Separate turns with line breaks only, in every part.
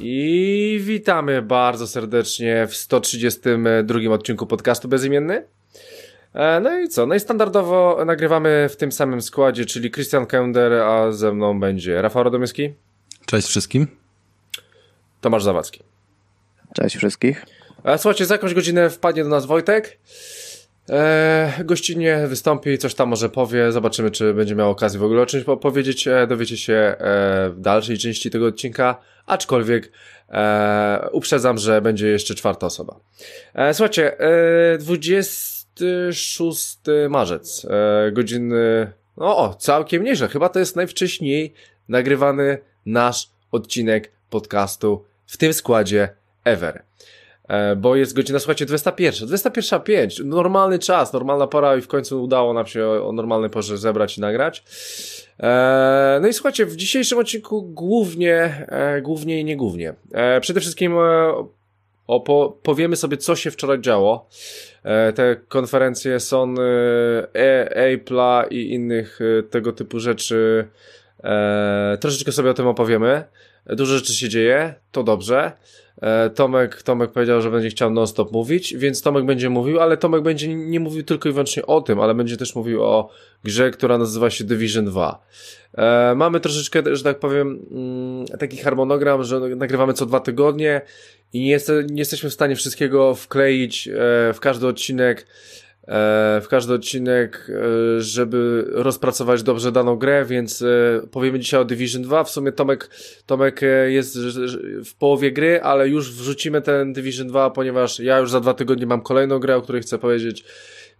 I witamy bardzo serdecznie w 132 odcinku podcastu Bezimienny. E, no i co? No i standardowo nagrywamy w tym samym składzie, czyli Christian Kender, a ze mną będzie Rafał Radomyski. Cześć wszystkim. Tomasz Zawadzki. Cześć wszystkich. Słuchajcie, za jakąś godzinę wpadnie do nas Wojtek. E, gościnnie wystąpi, coś tam może powie, zobaczymy, czy będzie miał okazję w ogóle o czymś powiedzieć. E, dowiecie się e, w dalszej części tego odcinka, aczkolwiek e, uprzedzam, że będzie jeszcze czwarta osoba. E, słuchajcie, e, 26 marzec, e, godziny, no o, całkiem mniejsze. chyba to jest najwcześniej nagrywany nasz odcinek podcastu w tym składzie ever. E, bo jest godzina, słuchajcie, 21. 21.05. Normalny czas, normalna pora i w końcu udało nam się o, normalnej porze zebrać i nagrać. E, no i słuchajcie, w dzisiejszym odcinku głównie, e, głównie i nie głównie. Przede wszystkim Opo powiemy sobie, co się wczoraj działo. te konferencje Sony, e, Apple'a i innych tego typu rzeczy. troszeczkę sobie o tym opowiemy dużo rzeczy się dzieje, to dobrze. E, Tomek, Tomek powiedział, że będzie chciał non-stop mówić, więc Tomek będzie mówił, ale Tomek będzie nie mówił tylko i wyłącznie o tym, ale będzie też mówił o grze, która nazywa się Division 2. E, mamy troszeczkę, że tak powiem, mm, taki harmonogram, że nagrywamy co dwa tygodnie i nie, jest, nie jesteśmy w stanie wszystkiego wkleić e, w każdy odcinek E, w każdy odcinek, e, żeby rozpracować dobrze daną grę, więc e, powiemy dzisiaj o Division 2. W sumie Tomek, Tomek jest w połowie gry, ale już wrzucimy ten Division 2, ponieważ ja już za dwa tygodnie mam kolejną grę, o której chcę powiedzieć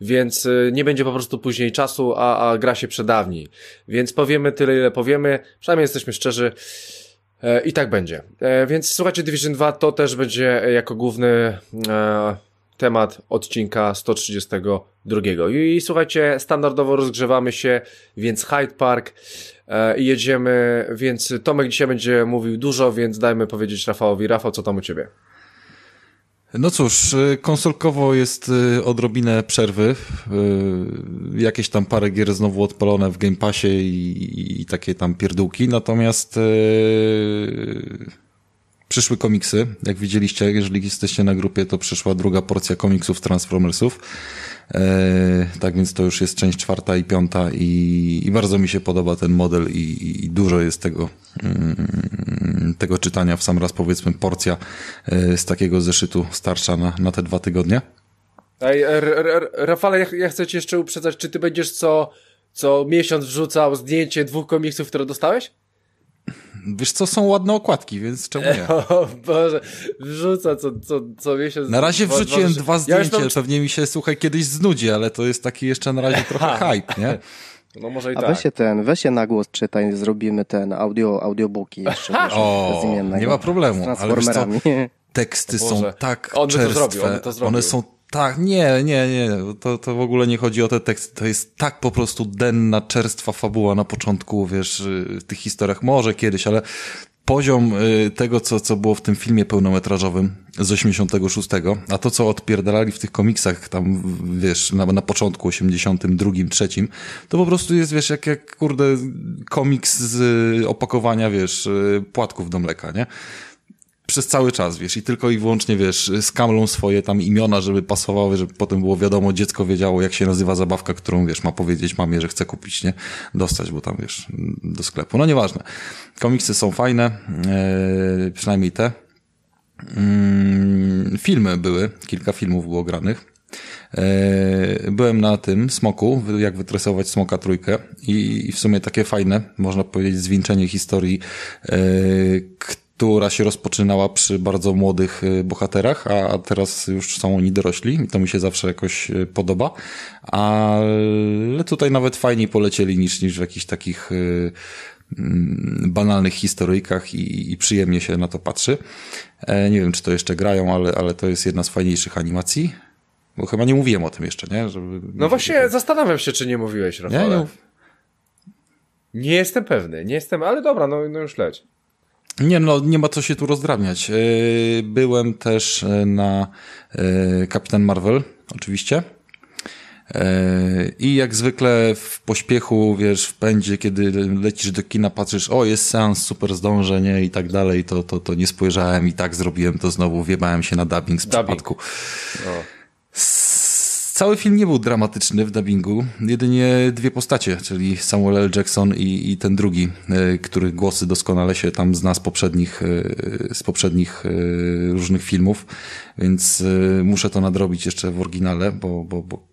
więc nie będzie po prostu później czasu, a, a gra się przedawni. Więc powiemy tyle, ile powiemy, przynajmniej jesteśmy szczerzy. I tak będzie. więc słuchajcie, Division 2 to też będzie jako główny temat odcinka 132. I, słuchajcie, standardowo rozgrzewamy się, więc Hyde Park e, i jedziemy, więc Tomek dzisiaj będzie mówił dużo, więc dajmy powiedzieć Rafałowi. Rafał, co tam u Ciebie?
No cóż, e, konsolkowo jest e, odrobinę przerwy. Jakieś tam parę gier znowu odpalone w Game Passie i, i, i takie tam pierdółki. Natomiast przyszły komiksy. Jak widzieliście, jeżeli jesteście na grupie, to przyszła druga porcja komiksów Transformersów. E, tak więc to już jest część czwarta i piąta i, i bardzo mi się podoba ten model i, i dużo jest tego, mm, tego czytania w sam raz powiedzmy porcja e, z takiego zeszytu starsza na, na te dwa tygodnie.
Ej, e, Rafale, ja, ja chcę cię jeszcze uprzedzać, czy ty będziesz co, co miesiąc wrzucał zdjęcie dwóch komiksów, które dostałeś?
Wiesz co, są ładne okładki, więc czemu nie?
O Boże, wrzuca co, co, co miesiąc. Na razie wrzuciłem dwa, zdjęcia, ja tam...
pewnie mi się, słuchaj, kiedyś znudzi, ale to jest taki jeszcze na razie trochę hype, nie?
No może
i A tak. weź się
ten, weź się na głos czytaj, zrobimy ten audio, audiobooki jeszcze. Wiesz, o, nie ma problemu. Z ale wiesz co, teksty są
tak on czerstwe, zrobił, on one są
tak, nie, nie, nie. To, to w ogóle nie chodzi o te teksty. To jest tak po prostu denna, czerstwa fabuła na początku, wiesz, y, w tych historiach. Może kiedyś, ale poziom y, tego, co, co było w tym filmie pełnometrażowym z 86, a to, co odpierdalali w tych komiksach tam, wiesz, na, na początku 82, 3, to po prostu jest, wiesz, jak, jak kurde komiks z opakowania, wiesz, y, płatków do mleka, nie? przez cały czas, wiesz, i tylko i wyłącznie, wiesz, skamlą swoje tam imiona, żeby pasowały, żeby potem było wiadomo, dziecko wiedziało, jak się nazywa zabawka, którą, wiesz, ma powiedzieć mamie, że chce kupić, nie? Dostać, bo tam, wiesz, do sklepu. No nieważne. Komiksy są fajne, yy, przynajmniej te. Yy, filmy były, kilka filmów było granych. E, byłem na tym smoku, jak wytresować smoka trójkę i w sumie takie fajne, można powiedzieć, zwieńczenie historii, e, która się rozpoczynała przy bardzo młodych y, bohaterach, a teraz już są oni dorośli i to mi się zawsze jakoś y, podoba. Ale y, tutaj nawet fajniej polecieli niż, niż w jakichś takich mm, banalnych historyjkach i, i przyjemnie się na to patrzy. E, nie wiem, czy to jeszcze grają, ale, ale to jest jedna z fajniejszych animacji. Bo chyba nie mówiłem o tym jeszcze, nie? Żeby... no
właśnie, zastanawiam się, czy nie mówiłeś, Rafale. Nie, nie... nie jestem pewny, nie jestem, ale dobra, no, no już leć.
Nie, no, nie ma co się tu rozdrabniać. E, byłem też e, na e, Kapitan Marvel, oczywiście. I jak zwykle w pośpiechu, wiesz, w pędzie, kiedy lecisz do kina, patrzysz, o jest seans, super zdążenie i tak dalej, to, to, to nie spojrzałem i tak zrobiłem to znowu, wjebałem się na dubbing z dubbing. przypadku. O. Cały film nie był dramatyczny w dubbingu, jedynie dwie postacie, czyli Samuel L. Jackson i, i ten drugi, e, których głosy doskonale się tam zna z poprzednich, e, z poprzednich e, różnych filmów, więc muszę to nadrobić jeszcze w oryginale, bo, bo, bo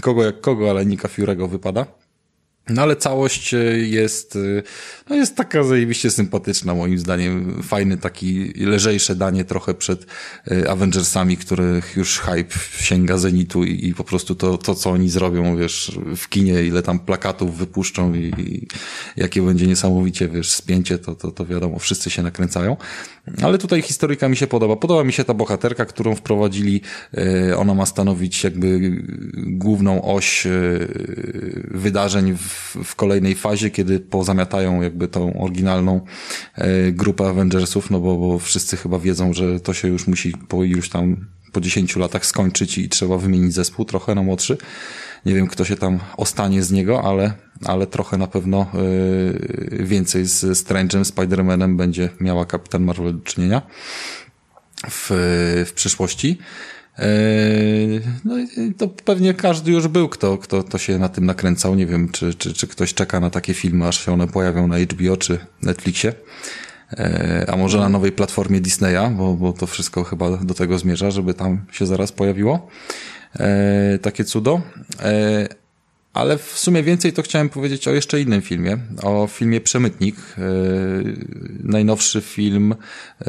kogo jak kogo, ale Nika Fiurego wypada. No ale całość e, jest, e, no jest taka zajebiście sympatyczna moim zdaniem. Fajny taki lżejsze danie trochę przed e, Avengersami, których już hype sięga zenitu i, i po prostu to, to, co oni zrobią, wiesz, w kinie, ile tam plakatów wypuszczą i, i jakie będzie niesamowicie, wiesz, spięcie, to, to, to wiadomo, wszyscy się nakręcają. Ale tutaj historyka mi się podoba. Podoba mi się ta bohaterka, którą wprowadzili. Ona ma stanowić jakby główną oś wydarzeń w w, kolejnej fazie, kiedy pozamiatają jakby tą oryginalną e, grupę Avengersów, no bo, bo wszyscy chyba wiedzą, że to się już musi po już tam po 10 latach skończyć i trzeba wymienić zespół trochę na młodszy. Nie wiem, kto się tam ostanie z niego, ale, ale trochę na pewno yy, więcej z Strange'em, Spider-Manem będzie miała Kapitan Marvel do czynienia w, w przyszłości. E, no to pewnie każdy już był, kto, kto to się na tym nakręcał. Nie wiem, czy, czy, czy ktoś czeka na takie filmy, aż się one pojawią na HBO czy Netflixie. E, a może na nowej platformie Disneya, bo, bo to wszystko chyba do tego zmierza, żeby tam się zaraz pojawiło. E, takie cudo. Ale w sumie więcej to chciałem powiedzieć o jeszcze innym filmie, o filmie Przemytnik. E, najnowszy film e,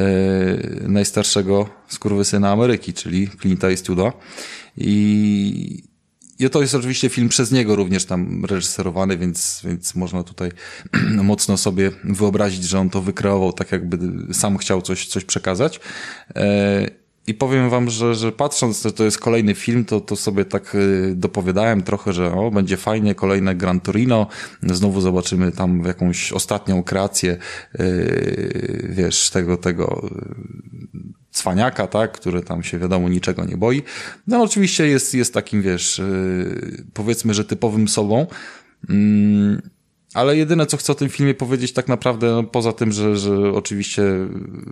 najstarszego skurwysyna Ameryki, czyli Clint'a Eastwooda. I, I to jest oczywiście film przez niego również tam reżyserowany, więc, więc można tutaj mocno sobie wyobrazić, że on to wykreował tak, jakby sam chciał coś, coś przekazać. E, i powiem wam, że, że patrząc, że to jest kolejny film, to, to sobie tak y, dopowiadałem trochę, że o, będzie fajnie, kolejne Gran Turino, znowu zobaczymy tam jakąś ostatnią kreację, y, wiesz, tego, tego y, cwaniaka, tak, który tam się wiadomo niczego nie boi. No oczywiście jest, jest takim, wiesz, powiedzmy, że typowym sobą, mm. Ale jedyne, co chcę o tym filmie powiedzieć, tak naprawdę, no, poza tym, że, że oczywiście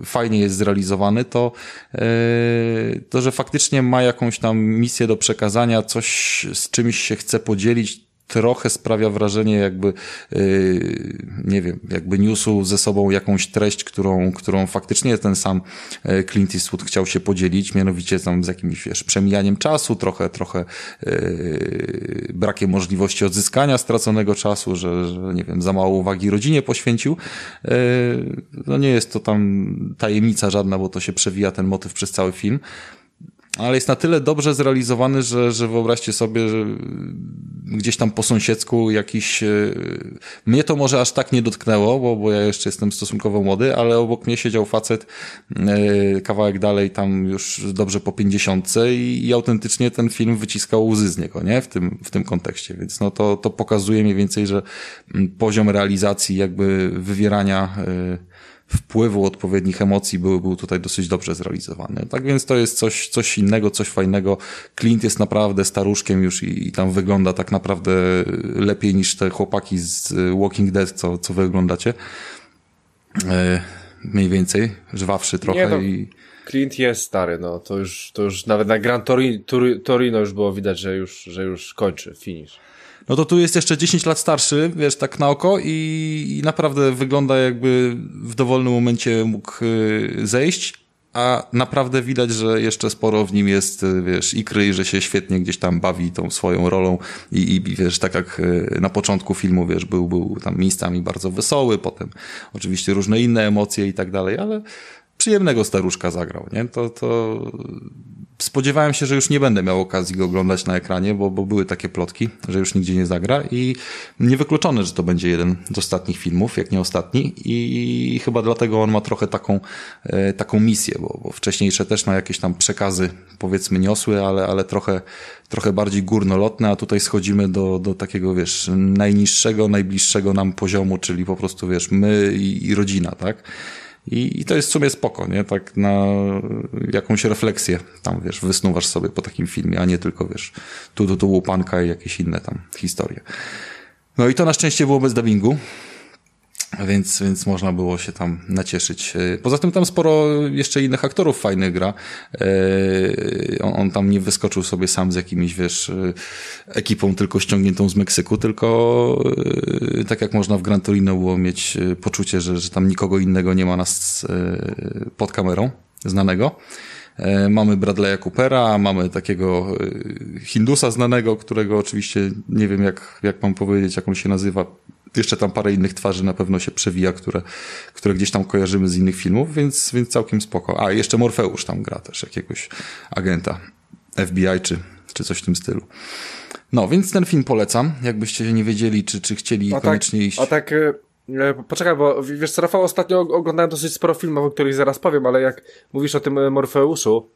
fajnie jest zrealizowany, to, yy, to, że faktycznie ma jakąś tam misję do przekazania, coś z czymś się chce podzielić, trochę sprawia wrażenie, jakby, y, nie wiem, jakby niósł ze sobą jakąś treść, którą, którą faktycznie ten sam e, Clint Eastwood chciał się podzielić, mianowicie tam z jakimś, wiesz, przemijaniem czasu, trochę, trochę e, brakiem możliwości odzyskania straconego czasu, że, że, nie wiem, za mało uwagi rodzinie poświęcił. E, no nie jest to tam tajemnica żadna, bo to się przewija ten motyw przez cały film ale jest na tyle dobrze zrealizowany, że, że wyobraźcie sobie, że gdzieś tam po sąsiedzku jakiś. E, mnie to może aż tak nie dotknęło, bo, bo ja jeszcze jestem stosunkowo młody, ale obok mnie siedział facet e, kawałek dalej, tam już dobrze po pięćdziesiątce i, i autentycznie ten film wyciskał łzy z niego, nie? W tym, w tym kontekście. Więc no to, to pokazuje mniej więcej, że poziom realizacji, jakby wywierania. Yy, wpływu odpowiednich emocji były, był tutaj dosyć dobrze zrealizowany. Tak więc to jest coś, coś innego, coś fajnego. Clint jest naprawdę staruszkiem już i, i tam wygląda tak naprawdę lepiej niż te chłopaki z Walking Dead, co, co wy oglądacie. E, mniej więcej, żwawszy trochę no, i...
Clint jest stary, no to już, to już nawet na Gran Torino, Torino już było widać, że już, że już kończy, finish.
No to tu jest jeszcze 10 lat starszy, wiesz, tak na oko i, i naprawdę wygląda jakby w dowolnym momencie mógł y, zejść, a naprawdę widać, że jeszcze sporo w nim jest, y, wiesz, ikry i że się świetnie gdzieś tam bawi tą swoją rolą i, i wiesz, tak jak y, na początku filmu, wiesz, był, był tam miejscami bardzo wesoły, potem oczywiście różne inne emocje i tak dalej, ale przyjemnego staruszka zagrał, nie? To, to spodziewałem się, że już nie będę miał okazji go oglądać na ekranie, bo, bo były takie plotki, że już nigdzie nie zagra i niewykluczone, że to będzie jeden z ostatnich filmów, jak nie ostatni i chyba dlatego on ma trochę taką, e, taką misję, bo, bo wcześniejsze też na jakieś tam przekazy powiedzmy niosły, ale, ale trochę, trochę bardziej górnolotne, a tutaj schodzimy do, do takiego, wiesz, najniższego, najbliższego nam poziomu, czyli po prostu, wiesz, my i, i rodzina, tak? I, I, to jest w sumie spoko, nie? Tak na jakąś refleksję tam, wiesz, wysnuwasz sobie po takim filmie, a nie tylko, wiesz, tu, tu, tu łupanka i jakieś inne tam historie. No i to na szczęście było bez dubbingu, więc, więc można było się tam nacieszyć. E, poza tym tam sporo jeszcze innych aktorów fajnych gra. E, on, on tam nie wyskoczył sobie sam z jakimiś, wiesz, e, ekipą tylko ściągniętą z Meksyku, tylko tak jak można w Gran Torino było mieć poczucie, że, że tam nikogo innego nie ma nas pod kamerą znanego. Mamy Bradley'a Coopera, mamy takiego Hindusa znanego, którego oczywiście nie wiem jak, jak mam powiedzieć, jak on się nazywa jeszcze tam parę innych twarzy na pewno się przewija, które, które gdzieś tam kojarzymy z innych filmów, więc, więc całkiem spoko. A, jeszcze Morfeusz tam gra też, jakiegoś agenta FBI czy, czy coś w tym stylu. No, więc ten film polecam, jakbyście nie wiedzieli, czy, czy chcieli a tak- koniecznie tak, iść. A
tak... E, e, poczekaj, bo wiesz Rafał, ostatnio oglądałem dosyć sporo filmów, o których zaraz powiem, ale jak mówisz o tym e, Morfeuszu,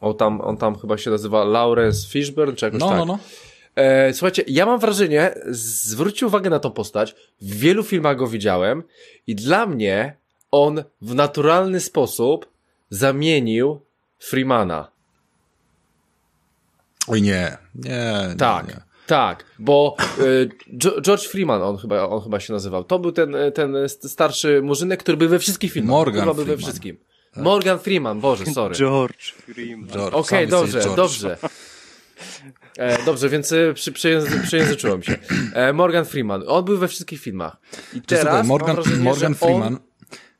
o tam, on tam chyba się nazywa Lawrence Fishburne, czy jakoś no, no tak. No, no. E, słuchajcie, ja mam wrażenie, zwróćcie uwagę na tą postać, w wielu filmach go widziałem i dla mnie on w naturalny sposób zamienił Freemana. Oj nie, nie. nie tak. Nie. Tak, bo e, George Freeman on chyba, on chyba się nazywał. To był ten, e, ten starszy murzynek, który był we wszystkich filmach. Morgan Freeman. Był we wszystkim. Morgan Freeman, Boże, sorry. George Freeman. Okej, okay, dobrze, dobrze. E, dobrze, więc e, przy, przejęzy, się. E, Morgan Freeman. On był we wszystkich filmach. I teraz Słuchaj, Morgan, wrażenie, Morgan Freeman... On...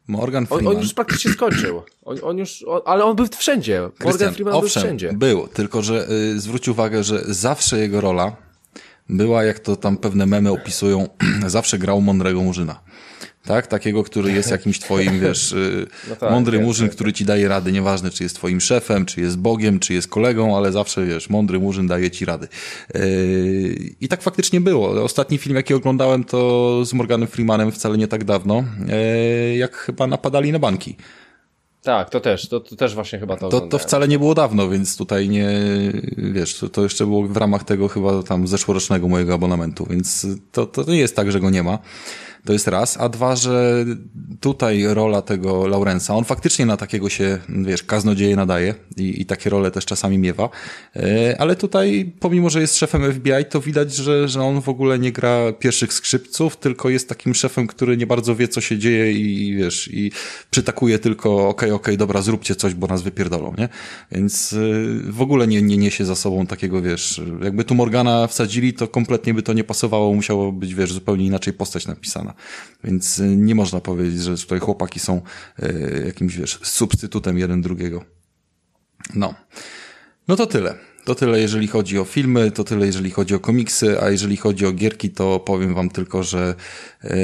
Morgan Freeman. On, on, już praktycznie skończył. On, on już, on, ale on był wszędzie. Morgan
Freeman owszem, był wszędzie. Był, tylko że y, zwróć uwagę, że zawsze jego rola była, jak to tam pewne memy opisują, zawsze grał mądrego murzyna tak? Takiego, który jest jakimś twoim, wiesz, y, no tak, mądry wiem, murzyn, tak. który ci daje rady, nieważne czy jest twoim szefem, czy jest Bogiem, czy jest kolegą, ale zawsze, wiesz, mądry murzyn daje ci rady. Y, I tak faktycznie było. Ostatni film, jaki oglądałem, to z Morganem Freemanem wcale nie tak dawno, y, jak chyba napadali na banki.
Tak, to też, to, to, też właśnie chyba to. To,
to wcale nie było dawno, więc tutaj nie, wiesz, to, to, jeszcze było w ramach tego chyba tam zeszłorocznego mojego abonamentu, więc to, to nie jest tak, że go nie ma. To jest raz. A dwa, że tutaj rola tego Laurensa, on faktycznie na takiego się, wiesz, kaznodzieje nadaje i, i takie role też czasami miewa. E, ale tutaj, pomimo, że jest szefem FBI, to widać, że, że on w ogóle nie gra pierwszych skrzypców, tylko jest takim szefem, który nie bardzo wie, co się dzieje i, i wiesz, i przytakuje tylko, okej, okay, okej, okay, dobra, zróbcie coś, bo nas wypierdolą, nie? Więc e, w ogóle nie, nie niesie za sobą takiego, wiesz, jakby tu Morgana wsadzili, to kompletnie by to nie pasowało, musiało być, wiesz, zupełnie inaczej postać napisana. Więc e, nie można powiedzieć, że tutaj chłopaki są e, jakimś, wiesz, substytutem jeden drugiego. No. No to tyle. To tyle, jeżeli chodzi o filmy, to tyle, jeżeli chodzi o komiksy, a jeżeli chodzi o gierki, to powiem wam tylko, że e,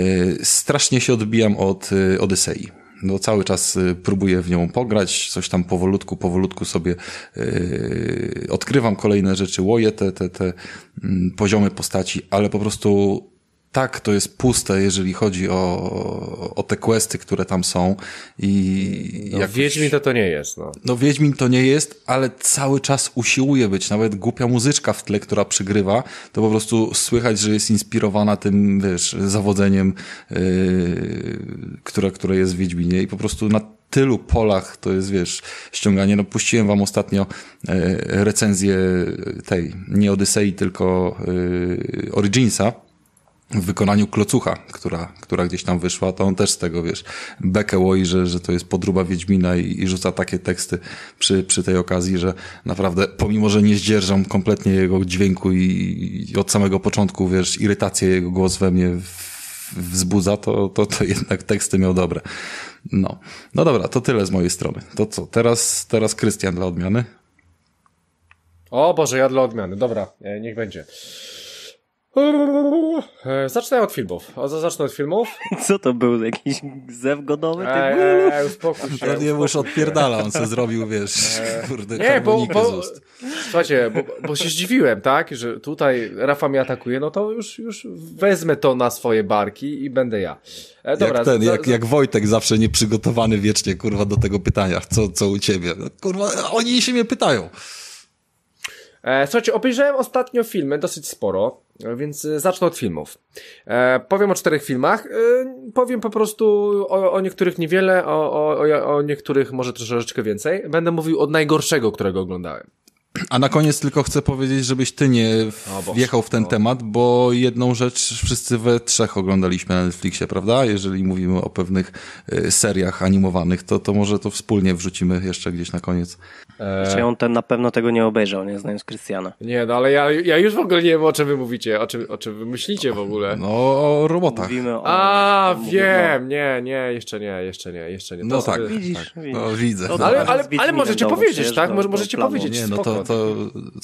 strasznie się odbijam od Odysei no cały czas próbuję w nią pograć, coś tam powolutku, powolutku sobie yy, odkrywam kolejne rzeczy, łoję te, te, te mm, poziomy postaci, ale po prostu tak to jest puste, jeżeli chodzi o, o te questy, które tam są. I no, jakoś...
Wiedźmin to to nie jest. No.
no Wiedźmin to nie jest, ale cały czas usiłuje być. Nawet głupia muzyczka w tle, która przygrywa, to po prostu słychać, że jest inspirowana tym, wiesz, zawodzeniem, yy, które, które jest w Wiedźminie i po prostu na tylu polach to jest, wiesz, ściąganie. No puściłem wam ostatnio e, recenzję tej, nie Odysei, tylko e, Originsa, w wykonaniu Klocucha, która, która gdzieś tam wyszła, to on też z tego, wiesz, bekę łoi, że, że to jest podruba Wiedźmina i, i rzuca takie teksty przy, przy tej okazji, że naprawdę, pomimo, że nie zdzierżam kompletnie jego dźwięku i, i od samego początku, wiesz, irytację jego głos we mnie wzbudza, to, to, to jednak teksty miał dobre. No. No dobra, to tyle z mojej strony. To co, teraz, teraz Krystian dla odmiany?
O Boże, ja dla odmiany, dobra, e, niech będzie. E, zacznę od filmów. zacznę od filmów.
Co to był? Jakiś
zew godowy? Eee, eee, uspokój się. Pewnie już
odpierdala, on co zrobił, wiesz, eee, kurde,
Nie, bo, bo słuchajcie, bo, bo, się zdziwiłem, tak, że tutaj Rafa mnie atakuje, no to już, już wezmę to na swoje barki i będę ja. E, dobra, jak, ten, jak,
jak Wojtek zawsze nieprzygotowany wiecznie, kurwa, do tego pytania, co, co u ciebie? No,
kurwa, oni się mnie pytają. E, słuchajcie, obejrzałem ostatnio filmy, dosyć sporo, e, więc e, zacznę od filmów. powiem o czterech filmach, powiem po prostu o, o niektórych niewiele, o, o, o niektórych może troszeczkę więcej. Będę mówił od najgorszego, którego oglądałem.
A na koniec tylko chcę powiedzieć, żebyś ty nie wjechał w ten no. temat, bo jedną rzecz wszyscy we trzech oglądaliśmy na Netflixie, prawda? Jeżeli mówimy o pewnych seriach animowanych, to, to może to wspólnie wrzucimy jeszcze gdzieś na koniec. Znaczy e, on
ten na pewno tego nie obejrzał, nie znając Krystiana.
Nie, no ale ja, ja już w ogóle nie wiem, o czym wy mówicie, o czym, o czym wy myślicie w ogóle. No,
o robotach. Mówimy o,
A, o, wiem, nie, nie, jeszcze nie, jeszcze nie, jeszcze nie. To no tak, tak widzisz, tak. No, widzę. ale, ale, ale możecie powiedzieć, tak? Może, możecie powiedzieć, Nie, no to,
to,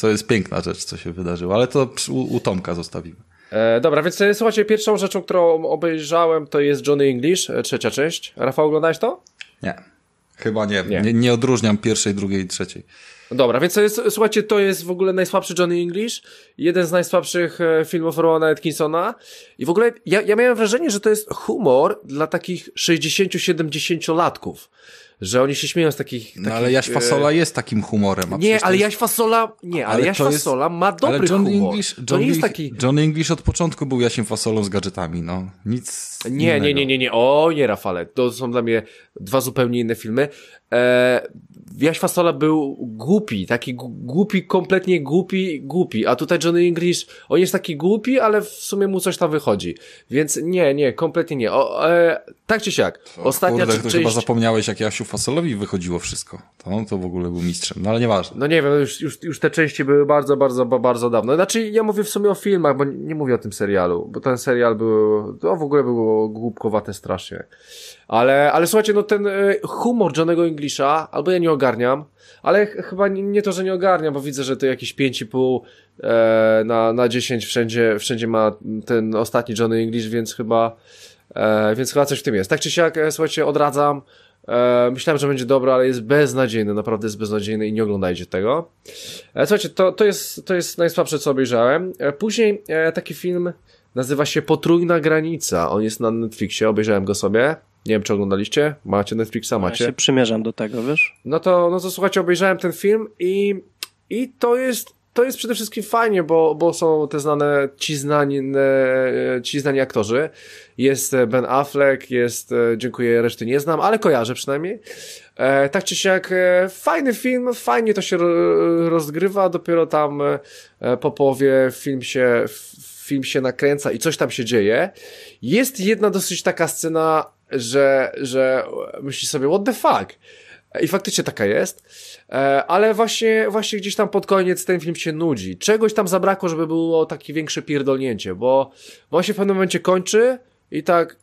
to jest piękna rzecz, co się wydarzyło, ale to u, u Tomka zostawimy.
E, dobra, więc e, słuchajcie, pierwszą rzeczą, którą obejrzałem, to jest Johnny English, e, trzecia część. Rafał, oglądasz to?
Nie. Chyba nie. Nie. nie. nie odróżniam pierwszej, drugiej i trzeciej.
No dobra, więc to jest, słuchajcie, to jest w ogóle najsłabszy Johnny English, jeden z najsłabszych e, filmów Rowana Atkinsona i w ogóle ja, ja miałem wrażenie, że to jest humor dla takich 60-70-latków, że oni się śmieją z takich... No, takich no ale Jaś e, Fasola e...
jest takim humorem.
Nie, ale jest... Jaś Fasola, nie, ale, ale Jaś Fasola jest... ma dobry ale John humor. English, John, English, taki...
John English od początku był Jasiem Fasolą z gadżetami, no. Nic Nie, innego. nie,
nie, nie, nie, o nie Rafale, to są dla mnie dwa zupełnie inne filmy e, Jaś Fasola był głupi, taki głupi, kompletnie głupi, głupi, a tutaj Johnny English, on jest taki głupi, ale w sumie mu coś tam wychodzi, więc nie, nie, kompletnie nie, o, e, tak czy siak, ostatnia kurde, część... chyba
zapomniałeś, jak Jasiu Fasolowi wychodziło wszystko, to on to w ogóle był mistrzem, no ale nieważne.
No nie wiem, no już, już, już te części były bardzo, bardzo, bardzo dawno, znaczy ja mówię w sumie o filmach, bo nie mówię o tym serialu, bo ten serial był, to w ogóle było głupkowate strasznie. Ale, ale słuchajcie, no ten e, humor Johnego Englisha, albo ja nie ogarniam, ale ch chyba nie, to, że nie ogarniam, bo widzę, że to jakieś 5,5 e, na, na 10 wszędzie, wszędzie ma ten ostatni Johnny English, więc chyba, e, więc chyba coś w tym jest. Tak czy siak, e, słuchajcie, odradzam. E, myślałem, że będzie dobra, ale jest beznadziejny, naprawdę jest beznadziejny i nie oglądajcie tego. E, słuchajcie, to, to, jest, to jest najsłabsze, co obejrzałem. E, później e, taki film nazywa się Potrójna Granica. On jest na Netflixie, obejrzałem go sobie. Nie wiem, czy oglądaliście? Macie Netflixa, macie? Ja się przymierzam do tego, wiesz? No to, no to słuchajcie, obejrzałem ten film i, i to jest to jest przede wszystkim fajnie, bo, bo są te znane, ci znani, e, ci znani aktorzy. Jest e, Ben Affleck, jest, e, dziękuję, reszty nie znam, ale kojarzę przynajmniej. E, tak czy siak, e, fajny film, fajnie to się rozgrywa, dopiero tam e, po połowie film się, film się nakręca i coś tam się dzieje. Jest jedna dosyć taka scena że, że myśli sobie, what the fuck? I faktycznie taka jest. E, ale właśnie, właśnie gdzieś tam pod koniec ten film się nudzi. Czegoś tam zabrakło, żeby było takie większe pierdolnięcie, bo, właśnie w pewnym momencie kończy i tak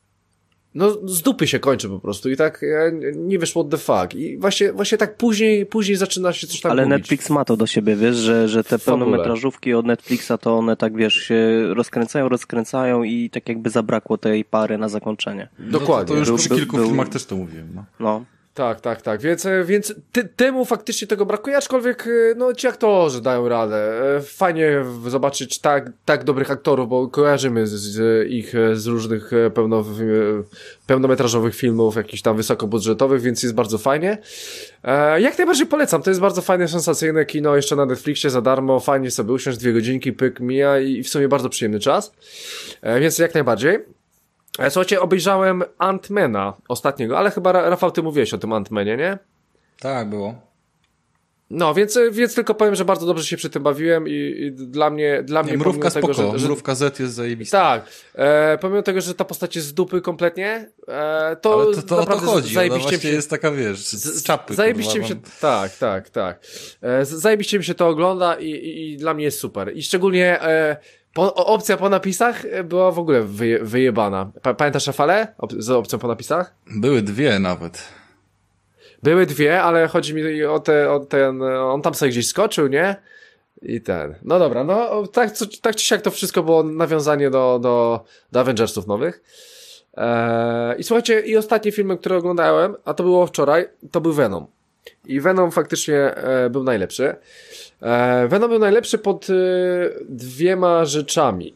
no z dupy się kończy po prostu i tak e, nie wiesz what the fuck i właśnie, właśnie tak później, później zaczyna się coś tak Ale mówić.
Netflix ma to do siebie, wiesz, że, że te pełnometrażówki od Netflixa to one tak wiesz się rozkręcają, rozkręcają i tak jakby zabrakło tej pary na zakończenie. Dokładnie. No to, to już był, przy kilku był, filmach też to mówiłem. No. no.
Tak, tak, tak. Więc, e, więc ty, temu faktycznie tego brakuje, aczkolwiek e, no, ci aktorzy dają radę. E, fajnie zobaczyć tak, tak dobrych aktorów, bo kojarzymy z, z ich z różnych pełno, pełnometrażowych filmów, jakichś tam wysokobudżetowych, więc jest bardzo fajnie. Jak najbardziej polecam. To jest bardzo fajne, sensacyjne kino, jeszcze na Netflixie za darmo. Fajnie sobie usiąść, dwie godzinki, pyk, mija i w sumie bardzo przyjemny czas. Więc jak najbardziej. E, słuchajcie, obejrzałem Antmana ostatniego, ale chyba Rafał, ty mówiłeś o tym Antmanie, nie? Tak, było. No, więc, więc tylko powiem, że bardzo dobrze się przy tym bawiłem i, i dla mnie... Dla nie, mnie mrówka spoko, tego, że, że, mrówka Z jest zajebista. Tak, e, pomimo tego, że ta postać jest z dupy kompletnie, e, to, Ale to, to naprawdę o to chodzi, zajebiście się, jest taka, wiesz, z, z czapy. Zajebiście mi no. się, tak, tak, tak. E, zajebiście mi się to ogląda i, i, i, dla mnie jest super. I szczególnie... E, po, opcja po napisach e, była w ogóle wyje, wyjebana. Pamiętasz Rafale? Op z opcją po napisach? Były dwie nawet. Były dwie, ale chodzi mi o, te, o ten... On tam sobie gdzieś skoczył, nie? I ten. No dobra, no tak, tak czy siak to wszystko było nawiązanie do, do, do Avengersów nowych. Eee, I słuchajcie, i ostatni film, który oglądałem, a to było wczoraj, to był Venom. I Venom faktycznie e, był najlepszy. E, Venom był najlepszy pod e, dwiema rzeczami.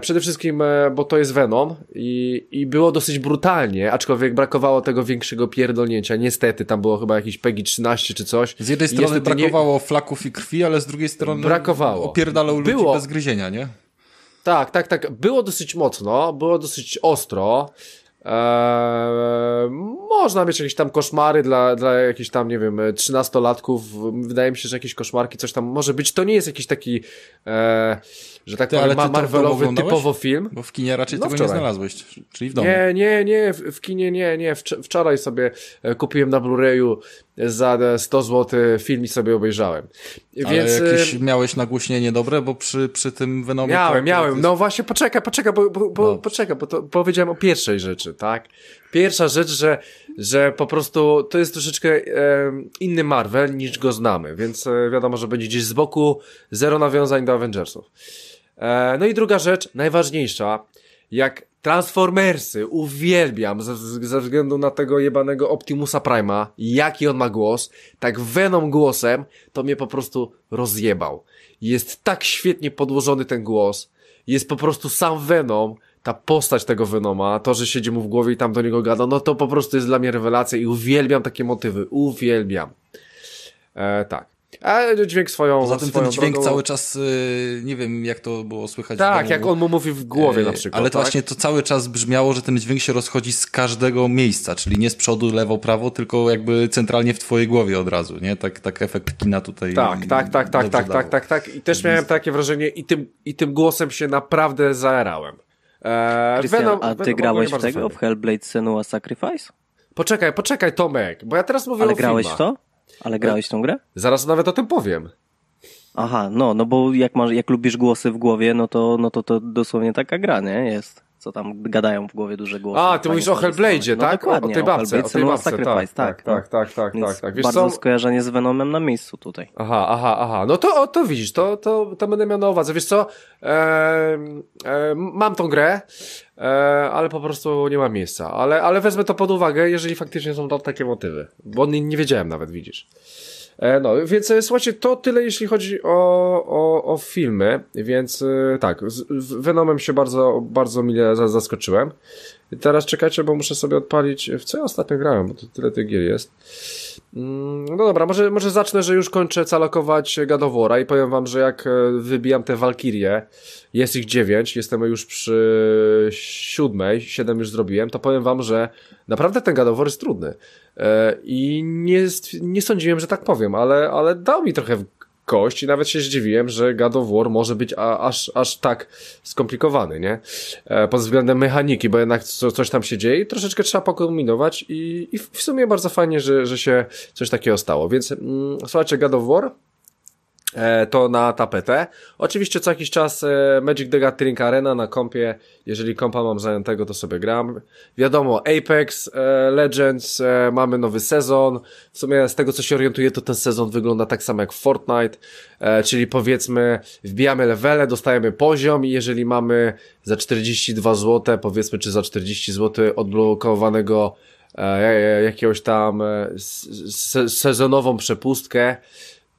Przede wszystkim, bo to jest Venom i, i było dosyć brutalnie, aczkolwiek brakowało tego większego pierdolnięcia. Niestety, tam było chyba jakieś PEGI 13 czy coś. Z jednej strony brakowało
nie... flaków i krwi, ale z drugiej strony brakowało. opierdalał ludzi było... bez
gryzienia, nie? Tak, tak, tak. Było dosyć mocno, było dosyć ostro. Eee, można mieć jakieś tam koszmary dla, dla jakichś tam, nie wiem, trzynastolatków. Wydaje mi się, że jakieś koszmarki, coś tam może być. To nie jest jakiś taki. Eee, że tak powiem, ma Marvelowy typowo film. Bo w kinie raczej no tego wczoraj. nie znalazłeś, czyli w domu. Nie, nie, nie, w kinie nie, nie. Wczoraj sobie e, kupiłem na Blu-rayu za 100 e, zł film i sobie obejrzałem. Ale Więc... E, jakieś miałeś nagłośnienie dobre, bo przy, przy tym Venomie... Miałem, miałem. Jest... No właśnie, poczekaj, poczekaj, bo, bo, bo no. poczekaj, bo to powiedziałem o pierwszej rzeczy, tak? Pierwsza rzecz, że, że po prostu to jest troszeczkę e, inny Marvel niż go znamy, więc e, wiadomo, że będzie gdzieś z boku zero nawiązań do Avengersów. E, no i druga rzecz, najważniejsza, jak Transformersy uwielbiam ze, ze względu na tego jebanego Optimusa Prima, jaki on ma głos, tak Venom głosem, to mnie po prostu rozjebał. Jest tak świetnie podłożony ten głos, jest po prostu sam Venom, ta postać tego Venoma, to, że siedzi mu w głowie i tam do niego gada, no to po prostu jest dla mnie rewelacja i uwielbiam takie motywy, uwielbiam. E, tak. A
dźwięk swoją. Poza tym swoją ten dźwięk drogą... cały czas, y, nie wiem jak to było słychać. Tak, domu, jak on mu mówi w głowie y, na przykład. Ale to tak? właśnie to cały czas brzmiało, że ten dźwięk się rozchodzi z każdego miejsca, czyli nie z przodu, lewo, prawo, tylko jakby centralnie w twojej głowie od razu, nie? Tak, tak efekt kina tutaj. Tak,
tak, tak, tak, tak, tak, tak, tak. I też miałem takie wrażenie i tym, i tym głosem się naprawdę
zaerałem. Eee, Venom, a ty Venom grałeś tego, fajnie. w Hellblade Senua Sacrifice?
Poczekaj, poczekaj Tomek, bo ja teraz mówię Ale o grałeś filmach. grałeś
to? Ale grałeś e, tą grę? Zaraz nawet o tym powiem. Aha, no, no bo jak, masz, jak lubisz głosy w głowie, no to, no to to dosłownie taka gra, nie? Jest. Co tam gadają w głowie duże głosy. A, ty mówisz o Hellblade'zie, no, tak? Dokładnie, o tej babce, o tej no, babce, tak, tak, tak, tak, tak, tak, tak, tak. Wiesz, bardzo co? skojarzenie z Venomem na miejscu tutaj. Aha,
aha, aha. No to, o, to widzisz, to, to, to będę miał na uwadze. Wiesz co, eee, e, mam tą grę, E, ale po prostu nie ma miejsca. Ale, ale wezmę to pod uwagę, jeżeli faktycznie są tam takie motywy, bo nie, nie wiedziałem nawet, widzisz. E, no, więc e, słuchajcie, to tyle jeśli chodzi o, o, o filmy, więc tak, z Venomem się bardzo, bardzo mile zaskoczyłem teraz czekajcie, bo muszę sobie odpalić, w co ja ostatnio grałem, bo to tyle tych gier jest. Mm, no dobra, może, może zacznę, że już kończę calokować Gadowora i powiem wam, że jak e, wybijam te Walkirie, jest ich dziewięć, jestem już przy siódmej, siedem już zrobiłem, to powiem wam, że naprawdę ten Gadowor jest trudny. E, I nie, nie sądziłem, że tak powiem, ale, ale dał mi trochę kość i nawet się zdziwiłem, że God of War może być a, aż, aż tak skomplikowany, nie? E, pod względem mechaniki, bo jednak co, coś tam się dzieje i troszeczkę trzeba pokombinować i, i w sumie bardzo fajnie, że, że się coś takiego stało. Więc mm, słuchajcie, God of War E, to na tapetę. Oczywiście co jakiś czas e, Magic the Gathering Arena na kompie, jeżeli kompa mam zajętego, to sobie gram. Wiadomo, Apex e, Legends, mamy nowy sezon. W sumie z tego co się orientuję, to ten sezon wygląda tak samo jak Fortnite, czyli powiedzmy wbijamy levele, dostajemy poziom i jeżeli mamy za 42 zł, powiedzmy czy za 40 zł odblokowanego jakiegoś tam sezonową przepustkę,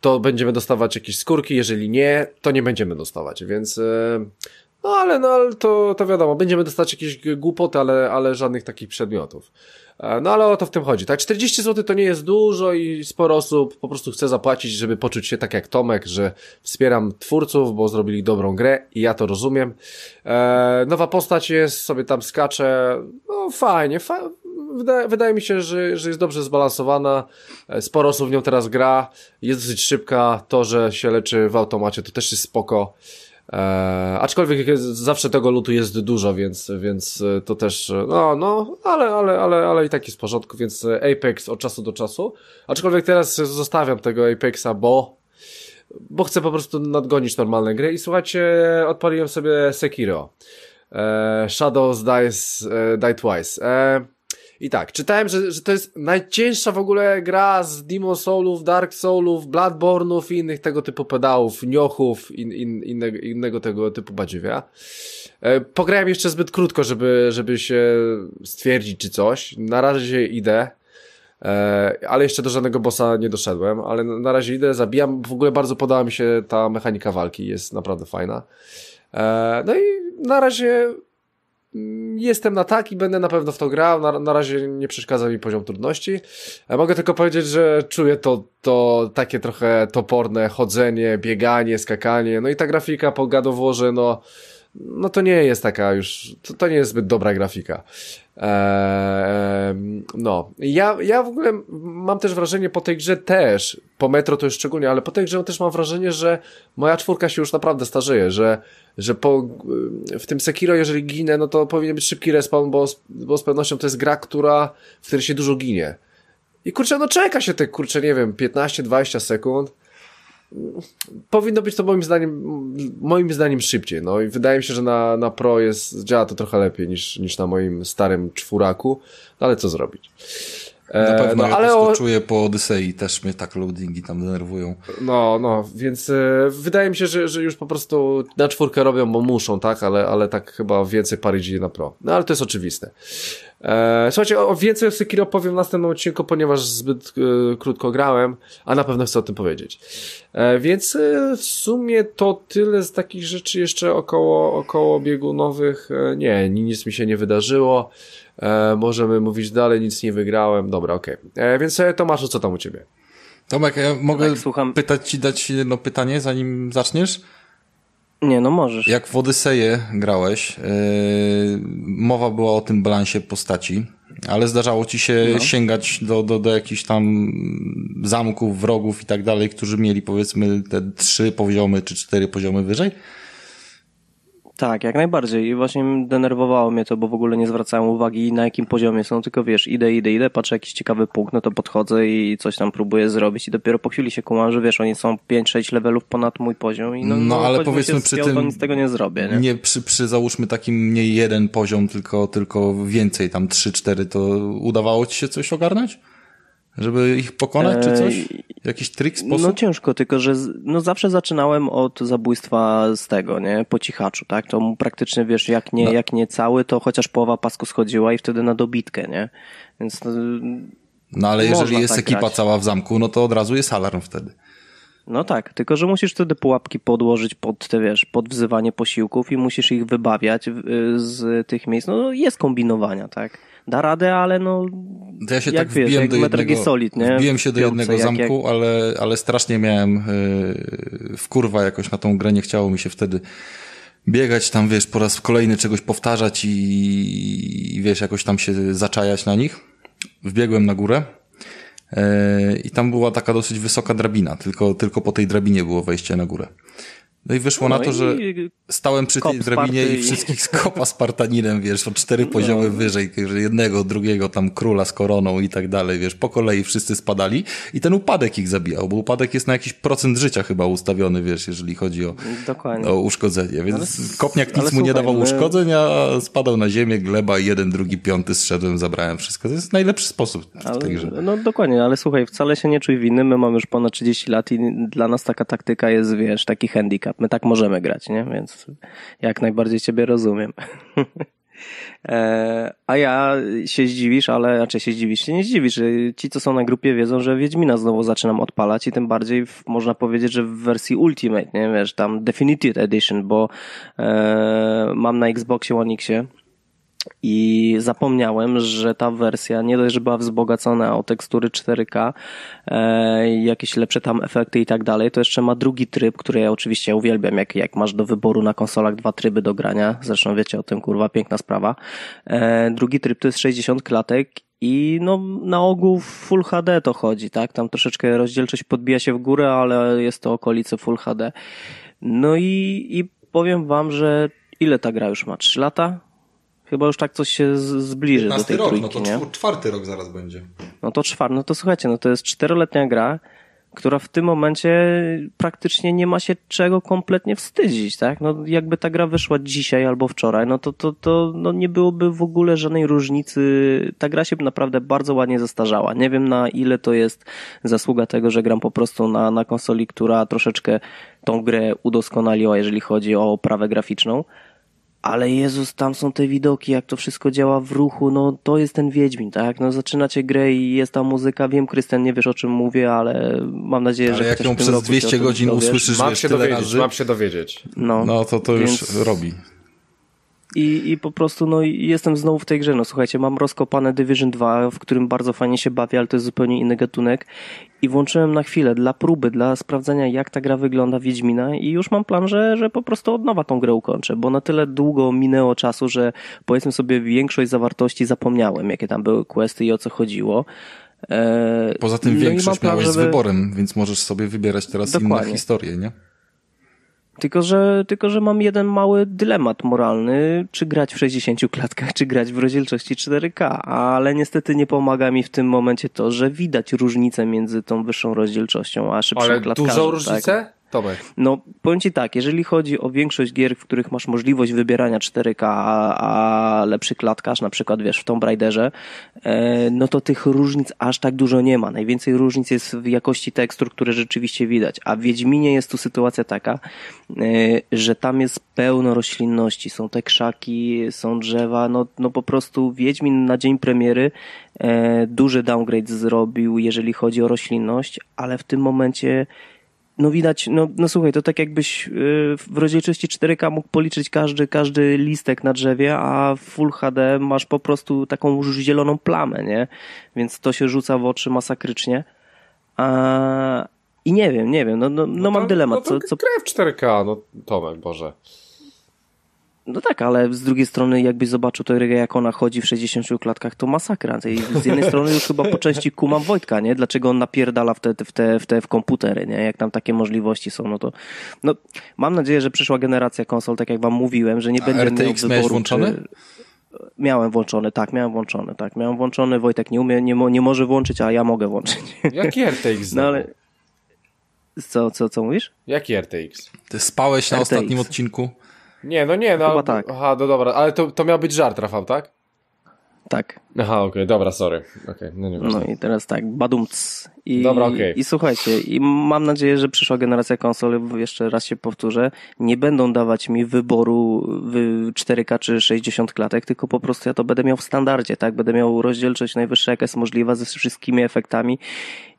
to będziemy dostawać jakieś skórki, jeżeli nie, to nie będziemy dostawać, więc e, no ale, no, ale to, to wiadomo, będziemy dostać jakieś głupoty, ale, ale żadnych takich przedmiotów. E, no ale o to w tym chodzi, tak? 40 zł to nie jest dużo i sporo osób po prostu chce zapłacić, żeby poczuć się tak jak Tomek, że wspieram twórców, bo zrobili dobrą grę i ja to rozumiem. E, nowa postać jest, sobie tam skacze, no fajnie, fa wydaje, wydaje mi się, że, że jest dobrze zbalansowana. E, sporo osób w nią teraz gra. Jest dosyć szybka. To, że się leczy w automacie, to też jest spoko. Eee, aczkolwiek jest, zawsze tego lutu jest dużo, więc, więc e, to też, e, no, no, ale, ale, ale, ale i tak jest w porządku, więc Apex od czasu do czasu. Aczkolwiek teraz zostawiam tego Apexa, bo, bo chcę po prostu nadgonić normalne gry i słuchajcie, odpaliłem sobie Sekiro. Shadows Dies, Die Twice. I tak, czytałem, że, że to jest najcięższa w ogóle gra z Demon Soulów, Dark Soulów, Bloodborne'ów i innych tego typu pedałów, niochów in, in, innego, innego tego typu badziewia. E, pograłem jeszcze zbyt krótko, żeby, żeby się stwierdzić czy coś. Na razie idę, e, ale jeszcze do żadnego bossa nie doszedłem, ale na, na razie idę, zabijam. W ogóle bardzo podoba mi się ta mechanika walki, jest naprawdę fajna. E, no i na razie jestem na tak i będę na pewno w to grał. Na, na razie nie przeszkadza mi poziom trudności. E, mogę tylko powiedzieć, że czuję to, to takie trochę toporne chodzenie, bieganie, skakanie. No i ta grafika po gadoworze, no no to nie jest taka już, to, to nie jest zbyt dobra grafika. Eee, no, ja, ja w ogóle mam też wrażenie po tej grze też, po Metro to już szczególnie, ale po tej grze też mam wrażenie, że moja czwórka się już naprawdę starzeje, że, że po, w tym Sekiro jeżeli ginę, no to powinien być szybki respawn, bo, bo z pewnością to jest gra, która, w której się dużo ginie. I kurczę, no czeka się te, kurczę, nie wiem, 15-20 sekund, powinno być to moim zdaniem moim zdaniem szybciej, no i wydaje mi się, że na, na Pro jest, działa to trochę lepiej niż, niż na moim starym czwóraku, no ale co zrobić. Na e, pewno, no, ja ale to czuję po Odyssei, też mnie tak loadingi tam denerwują. No, no, więc e, wydaje mi się, że, że już po prostu na czwórkę robią, bo muszą, tak, ale, ale tak chyba więcej Parigi na Pro. No, ale to jest oczywiste. E, słuchajcie, o, więcej o Sekiro powiem w następnym odcinku, ponieważ zbyt e, krótko grałem, a na pewno chcę o tym powiedzieć. E, więc w sumie to tyle z takich rzeczy jeszcze około, około biegunowych. E, nie, nic mi się nie wydarzyło. E, możemy mówić dalej, nic nie wygrałem. Dobra, okej. Okay. E, więc e, Tomaszu, co tam u ciebie? Tomek, ja mogę tak, pytać ci, dać
jedno pytanie, zanim zaczniesz? Nie, no możesz. Jak w Odyseję grałeś, yy, mowa była o tym balansie postaci, ale zdarzało ci się no. sięgać do, do, do jakichś tam zamków, wrogów i tak dalej, którzy mieli powiedzmy
te trzy poziomy czy cztery poziomy wyżej? Tak, jak najbardziej. I właśnie denerwowało mnie to, bo w ogóle nie zwracałem uwagi na jakim poziomie są, tylko wiesz, idę, idę, idę, patrzę jakiś ciekawy punkt, no to podchodzę i coś tam próbuję zrobić i dopiero po chwili się kumam, że wiesz, oni są 5-6 levelów ponad mój poziom i no, no, no ale powiedzmy przy tym... to nic tego nie zrobię, nie? nie przy, przy załóżmy
takim nie jeden poziom, tylko, tylko więcej, tam 3-4, to udawało ci się coś
ogarnąć? Żeby ich pokonać czy coś?
Jakiś trik, no sposób? No ciężko,
tylko że no zawsze zaczynałem od zabójstwa z tego, nie? Po cichaczu, tak? To praktycznie, wiesz, jak nie, no. jak nie cały, to chociaż połowa pasku schodziła i wtedy na dobitkę, nie? Więc... No, no ale jeżeli jest tak ekipa grać.
cała w zamku, no to od razu jest alarm wtedy.
No tak, tylko że musisz wtedy pułapki podłożyć pod te, wiesz, pod wzywanie posiłków i musisz ich wybawiać z tych miejsc. No jest kombinowania, tak? da radę, ale no... To ja się jak tak wiesz, wbiłem jak do jednego, solid, nie? Wbiłem się do jednego zamku, jak,
Ale, ale strasznie miałem yy, w kurwa jakoś na tą grę, nie chciało mi się wtedy biegać tam, wiesz, po raz kolejny czegoś powtarzać i, i wiesz, jakoś tam się zaczajać na nich. Wbiegłem na górę e, i tam była taka dosyć wysoka drabina, tylko, tylko po tej drabinie było wejście na górę. No i wyszło no na to, że stałem przy tej drabinie i wszystkich skopa Spartaninem, wiesz, o cztery no. poziomy wyżej, jednego, drugiego, tam króla z koroną i tak dalej, wiesz, po kolei wszyscy spadali i ten upadek ich zabijał, bo upadek jest na jakiś procent życia chyba ustawiony, wiesz, jeżeli chodzi o, o uszkodzenie, więc ale, kopniak nic mu nie dawał my... No uszkodzeń, a spadał na ziemię, gleba, jeden, drugi, piąty, zszedłem, zabrałem wszystko. To jest najlepszy sposób
w ale, tej No dokładnie, ale słuchaj, wcale się nie czuj winy, my mamy już ponad 30 lat i dla nas taka taktyka jest, wiesz, taki handicap my tak możemy grać, nie? Więc jak najbardziej ciebie rozumiem. E, a ja się zdziwisz, ale raczej znaczy się zdziwisz, się nie zdziwisz. Ci, co są na grupie, wiedzą, że Wiedźmina znowu zaczynam odpalać i tym bardziej w, można powiedzieć, że w wersji Ultimate, nie wiesz, tam Definitive Edition, bo e, mam na Xboxie One Xie i zapomniałem, że ta wersja nie dość, że była wzbogacona o tekstury 4K, e, jakieś lepsze tam efekty i tak dalej, to jeszcze ma drugi tryb, który ja oczywiście uwielbiam, jak, jak masz do wyboru na konsolach dwa tryby do grania, zresztą wiecie o tym, kurwa, piękna sprawa. E, drugi tryb to jest 60 klatek i no, na ogół w Full HD to chodzi, tak? Tam troszeczkę rozdzielczość podbija się w górę, ale jest to okolice Full HD. No i, i powiem wam, że ile ta gra już ma? 3 lata? Chyba już tak coś się zbliży do tej rok, no trójki, no to nie?
czwarty rok zaraz będzie.
No to czwarty, no to słuchajcie, no to jest czteroletnia gra, która w tym momencie praktycznie nie ma się czego kompletnie wstydzić, tak? No jakby ta gra wyszła dzisiaj albo wczoraj, no to, to, to no nie byłoby w ogóle żadnej różnicy. Ta gra się naprawdę bardzo ładnie zestarzała. Nie wiem na ile to jest zasługa tego, że gram po prostu na, na konsoli, która troszeczkę tą grę udoskonaliła, jeżeli chodzi o oprawę graficzną ale Jezus, tam są te widoki, jak to wszystko działa w ruchu, no to jest ten Wiedźmin, tak? No zaczynacie grę i jest ta muzyka, wiem, Krysten, nie wiesz o czym mówię, ale mam nadzieję, ale że... jak ją przez 200 godzin usłyszysz, mam wiesz, się tyle dowiedzieć, razy, mam się
dowiedzieć. No, no to to więc... już robi.
I, I po prostu no jestem znowu w tej grze. No słuchajcie, mam rozkopane Division 2, w którym bardzo fajnie się bawię, ale to jest zupełnie inny gatunek i włączyłem na chwilę dla próby, dla sprawdzenia jak ta gra wygląda Wiedźmina i już mam plan, że, że po prostu od nowa tą grę ukończę, bo na tyle długo minęło czasu, że powiedzmy sobie większość zawartości zapomniałem, jakie tam były questy i o co chodziło. E, Poza tym no większość plan, miałeś żeby... z wyborem,
więc możesz sobie wybierać teraz Dokładnie. inne
historie, nie? Tylko że, tylko, że mam jeden mały dylemat moralny, czy grać w 60 klatkach, czy grać w rozdzielczości 4K, ale niestety nie pomaga mi w tym momencie to, że widać różnicę między tą wyższą rozdzielczością a szybszą klatką. Ale dużą tak. różnicę? Tomek. No, powiem Ci tak, jeżeli chodzi o większość gier, w których masz możliwość wybierania 4K, a, a lepszy klatkarz, na przykład wiesz, w Tomb Raiderze, e, no to tych różnic aż tak dużo nie ma. Najwięcej różnic jest w jakości tekstur, które rzeczywiście widać. A w Wiedźminie jest tu sytuacja taka, e, że tam jest pełno roślinności. Są te krzaki, są drzewa, no, no po prostu Wiedźmin na dzień premiery e, duży downgrade zrobił, jeżeli chodzi o roślinność, ale w tym momencie no widać, no, no słuchaj, to tak jakbyś y, w rozdzielczości 4K mógł policzyć każdy, każdy listek na drzewie, a w Full HD masz po prostu taką już zieloną plamę, nie? Więc to się rzuca w oczy masakrycznie. A... I nie wiem, nie wiem, no, no, no, no mam dylemat. No to co, co... w 4K, no Tomek, Boże. No tak, ale z drugiej strony jakbyś zobaczył to Rygę, jak ona chodzi w 60 klatkach, to masakra. Z jednej strony już chyba po części kumam Wojtka, nie? Dlaczego on napierdala w te, w te, w te w komputery, nie? Jak tam takie możliwości są, no to... No, mam nadzieję, że przyszła generacja konsol, tak jak wam mówiłem, że nie A będzie RTX miał wyboru, włączony? Czy... Miałem włączony, tak, miałem włączony, tak, miałem włączone. Wojtek nie umie, nie, mo, nie może włączyć, a ja mogę włączyć. Jaki RTX? No ale... Co, co, co mówisz?
Jaki RTX?
Ty spałeś na RTX. ostatnim odcinku?
Nie, no nie, no. Chyba tak. Aha, no dobra,
ale to, to miał być żart, Rafał, tak?
Tak. Aha, okej,
okay, dobra, sorry. Okay, no, nie no i teraz tak, badumc. I, dobra, okay. I słuchajcie, i mam nadzieję, że przyszła generacja konsol, jeszcze raz się powtórzę, nie będą dawać mi wyboru 4K czy 60 klatek, tylko po prostu ja to będę miał w standardzie, tak? Będę miał rozdzielczość najwyższa, jaka jest możliwa, ze wszystkimi efektami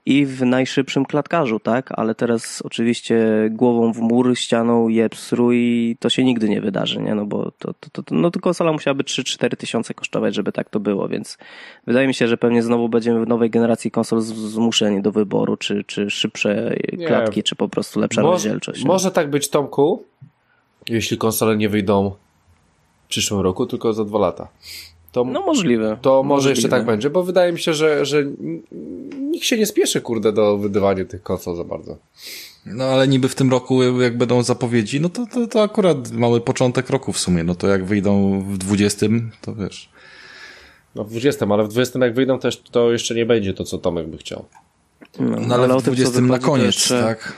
i w najszybszym klatkarzu, tak? Ale teraz oczywiście głową w mur, ścianą jeb, psru i to się nigdy nie wydarzy, nie? No bo to, to, to, no to konsola musiałaby 3-4 tysiące kosztować, żeby tak to było, więc wydaje mi się, że pewnie znowu będziemy w nowej generacji konsol zmuszeni do wyboru, czy, czy szybsze nie. klatki, czy po prostu lepsza może, rozdzielczość. Może
no? tak być, Tomku, jeśli konsole nie wyjdą w przyszłym roku, tylko za dwa lata. To, no możliwe. To może możliwe. jeszcze tak będzie, bo wydaje mi się, że, że nikt się nie spieszy, kurde, do wydawania tych konsol za bardzo.
No ale niby w tym roku, jak będą zapowiedzi, no to, to, to akurat mały początek roku w sumie, no to jak wyjdą w 20, to wiesz.
No w 20, ale w 20 jak wyjdą też, to jeszcze nie będzie to, co Tomek by chciał.
No, no ale, ale w 20 na koniec, jeszcze... tak?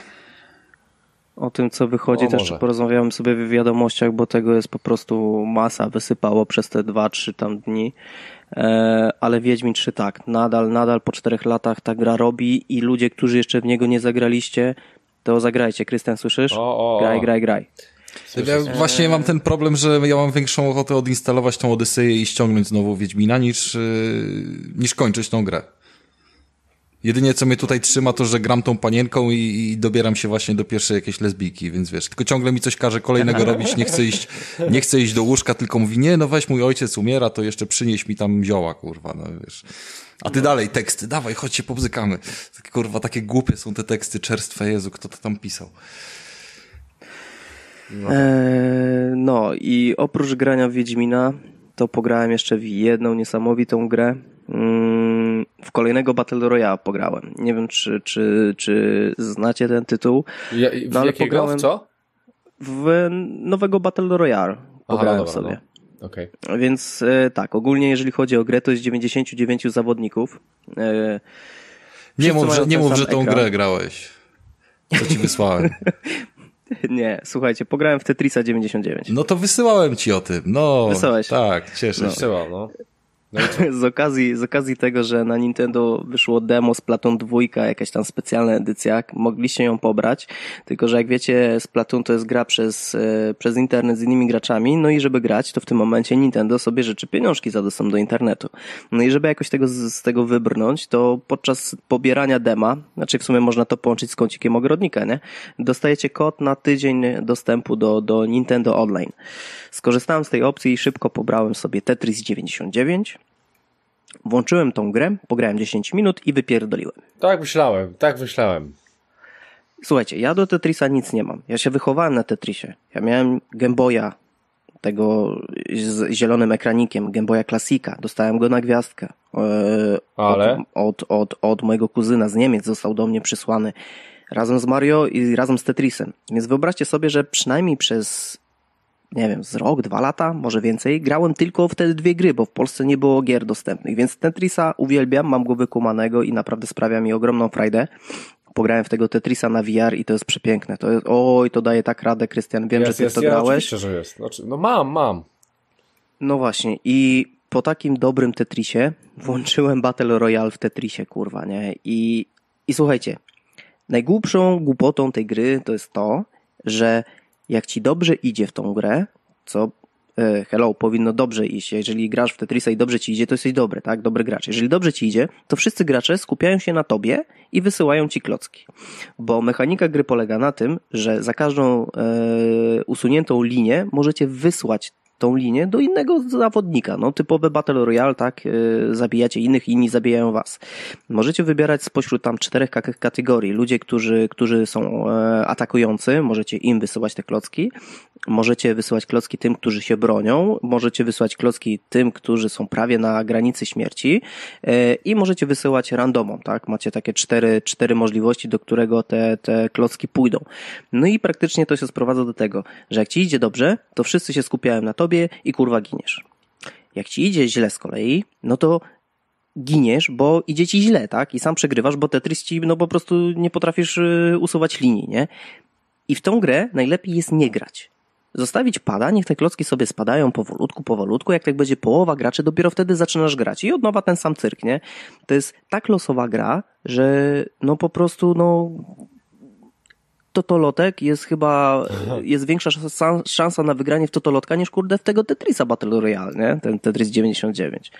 O tym, co wychodzi, o, też może. porozmawiałem sobie w wiadomościach, bo tego jest po prostu masa, wysypało przez te dwa, trzy tam dni. E, ale Wiedźmin 3 tak, nadal, nadal po czterech latach ta gra robi i ludzie, którzy jeszcze w niego nie zagraliście, to zagrajcie. Krystian, słyszysz? O, o, graj, graj, graj. Ja właśnie
mam ten problem, że ja mam większą ochotę odinstalować tą Odyseję i ściągnąć znowu Wiedźmina niż, y, niż kończyć tą grę. Jedynie co mnie tutaj trzyma, to że gram tą panienką i, i dobieram się właśnie do pierwszej jakiejś lesbijki, więc wiesz, tylko ciągle mi coś każe kolejnego robić, nie chcę iść, nie chcę iść do łóżka, tylko mówi, nie, no weź mój ojciec umiera, to jeszcze przynieś mi tam zioła, kurwa, no wiesz. A ty no. dalej, teksty, dawaj, chodź się pobzykamy. Takie, kurwa, takie głupie są te teksty, czerstwe, Jezu, kto to tam pisał.
No. Eee, no i oprócz grania w Wiedźmina, to pograłem jeszcze w jedną niesamowitą grę. Mm w kolejnego Battle Royale pograłem. Nie wiem, czy, czy, czy znacie ten tytuł.
Ja, no, ale jakiego? pograłem. W co?
W nowego Battle Royale pograłem Aha, dobra, no. sobie. No. Okay. Więc e, tak, ogólnie jeżeli chodzi o grę, to jest 99 zawodników. E, nie mów, że, nie mów, że tą ekran. grę
grałeś. Co ci
wysłałem. nie, słuchajcie, pograłem w Tetrisa 99. No to wysyłałem ci o tym. No, Wysyłałeś.
Tak, cieszę no. się. Wysyłał,
no. No z, okazji, z okazji tego, że na Nintendo wyszło demo z Platon 2, jakaś tam specjalna edycja, mogliście ją pobrać, tylko że jak wiecie, z Platon to jest gra przez, e, przez internet z innymi graczami, no i żeby grać, to w tym momencie Nintendo sobie życzy pieniążki za dostęp do internetu. No i żeby jakoś tego, z, z tego wybrnąć, to podczas pobierania dema, znaczy w sumie można to połączyć z kącikiem ogrodnika, nie? Dostajecie kod na tydzień dostępu do, do Nintendo Online. Skorzystałem z tej opcji i szybko pobrałem sobie Tetris 99, Włączyłem tą grę, pograłem 10 minut i wypierdoliłem. Tak myślałem, tak myślałem. Słuchajcie, ja do Tetrisa nic nie mam. Ja się wychowałem na Tetrisie. Ja miałem Game Boya, tego z zielonym ekranikiem, Game Boya Klasika. Dostałem go na gwiazdkę. E, Ale? Od, od, od, od mojego kuzyna z Niemiec został do mnie przysłany razem z Mario i razem z Tetrisem. Więc wyobraźcie sobie, że przynajmniej przez nie wiem, z rok, dwa lata, może więcej, grałem tylko w te dwie gry, bo w Polsce nie było gier dostępnych, więc Tetrisa uwielbiam, mam go wykumanego i naprawdę sprawia mi ogromną frajdę. Pograłem w tego Tetrisa na VR i to jest przepiękne. To jest, oj, to daje tak radę, Krystian, wiem, jest, że ty jest, to ja grałeś. Oczywiście, że jest. Znaczy, no mam, mam. No właśnie i po takim dobrym Tetrisie włączyłem Battle Royale w Tetrisie, kurwa, nie? I, i słuchajcie, najgłupszą głupotą tej gry to jest to, że jak ci dobrze idzie w tą grę, co e, hello, powinno dobrze iść. Jeżeli grasz w Tetrisa i dobrze ci idzie, to jesteś dobry, tak? Dobry gracz. Jeżeli dobrze ci idzie, to wszyscy gracze skupiają się na tobie i wysyłają ci klocki. Bo mechanika gry polega na tym, że za każdą e, usuniętą linię możecie wysłać tą linię do innego zawodnika. No, typowe Battle Royale, tak? Y, zabijacie innych, inni zabijają was. Możecie wybierać spośród tam czterech kategorii. Ludzie, którzy, którzy są e, atakujący, możecie im wysyłać te klocki. Możecie wysyłać klocki tym, którzy się bronią. Możecie wysyłać klocki tym, którzy są prawie na granicy śmierci. E, I możecie wysyłać randomom, tak? Macie takie cztery, cztery możliwości, do którego te, te klocki pójdą. No i praktycznie to się sprowadza do tego, że jak ci idzie dobrze, to wszyscy się skupiają na tobie, i kurwa giniesz. Jak ci idzie źle z kolei, no to giniesz, bo idzie ci źle, tak? I sam przegrywasz, bo Tetris ci, no po prostu nie potrafisz y, usuwać linii, nie? I w tą grę najlepiej jest nie grać. Zostawić pada, niech te klocki sobie spadają powolutku, powolutku. Jak tak będzie połowa graczy, dopiero wtedy zaczynasz grać. I od nowa ten sam cyrk, nie? To jest tak losowa gra, że no po prostu, no totolotek jest chyba, jest większa szansa na wygranie w totolotka niż kurde w tego Tetrisa Battle Royale, nie? Ten Tetris 99.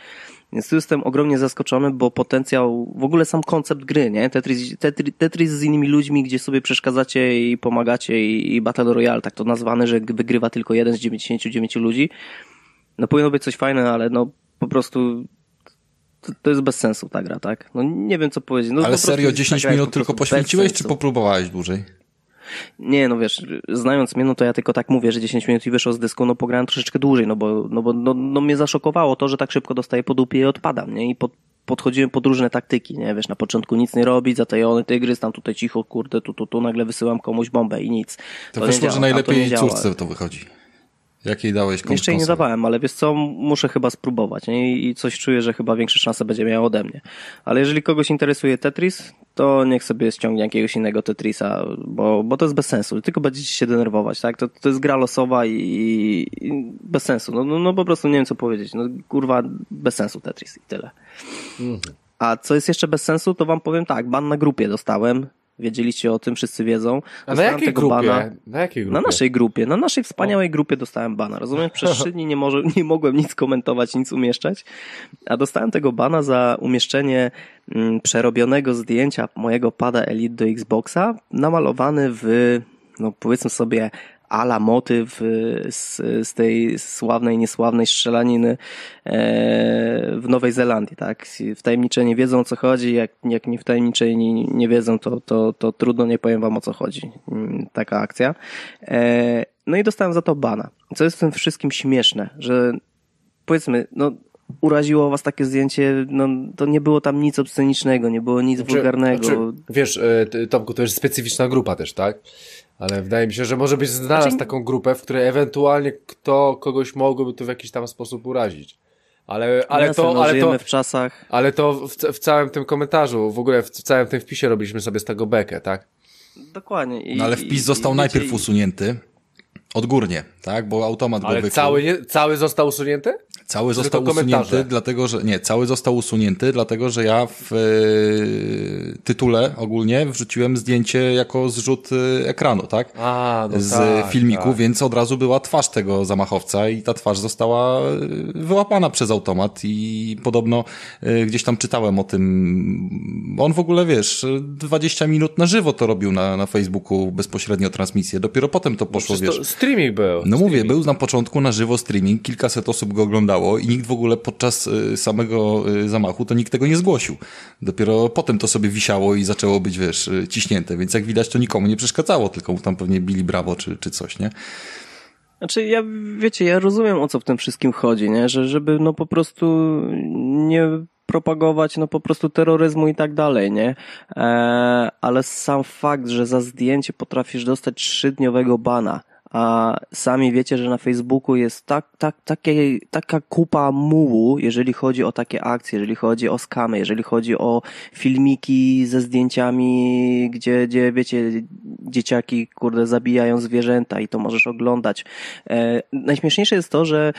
Więc tu jestem ogromnie zaskoczony, bo potencjał, w ogóle sam koncept gry, nie? Tetris, Tetris, Tetris z innymi ludźmi, gdzie sobie przeszkadzacie i pomagacie i, i Battle Royale, tak to nazwane, że wygrywa tylko jeden z 99 ludzi. No powinno być coś fajne, ale no po prostu to, to, jest bez sensu ta gra, tak? No nie wiem co powiedzieć. No, ale serio 10 minut tylko poświęciłeś, czy
popróbowałeś dłużej?
Nie, no wiesz, znając mnie, no to ja tylko tak mówię, że 10 minut i wyszło z dysku, no pograłem troszeczkę dłużej, no bo, no bo no, no mnie zaszokowało to, że tak szybko dostaję po dupie i odpadam, nie? I pod, podchodziłem pod różne taktyki, nie? Wiesz, na początku nic nie robić, zatajony tygrys, tam tutaj cicho, kurde, tu, tu, tu, nagle wysyłam komuś bombę i nic. To, to wyszło, że najlepiej to córce
to wychodzi. Jakiej dałeś komuś? Jeszcze jej nie
dawałem, ale wiesz co, muszę chyba spróbować nie? i coś czuję, że chyba większe szanse będzie miała ode mnie. Ale jeżeli kogoś interesuje Tetris, to niech sobie ściągnie jakiegoś innego Tetrisa, bo, bo to jest bez sensu. Tylko będziecie się denerwować, tak? To, to jest gra losowa i, i bez sensu. No, no, no po prostu nie wiem, co powiedzieć. No kurwa, bez sensu Tetris i tyle. Mhm. A co jest jeszcze bez sensu, to wam powiem tak, ban na grupie dostałem Wiedzieliście o tym, wszyscy wiedzą. A na jakiej, grupie? Bana. na jakiej grupie? Na naszej grupie, na naszej wspaniałej o. grupie dostałem bana. Rozumiem, przez trzy dni nie, może, nie mogłem nic komentować, nic umieszczać. A dostałem tego bana za umieszczenie mm, przerobionego zdjęcia mojego pada Elite do Xboxa, namalowany w no powiedzmy sobie ala motyw y, z, z tej sławnej, niesławnej strzelaniny e, w Nowej Zelandii, tak? nie wiedzą o co chodzi, jak, jak nie wtajemniczeni nie wiedzą, to, to, to trudno nie powiem wam o co chodzi. Mm, taka akcja. E, no i dostałem za to bana. Co jest w tym wszystkim śmieszne, że powiedzmy, no uraziło was takie zdjęcie, no to nie było tam nic obscenicznego, nie było nic znaczy, wulgarnego. Znaczy,
wiesz, e, Tomku, to jest specyficzna grupa też, tak? Ale wydaje mi się, że może byś znalazł znaczy... taką grupę, w której ewentualnie kto kogoś mogłoby to w jakiś tam sposób urazić. Ale, ale Jasne, to, no, ale to, w czasach. Ale to w, w, całym tym komentarzu, w ogóle w, w, całym tym wpisie robiliśmy sobie z tego bekę, tak?
Dokładnie. I, no ale wpis
został i, najpierw
usunięty. Odgórnie,
tak, bo automat Ale był cały, nie, cały został usunięty? Cały Czy został usunięty,
dlatego że. Nie, cały został usunięty, dlatego że ja w y, tytule ogólnie wrzuciłem zdjęcie jako zrzut y, ekranu, tak? A, no Z tak, filmiku, tak. więc od razu była twarz tego zamachowca i ta twarz została e, wyłapana przez automat i podobno y, gdzieś tam czytałem o tym. On w ogóle wiesz, 20 minut na żywo to robił na, na Facebooku bezpośrednio transmisję, dopiero potem to no poszło, no, wiesz streaming był. No streaming. mówię, był na początku na żywo streaming, kilkaset osób go oglądało i nikt w ogóle podczas y, samego y, zamachu to nikt tego nie zgłosił. Dopiero potem to sobie wisiało i zaczęło być, wiesz, y, ciśnięte, więc jak widać to nikomu nie przeszkadzało, tylko mu tam pewnie bili brawo czy, czy coś, nie?
Znaczy, ja wiecie, ja rozumiem o co w tym wszystkim chodzi, nie? Że żeby no po prostu nie propagować no po prostu terroryzmu i tak dalej, nie? E, ale sam fakt, że za zdjęcie potrafisz dostać trzydniowego bana, a sami wiecie, że na Facebooku jest tak, tak, takie, taka kupa mułu, jeżeli chodzi o takie akcje, jeżeli chodzi o skamy, jeżeli chodzi o filmiki ze zdjęciami, gdzie, gdzie wiecie, dzieciaki, kurde, zabijają zwierzęta i to możesz oglądać. E, najśmieszniejsze jest to, że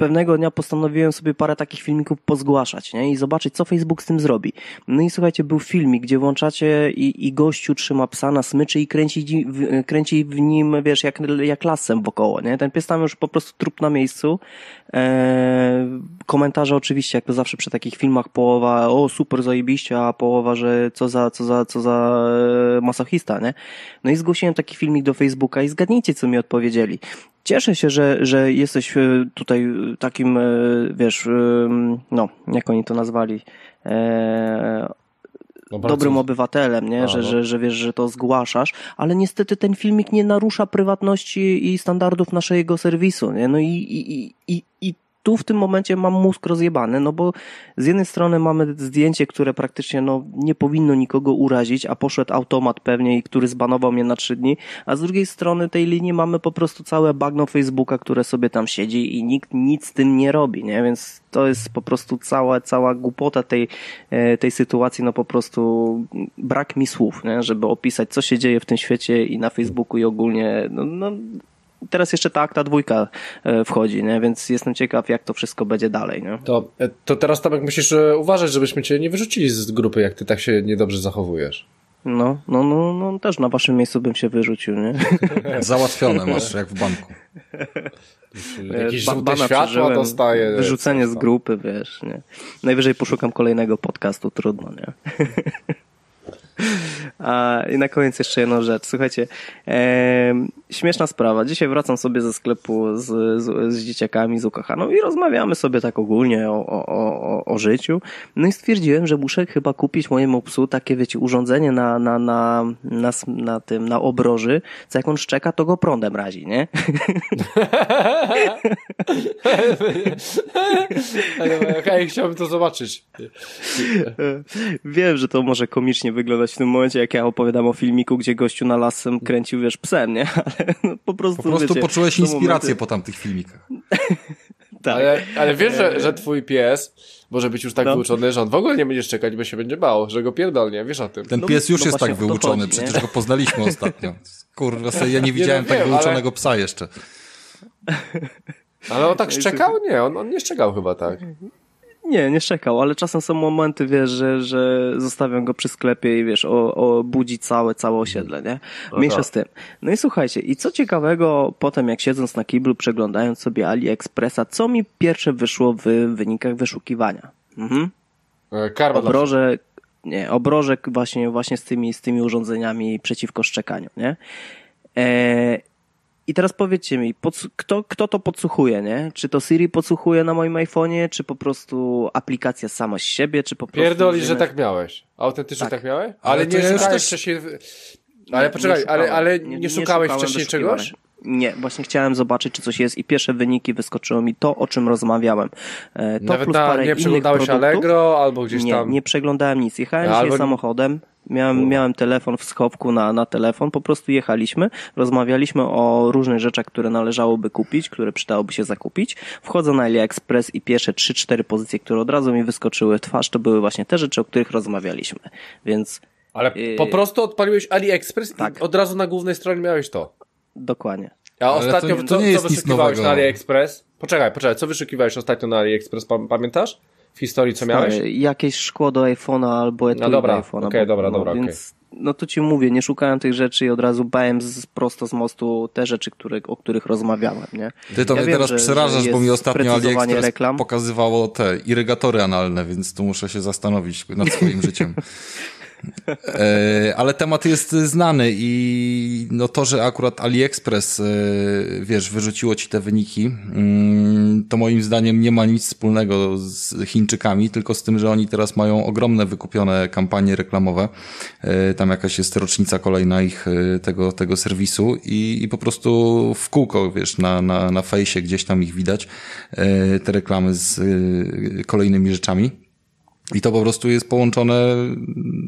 pewnego dnia postanowiłem sobie parę takich filmików pozgłaszać nie? i zobaczyć, co Facebook z tym zrobi. No i słuchajcie, był filmik, gdzie włączacie i, i gościu trzyma psa na smyczy i kręci, w, kręci w nim, wiesz, jak, jak lasem wokoło. Nie? Ten pies tam już po prostu trup na miejscu. Eee, komentarze oczywiście, jak to zawsze przy takich filmach, połowa o super, zajebiście, a połowa, że co za, co za, co za e, masochista, nie? No i zgłosiłem taki filmik do Facebooka i zgadnijcie, co mi odpowiedzieli. Cieszę się, że, że jesteś e, tutaj e, takim, e, wiesz, no, jak oni to nazwali, e, no dobrym obywatelem, nie? że, no. że, że wiesz, że to zgłaszasz, ale niestety ten filmik nie narusza prywatności i standardów naszego serwisu. Nie? No i, i, i, i tu w tym momencie mam mózg rozjebany, no bo z jednej strony mamy zdjęcie, które praktycznie no, nie powinno nikogo urazić, a poszedł automat pewnie, który zbanował mnie na trzy dni, a z drugiej strony tej linii mamy po prostu całe bagno Facebooka, które sobie tam siedzi i nikt nic z tym nie robi, nie? Więc to jest po prostu cała, cała głupota tej, e, tej sytuacji, no po prostu brak mi słów, nie? żeby opisać, co się dzieje w tym świecie i na Facebooku i ogólnie, no, no teraz jeszcze ta, ta dwójka e, wchodzi, nie? więc jestem ciekaw, jak to wszystko będzie dalej. Nie? To, e,
to teraz Tomek musisz e, uważać, żebyśmy cię nie wyrzucili z grupy, jak ty tak się niedobrze zachowujesz.
No, no, no, no, też na waszym miejscu bym się wyrzucił, nie? Załatwione masz, jak w banku. Jakieś ba światła
dostaje. Wyrzucenie z grupy,
wiesz, nie? Najwyżej poszukam kolejnego podcastu, trudno, nie? A, I na koniec jeszcze jedną rzecz. Słuchajcie, e, śmieszna sprawa. Dzisiaj wracam sobie ze sklepu z, z, z dzieciakami, z ukochaną i rozmawiamy sobie tak ogólnie o, o, o, o życiu. No i stwierdziłem, że muszę chyba kupić mojemu psu takie, wiecie, urządzenie na, na, na, na, na tym, na obroży, co jak on szczeka, to go prądem razi, nie?
Okej, chciałbym to zobaczyć.
Wiem, że to może komicznie wyglądać w tym momencie, jak ja opowiadam o filmiku, gdzie gościu na lasem kręcił, wiesz, psem, nie? Ale no, po prostu, Po prostu wiecie, poczułeś inspirację momenty...
po tamtych filmikach.
tak. Ale, ale wiesz, że, e, że twój pies może być już tak no. wyuczony, że on w ogóle nie będziesz czekać, bo się będzie bał, że go pierdolnie, wiesz o tym. Ten no, pies już no jest tak wyuczony, chodzi, przecież go poznaliśmy ostatnio. Kurwa, sobie, ja nie widziałem nie no tak wiem, wyuczonego ale... psa jeszcze. Ale on tak no szczekał? Nie, on, on nie szczekał chyba tak. Mhm.
Nie, nie szczekał, ale czasem są momenty, wiesz, że, że zostawiam go przy sklepie i wiesz, o, o budzi całe, całe osiedle, nie? No Mniejsza tak. z tym. No i słuchajcie, i co ciekawego, potem jak siedząc na kiblu, przeglądając sobie AliExpressa, co mi pierwsze wyszło w wynikach wyszukiwania?
Mhm. E, karma obroże,
nie, obrożek właśnie, właśnie z tymi, z tymi urządzeniami przeciwko szczekaniu, nie? E, i teraz powiedzcie mi, kto, kto to podsłuchuje, nie? Czy to Siri podsłuchuje na moim iPhone'ie, czy po prostu aplikacja sama z siebie, czy po prostu... Pierdolisz, że tak
miałeś. Autentycznie tak, tak miałeś? Ale, ale nie szukałeś wcześniej... Ale poczekaj, nie ale, ale nie, nie szukałeś wcześniej czegoś?
Nie, właśnie chciałem zobaczyć, czy coś jest i pierwsze wyniki wyskoczyło mi to, o czym rozmawiałem. E, to Nawet plus parę nie przeglądałeś innych produktów.
Allegro albo gdzieś nie, tam.
Nie przeglądałem nic. Jechałem albo... samochodem, Miałem, miałem telefon w schowku na, na telefon, po prostu jechaliśmy, rozmawialiśmy o różnych rzeczach, które należałoby kupić, które przydałoby się zakupić. Wchodzę na AliExpress i pierwsze 3-4 pozycje, które od razu mi wyskoczyły w twarz, to były właśnie te rzeczy, o których rozmawialiśmy. Więc.
Ale po y- prostu odpaliłeś AliExpress tak. i od razu na głównej stronie miałeś
to. Dokładnie.
A ostatnio to, to co, co wyszukiwałeś na AliExpress? Poczekaj, poczekaj, co wyszukiwałeś ostatnio na AliExpress, pamiętasz? W historii, co miałeś?
Jakieś szkło do iPhone'a albo etui no dobra, do iPhone'a. Okay, dobra, no, dobra, więc, okay. No tu ci mówię, nie szukałem tych rzeczy i od razu bałem z, prosto z mostu te rzeczy, które, o których rozmawiałem, nie? Ty to ja mnie wiem, teraz że, przerażasz, że bo mi ostatnio AliExpress
reklam. pokazywało te irygatory analne, więc tu muszę się zastanowić nad swoim życiem. E, ale temat jest znany i no to, że akurat AliExpress, e, wiesz, wyrzuciło ci te wyniki, mm, to moim zdaniem nie ma nic wspólnego z Chińczykami, tylko z tym, że oni teraz mają ogromne wykupione kampanie reklamowe. E, tam jakaś jest rocznica kolejna ich tego, tego serwisu i, i po prostu w kółko, wiesz, na, na, na fejsie gdzieś tam ich widać, te reklamy z kolejnymi rzeczami. I to po prostu jest połączone,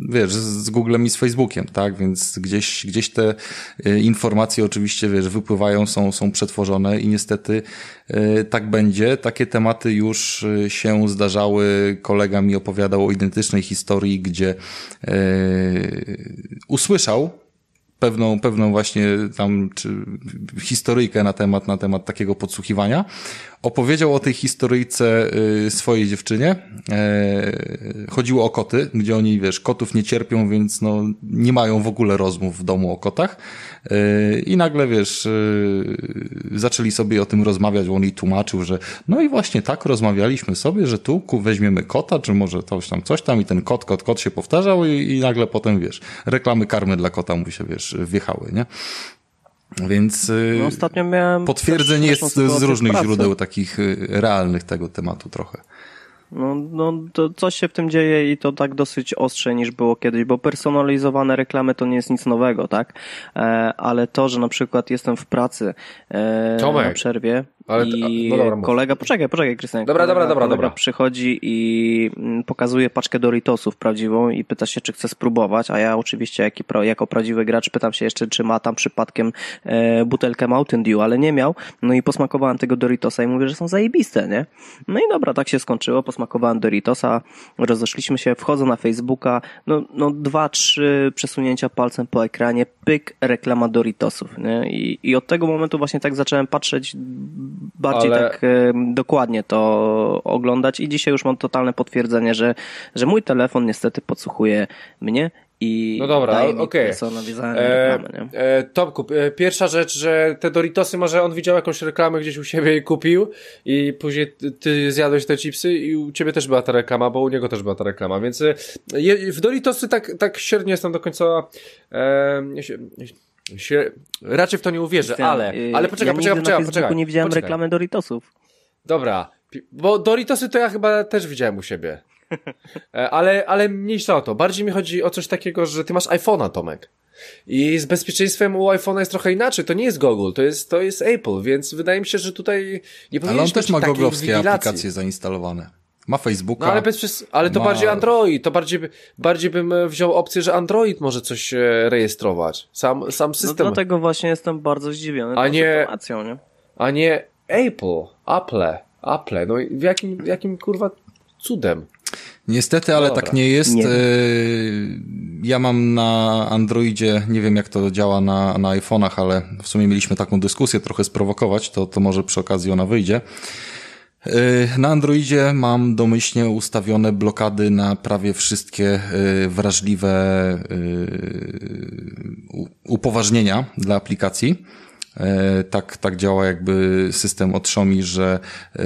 wiesz, z Googlem i z Facebookiem, tak? Więc gdzieś, gdzieś te e, informacje oczywiście, wiesz, wypływają, są, są przetworzone i niestety e, tak będzie. Takie tematy już e, się zdarzały. Kolega mi opowiadał o identycznej historii, gdzie usłyszał pewną, pewną właśnie tam czy historyjkę na temat, na temat takiego podsłuchiwania. Opowiedział o tej historyjce y, swojej dziewczynie. E, chodziło o koty, gdzie oni, wiesz, kotów nie cierpią, więc no, nie mają w ogóle rozmów w domu o kotach. E, I nagle, wiesz, y, zaczęli sobie o tym rozmawiać, bo on jej tłumaczył, że no i właśnie tak rozmawialiśmy sobie, że tu weźmiemy kota, czy może coś tam, coś tam i ten kot, kot, kot się powtarzał i, i nagle potem, wiesz, reklamy karmy dla kota mu się, wiesz, wjechały, nie? Więc y, no,
ostatnio miałem potwierdzenie jest z różnych źródeł
takich y, realnych tego tematu trochę.
No, no to coś się w tym dzieje i to tak dosyć ostrzej niż było kiedyś, bo personalizowane reklamy to nie jest nic nowego, tak? E, ale to, że na przykład jestem w pracy e, na przerwie ale to, I no dobra, kolega, poczekaj, poczekaj, Krystian. Dobra, dobra, dobra, dobra. Przychodzi i mm, pokazuje paczkę Doritosów prawdziwą i pyta się, czy chce spróbować, a ja oczywiście jako, jako prawdziwy gracz pytam się jeszcze, czy ma tam przypadkiem e, butelkę Mountain Dew, ale nie miał. No i posmakowałem tego Doritosa i mówię, że są zajebiste, nie? No i dobra, tak się skończyło, posmakowałem Doritosa, rozeszliśmy się, wchodzę na Facebooka, no, no dwa, trzy przesunięcia palcem po ekranie, pyk, reklama Doritosów, nie? I, i od tego momentu właśnie tak zacząłem patrzeć bardziej Ale... tak dokładnie to oglądać i dzisiaj już mam totalne potwierdzenie, że, że mój telefon niestety podsłuchuje mnie i no dobra, okej. Okay. E,
e, e, pierwsza rzecz, że te Doritosy może on widział jakąś reklamę gdzieś u siebie i kupił i później ty zjadłeś te chipsy i u ciebie też była ta reklama, bo u niego też była ta reklama, więc e, je, w Doritosy tak, tak średnio jestem do końca e, się, raczej w to nie uwierzę, Jestem, ale, y, ale poczekaj, ja poczekaj, poczekaj, poczekaj. nie widziałem poczekaj. reklamy
Doritosów.
Dobra, bo Doritosy to ja chyba też widziałem u siebie. E, ale, ale mniejsza o to. Bardziej mi chodzi o coś takiego, że ty masz iPhone'a, Tomek. I z bezpieczeństwem u iPhone'a jest trochę inaczej. To nie jest Google, to jest, to jest Apple, więc wydaje mi się, że tutaj nie powinien Ale on też ma goglowskie aplikacje
zainstalowane. Ma Facebooka.
No ale, bez, ale to ma... bardziej Android, to bardziej, bardziej bym e, wziął opcję, że Android może coś e, rejestrować. Sam, sam no system. No
dlatego właśnie jestem bardzo zdziwiony a
nie, sytuacją, nie? A nie Apple, Apple, Apple. No w jakim, jakim kurwa cudem? Niestety, ale tak Dobra. tak nie jest. Nie. E,
ja mam na Androidzie, nie wiem jak to działa na, na iPhone'ach, ale w sumie mieliśmy taką dyskusję, trochę sprowokować, to, to może przy okazji ona wyjdzie. Y, na Androidzie mam domyślnie ustawione blokady na prawie wszystkie y, wrażliwe y, upoważnienia dla aplikacji. E, tak, tak działa jakby system od Xiaomi, że e,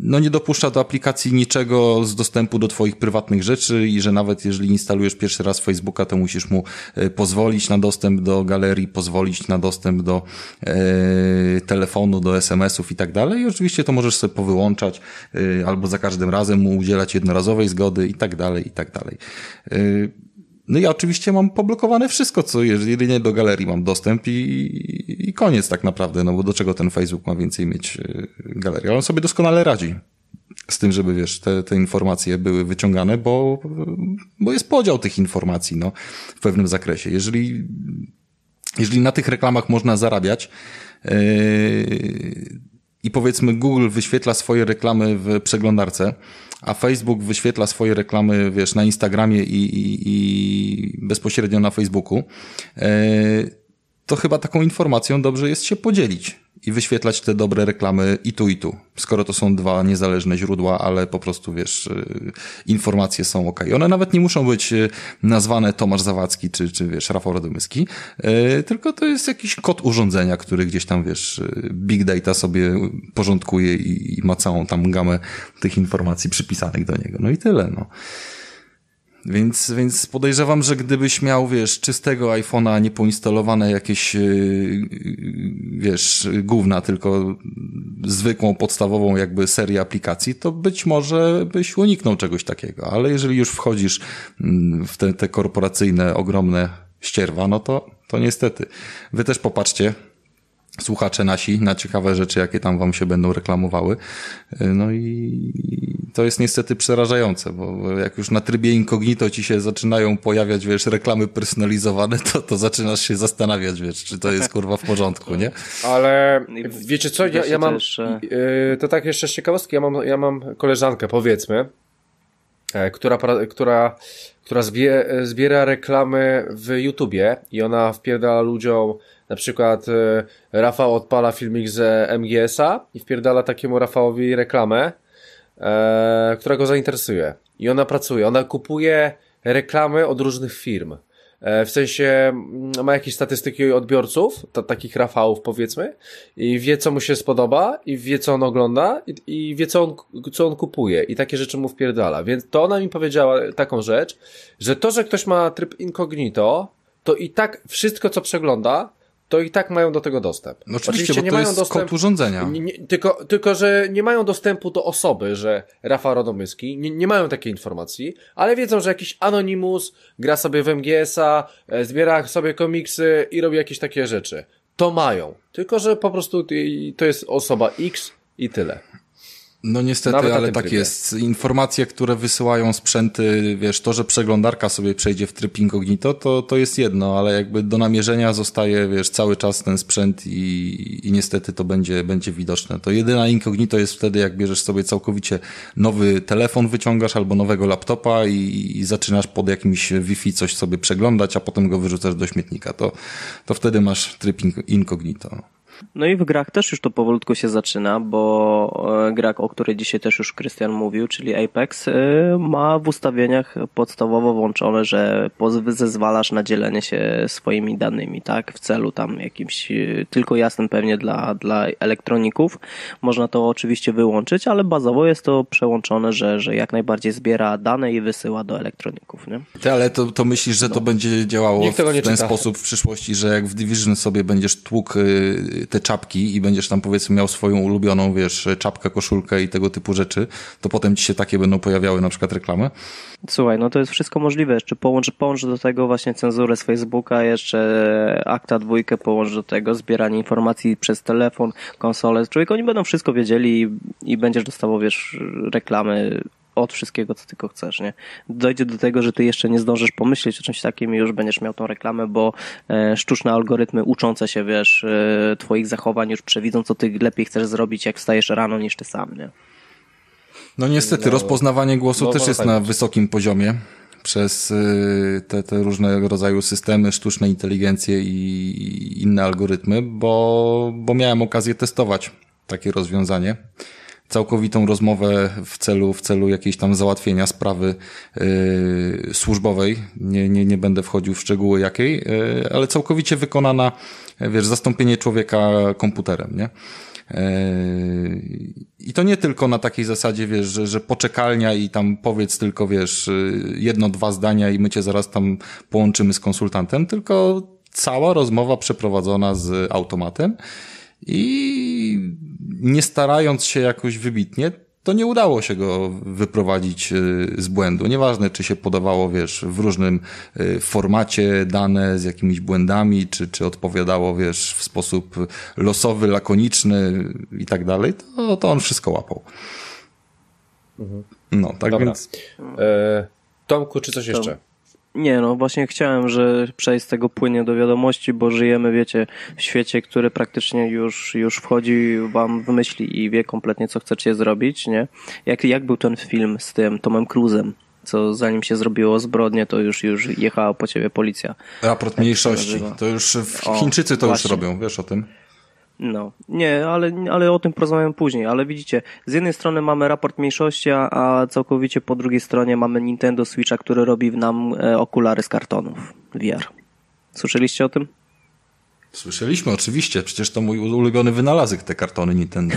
no nie dopuszcza do aplikacji niczego z dostępu do twoich prywatnych rzeczy i że nawet jeżeli instalujesz pierwszy raz Facebooka, to musisz mu e, pozwolić na dostęp do galerii, pozwolić na dostęp do telefonu, do SMS-ów i tak dalej. I oczywiście to możesz sobie powyłączać albo za każdym razem mu udzielać jednorazowej zgody i tak dalej, i tak dalej. No i oczywiście mam poblokowane wszystko, co jedynie do galerii mam dostęp i, i, i koniec tak naprawdę, no bo do czego ten Facebook ma więcej mieć y, galerii? Ale on sobie doskonale radzi z tym, żeby wiesz, te, te informacje były wyciągane, bo, bo jest podział tych informacji no, w pewnym zakresie. Jeżeli, jeżeli na tych reklamach można zarabiać, yy, i powiedzmy Google wyświetla swoje reklamy w przeglądarce, a Facebook wyświetla swoje reklamy, wiesz, na Instagramie i, i, i bezpośrednio na Facebooku, e, to chyba taką informacją dobrze jest się podzielić i wyświetlać te dobre reklamy i tu, i tu. Skoro to są dwa niezależne źródła, ale po prostu wiesz, y, informacje są ok. One nawet nie muszą być y, nazwane Tomasz Zawadzki czy, czy wiesz, Rafał Radomyski, y, tylko to jest jakiś kod urządzenia, który gdzieś tam wiesz, Big Data sobie porządkuje i ma całą tam gamę tych informacji przypisanych do niego. No i tyle, no. Więc, więc podejrzewam, że gdybyś miał, wiesz, czystego iPhone'a, nie poinstalowane jakieś, y, y, y, wiesz, główna, tylko zwykłą, podstawową jakby serię aplikacji, to być może byś uniknął czegoś takiego. Ale jeżeli już wchodzisz mm, w te, te korporacyjne, ogromne ścierwa, no to, to niestety. Wy też popatrzcie, słuchacze nasi na ciekawe rzeczy, jakie tam wam się będą reklamowały. No i, to jest niestety przerażające, bo jak już na trybie incognito ci się zaczynają pojawiać, wiesz, reklamy personalizowane, to, to zaczynasz się zastanawiać, wiesz, czy to jest kurwa w porządku, nie?
Ale wiecie co, ja, ja mam, y, to tak jeszcze z ciekawostki, ja mam, ja mam koleżankę, powiedzmy, e, która, która, która zbie, zbiera reklamy w YouTubie i ona wpierdala ludziom na przykład e, Rafał odpala filmik z MGS-a i wpierdala takiemu Rafałowi reklamę e, która go zainteresuje. I ona pracuje, ona kupuje reklamy od różnych firm. E, w sensie mm, ma jakieś statystyki odbiorców, ta, takich Rafałów powiedzmy, i wie, co mu się spodoba, i wie, co on ogląda, i, i, wie, co on, co on kupuje, i takie rzeczy mu wpierdala. Więc to ona mi powiedziała taką rzecz, że to, że ktoś ma tryb incognito, to i tak wszystko, co przegląda, to i tak mają do tego dostęp. No oczywiście, oczywiście nie mają jest dostęp, kod urządzenia. Nie, nie, tylko, tylko, że nie mają dostępu do osoby, że Rafał Rodomyski. nie, nie mają takiej informacji, ale wiedzą, że jakiś Anonymous gra sobie w MGS-a, e, zbiera sobie komiksy i robi jakieś takie rzeczy. To mają. Tylko, że po prostu to jest osoba X i tyle.
No niestety, Nawet ale tak trybie. jest. Informacje, które wysyłają sprzęty, wiesz, to, że przeglądarka sobie przejdzie w tryb incognito, to, to jest jedno, ale jakby do namierzenia zostaje, wiesz, cały czas ten sprzęt i, i niestety to będzie, będzie widoczne. To jedyna incognito jest wtedy, jak bierzesz sobie całkowicie nowy telefon, wyciągasz albo nowego laptopa i, i zaczynasz pod jakimś Wi-Fi coś sobie przeglądać, a potem go wyrzucasz do śmietnika. To, to wtedy masz tryb incognito.
No i w grach też już to powolutku się zaczyna, bo e, grak, o której dzisiaj też już Krystian mówił, czyli Apex, e, ma w ustawieniach podstawowo włączone, że zezwalasz na dzielenie się swoimi danymi, tak? W celu tam jakimś e, tylko jasnym pewnie dla, dla elektroników. Można to oczywiście wyłączyć, ale bazowo jest to przełączone, że, że jak najbardziej zbiera dane i wysyła do elektroników, nie? Ty,
ale to, to myślisz, że no. to będzie działało w ten czyta. sposób w przyszłości, że jak w Division sobie będziesz tłuk y, te czapki i będziesz tam powiedzmy miał swoją ulubioną, wiesz, czapkę, koszulkę i tego typu rzeczy, to potem ci się takie będą pojawiały na przykład reklamy?
Słuchaj, no to jest wszystko możliwe. Jeszcze połącz, połącz do tego właśnie cenzurę z Facebooka, jeszcze akta dwójkę połącz do tego, zbieranie informacji przez telefon, konsolę. Człowiek, oni będą wszystko wiedzieli i, i będziesz dostawał, wiesz, reklamy od wszystkiego, co tylko chcesz, nie? Dojdzie do tego, że ty jeszcze nie zdążysz pomyśleć o czymś takim i już będziesz miał tą reklamę, bo e, sztuczne algorytmy uczące się, wiesz, e, twoich zachowań już przewidzą, co ty lepiej chcesz zrobić, jak wstajesz rano niż ty sam, nie?
No niestety, no, rozpoznawanie głosu no, też jest tak na wysokim poziomie przez e, te, te różne rodzaju systemy, sztuczne inteligencje i inne algorytmy, bo, bo miałem okazję testować takie rozwiązanie całkowitą rozmowę w celu, w celu jakiejś tam załatwienia sprawy yy, służbowej. Nie, nie, nie będę wchodził w szczegóły jakiej, yy, ale całkowicie wykonana, wiesz, zastąpienie człowieka komputerem, nie? Y, I to nie tylko na takiej zasadzie, wiesz, że, że poczekalnia i tam powiedz tylko, wiesz, y, jedno, dwa zdania i my cię zaraz tam połączymy z konsultantem, tylko cała rozmowa przeprowadzona z automatem i nie starając się jakoś wybitnie, to nie udało się go wyprowadzić y, z błędu. Nieważne, czy się podawało, wiesz, w różnym y, formacie dane z jakimiś błędami, czy, czy odpowiadało, wiesz, w sposób losowy, lakoniczny i tak dalej, to, to on wszystko łapał.
Mhm. No, tak Dobra. więc. E, Tomku, czy coś Tom. jeszcze?
Nie, no właśnie chciałem, że przejść z tego płynie do wiadomości, bo żyjemy, wiecie, w świecie, który praktycznie już, już wchodzi wam w myśli i wie kompletnie, co chcecie zrobić, nie? Jak, jak był ten film z tym Tomem Cruzem? co zanim się zrobiło zbrodnie, to już, już jechała po ciebie policja. Raport tak mniejszości. To
już w
Chińczycy to już robią,
wiesz o tym? No, nie, ale, ale o tym porozmawiam później, ale widzicie, z jednej strony mamy raport mniejszości, a całkowicie po drugiej stronie mamy Nintendo Switcha, który robi w nam e, okulary z kartonów VR. Słyszeliście o tym? Słyszeliśmy, oczywiście,
przecież to mój ulubiony wynalazek, te kartony Nintendo.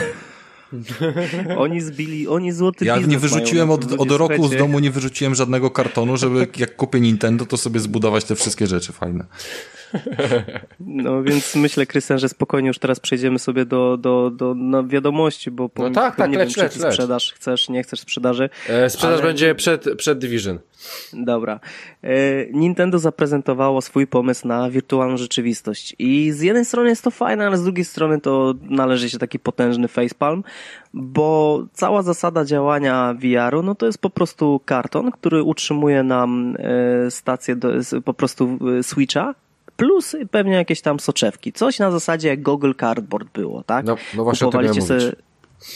Oni zbili, oni złoty Ja nie wyrzuciłem mają, od, od roku z domu,
nie wyrzuciłem żadnego kartonu, żeby jak kupię Nintendo, to sobie zbudować te wszystkie rzeczy fajne.
No więc myślę, Krystian, że spokojnie już teraz przejdziemy sobie do, do, do no, wiadomości, bo po, no tak, tak, nie lecz, wiem, lecz, czy lecz. sprzedaż chcesz, nie chcesz sprzedaży. E, sprzedaż ale... będzie przed, przed Division. Dobra. E, Nintendo zaprezentowało swój pomysł na wirtualną rzeczywistość i z jednej strony jest to fajne, ale z drugiej strony to należy się taki potężny facepalm, bo cała zasada działania VR-u no to jest po prostu karton, który utrzymuje nam e, stację, do, po prostu e, switcha, plus pewnie jakieś tam soczewki. Coś na zasadzie jak Google Cardboard było, tak? No, no właśnie Kupowaliście sobie, mówić.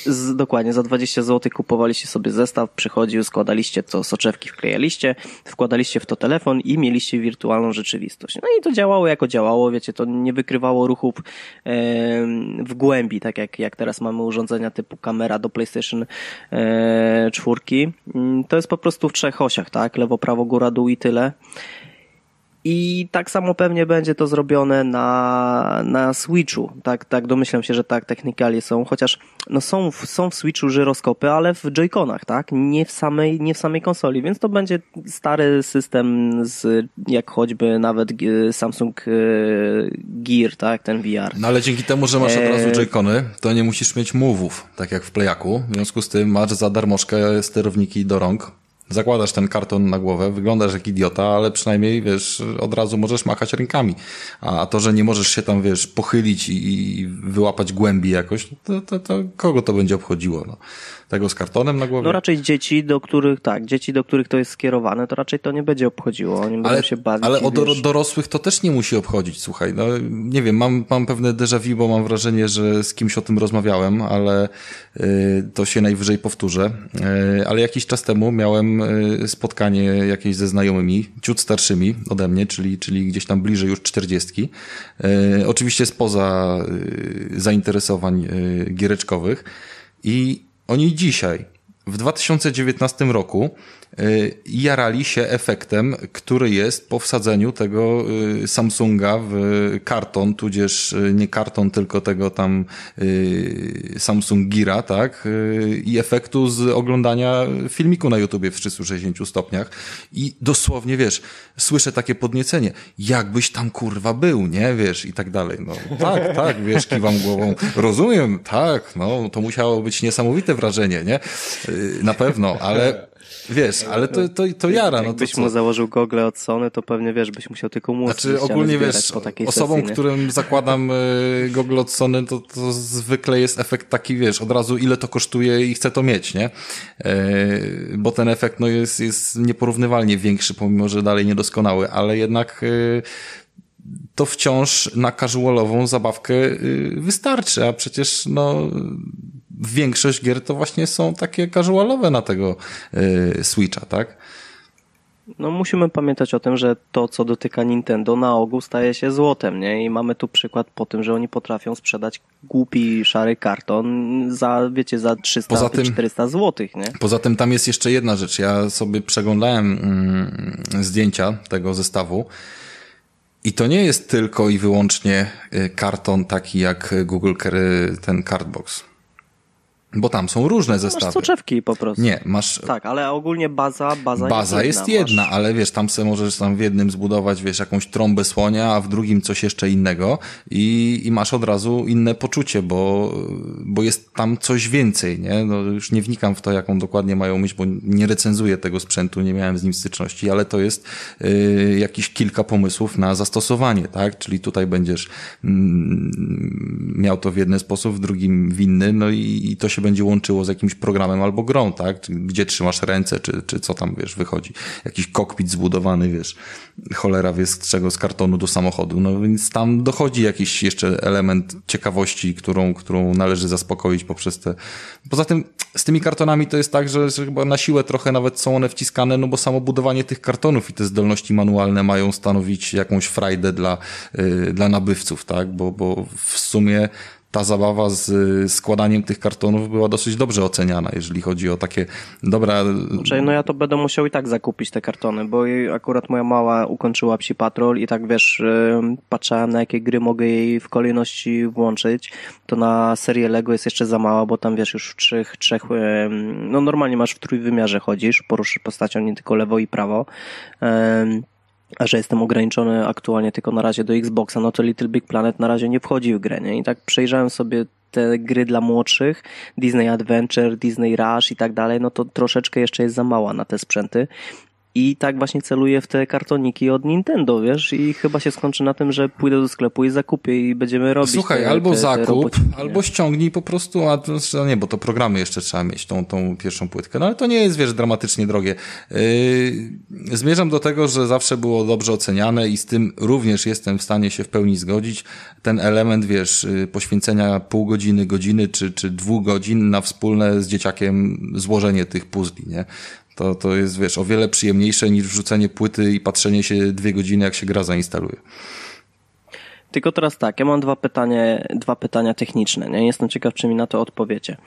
Z, dokładnie, za 20 zł kupowaliście sobie zestaw, przychodził, składaliście to, soczewki wklejaliście, wkładaliście w to telefon i mieliście wirtualną rzeczywistość. No i to działało jako działało, wiecie, to nie wykrywało ruchów e, w głębi, tak jak, jak teraz mamy urządzenia typu kamera do PlayStation e, mm, To jest po prostu w trzech osiach, tak? Lewo, prawo, góra, dół i tyle. I tak samo pewnie będzie to zrobione na, na Switchu. Tak, tak domyślam się, że tak technikalnie są, chociaż no są, w, są w Switchu żyroskopy, ale w Joy-Conach, tak? Nie w, samej, nie w samej konsoli, więc to będzie stary system z, jak choćby nawet e, Samsung e, Gear, tak? Ten VR. No ale dzięki temu, że masz od razu e,
Joy-Cony, to nie musisz mieć move'ów, tak jak w Playaku. W związku z tym masz za darmożkę sterowniki do rąk, zakładasz ten karton na głowę, wyglądasz jak idiota, ale przynajmniej, wiesz, od razu możesz machać rękami. A to, że nie możesz się tam, wiesz, pochylić
i, i wyłapać głębi jakoś, to, to, to kogo to będzie obchodziło? No. Tego z kartonem na głowie? No raczej dzieci, do których, tak, dzieci, do których to jest skierowane, to raczej to nie będzie obchodziło. Oni ale, się bawić. Ale o do,
dorosłych to też nie musi obchodzić, słuchaj. No, nie wiem, mam, mam pewne déjà vu, bo mam wrażenie, że z kimś o tym rozmawiałem, ale y, to się najwyżej powtórzę. Y, ale jakiś czas temu miałem y, spotkanie jakieś ze znajomymi, ciut starszymi ode mnie, czyli, czyli gdzieś tam bliżej już czterdziestki. Y, oczywiście spoza y, zainteresowań y, giereczkowych. I oni dzisiaj w 2019 roku y, jarali się efektem, który jest po wsadzeniu tego y, Samsunga w karton, tudzież y, nie karton, tylko tego tam Samsung Gira, tak? I efektu z oglądania filmiku na YouTubie w 360 stopniach. I dosłownie, wiesz, słyszę takie podniecenie. Jakbyś tam kurwa był, nie? Wiesz, i tak dalej. No tak, tak, wiesz, kiwam głową. Rozumiem, tak, no to musiało być niesamowite wrażenie, nie?
Y, na pewno, ale wiesz, ale to, to, to jara. No Jakbyś mu założył gogle od Sony, to pewnie wiesz, byś musiał tylko mózg Znaczy ogólnie wiesz, osobą, sesji,
którym zakładam y, gogle od Sony, to, to zwykle jest efekt taki, wiesz, od razu ile to kosztuje i chcę to mieć, nie? Y, bo ten efekt no, jest, jest nieporównywalnie większy, pomimo, że dalej niedoskonały, ale jednak to wciąż na casualową zabawkę wystarczy, a przecież no większość gier to właśnie są takie
casualowe na tego
yy, Switcha, tak?
No musimy pamiętać o tym, że to, co dotyka Nintendo na ogół staje się złotem, nie? I mamy tu przykład po tym, że oni potrafią sprzedać głupi, szary karton za, wiecie, za 300 tym, 400 złotych, nie?
Poza tym tam jest jeszcze jedna rzecz. Ja sobie przeglądałem mm, zdjęcia tego zestawu. I to nie jest tylko i wyłącznie y, karton taki jak Google ten Cardbox. Bo tam są różne zestawy. Masz
soczewki po prostu. Nie, masz... Tak, ale ogólnie baza, baza, baza jest jedna. Jest
jedna masz... ale wiesz, tam sobie możesz tam w jednym zbudować, wiesz, jakąś trąbę słonia, a w drugim coś jeszcze innego i, i masz od razu inne poczucie, bo, bo jest tam coś więcej, nie? No, już nie wnikam w to, jaką dokładnie mają myśl, bo nie recenzuję tego sprzętu, nie miałem z nim styczności, ale to jest yy, jakiś kilka pomysłów na zastosowanie, tak? Czyli tutaj będziesz mm, miał to w jeden sposób, w drugim w inny, no i, i to się się będzie łączyło z jakimś programem albo grą, tak? Gdzie trzymasz ręce, czy, czy co tam, wiesz, wychodzi. Jakiś kokpit zbudowany, wiesz, cholera wiesz z czego, z kartonu do samochodu. No więc tam dochodzi jakiś jeszcze element ciekawości, którą, którą należy zaspokoić poprzez te... Poza tym z tymi kartonami to jest tak, że, że chyba na siłę trochę nawet są one wciskane, no bo samo budowanie tych kartonów i te zdolności manualne mają stanowić jakąś frajdę dla, yy, dla nabywców, tak? Bo, bo w sumie ta zabawa z składaniem tych kartonów była dosyć dobrze oceniana, jeżeli chodzi o takie dobra... Znaczy,
no ja to będę musiał i tak zakupić te kartony, bo akurat moja mała ukończyła Psi Patrol i tak wiesz, patrzałem na jakie gry mogę jej w kolejności włączyć, to na serię Lego jest jeszcze za mała, bo tam wiesz już w trzech, trzech no normalnie masz w trójwymiarze chodzisz, poruszysz postacią nie tylko lewo i prawo, że jestem ograniczony aktualnie tylko na razie do Xboxa, no to Little Big Planet na razie nie wchodzi w grę, nie? I tak przejrzałem sobie te gry dla młodszych, Disney Adventure, Disney Rush i tak dalej, no to troszeczkę jeszcze jest za mała na te sprzęty. I tak właśnie celuję w te kartoniki od Nintendo, wiesz? I chyba się skończy na tym, że pójdę do sklepu i zakupię i będziemy robić. Słuchaj, te, albo te, zakup,
albo ściągnij po prostu, a to, znaczy, no nie, bo to programy jeszcze trzeba mieć, tą, tą pierwszą płytkę. No ale to nie jest, wiesz, dramatycznie drogie. Yy, zmierzam do tego, że zawsze było dobrze oceniane i z tym również jestem w stanie się w pełni zgodzić. Ten element, wiesz, yy, poświęcenia pół godziny, godziny czy, czy dwóch godzin na wspólne z dzieciakiem złożenie tych puzli, nie? To, to jest, wiesz, o wiele przyjemniejsze niż wrzucenie płyty i patrzenie
się dwie godziny, jak się gra zainstaluje. Tylko teraz tak, ja mam dwa pytania, dwa pytania techniczne. Nie? Jestem ciekaw, czy mi na to odpowiecie.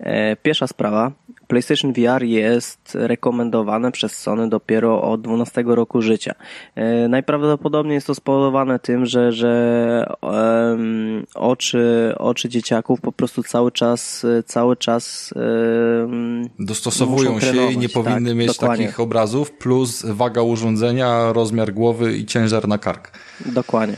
E, pierwsza sprawa, PlayStation VR jest rekomendowane przez Sony dopiero od 12 roku życia. E, najprawdopodobniej jest to spowodowane tym, że, że um, oczy, oczy dzieciaków po prostu cały czas cały czas um, dostosowują się i nie powinny tak, mieć dokładnie. takich
obrazów, plus waga urządzenia, rozmiar głowy i ciężar na kark.
Dokładnie.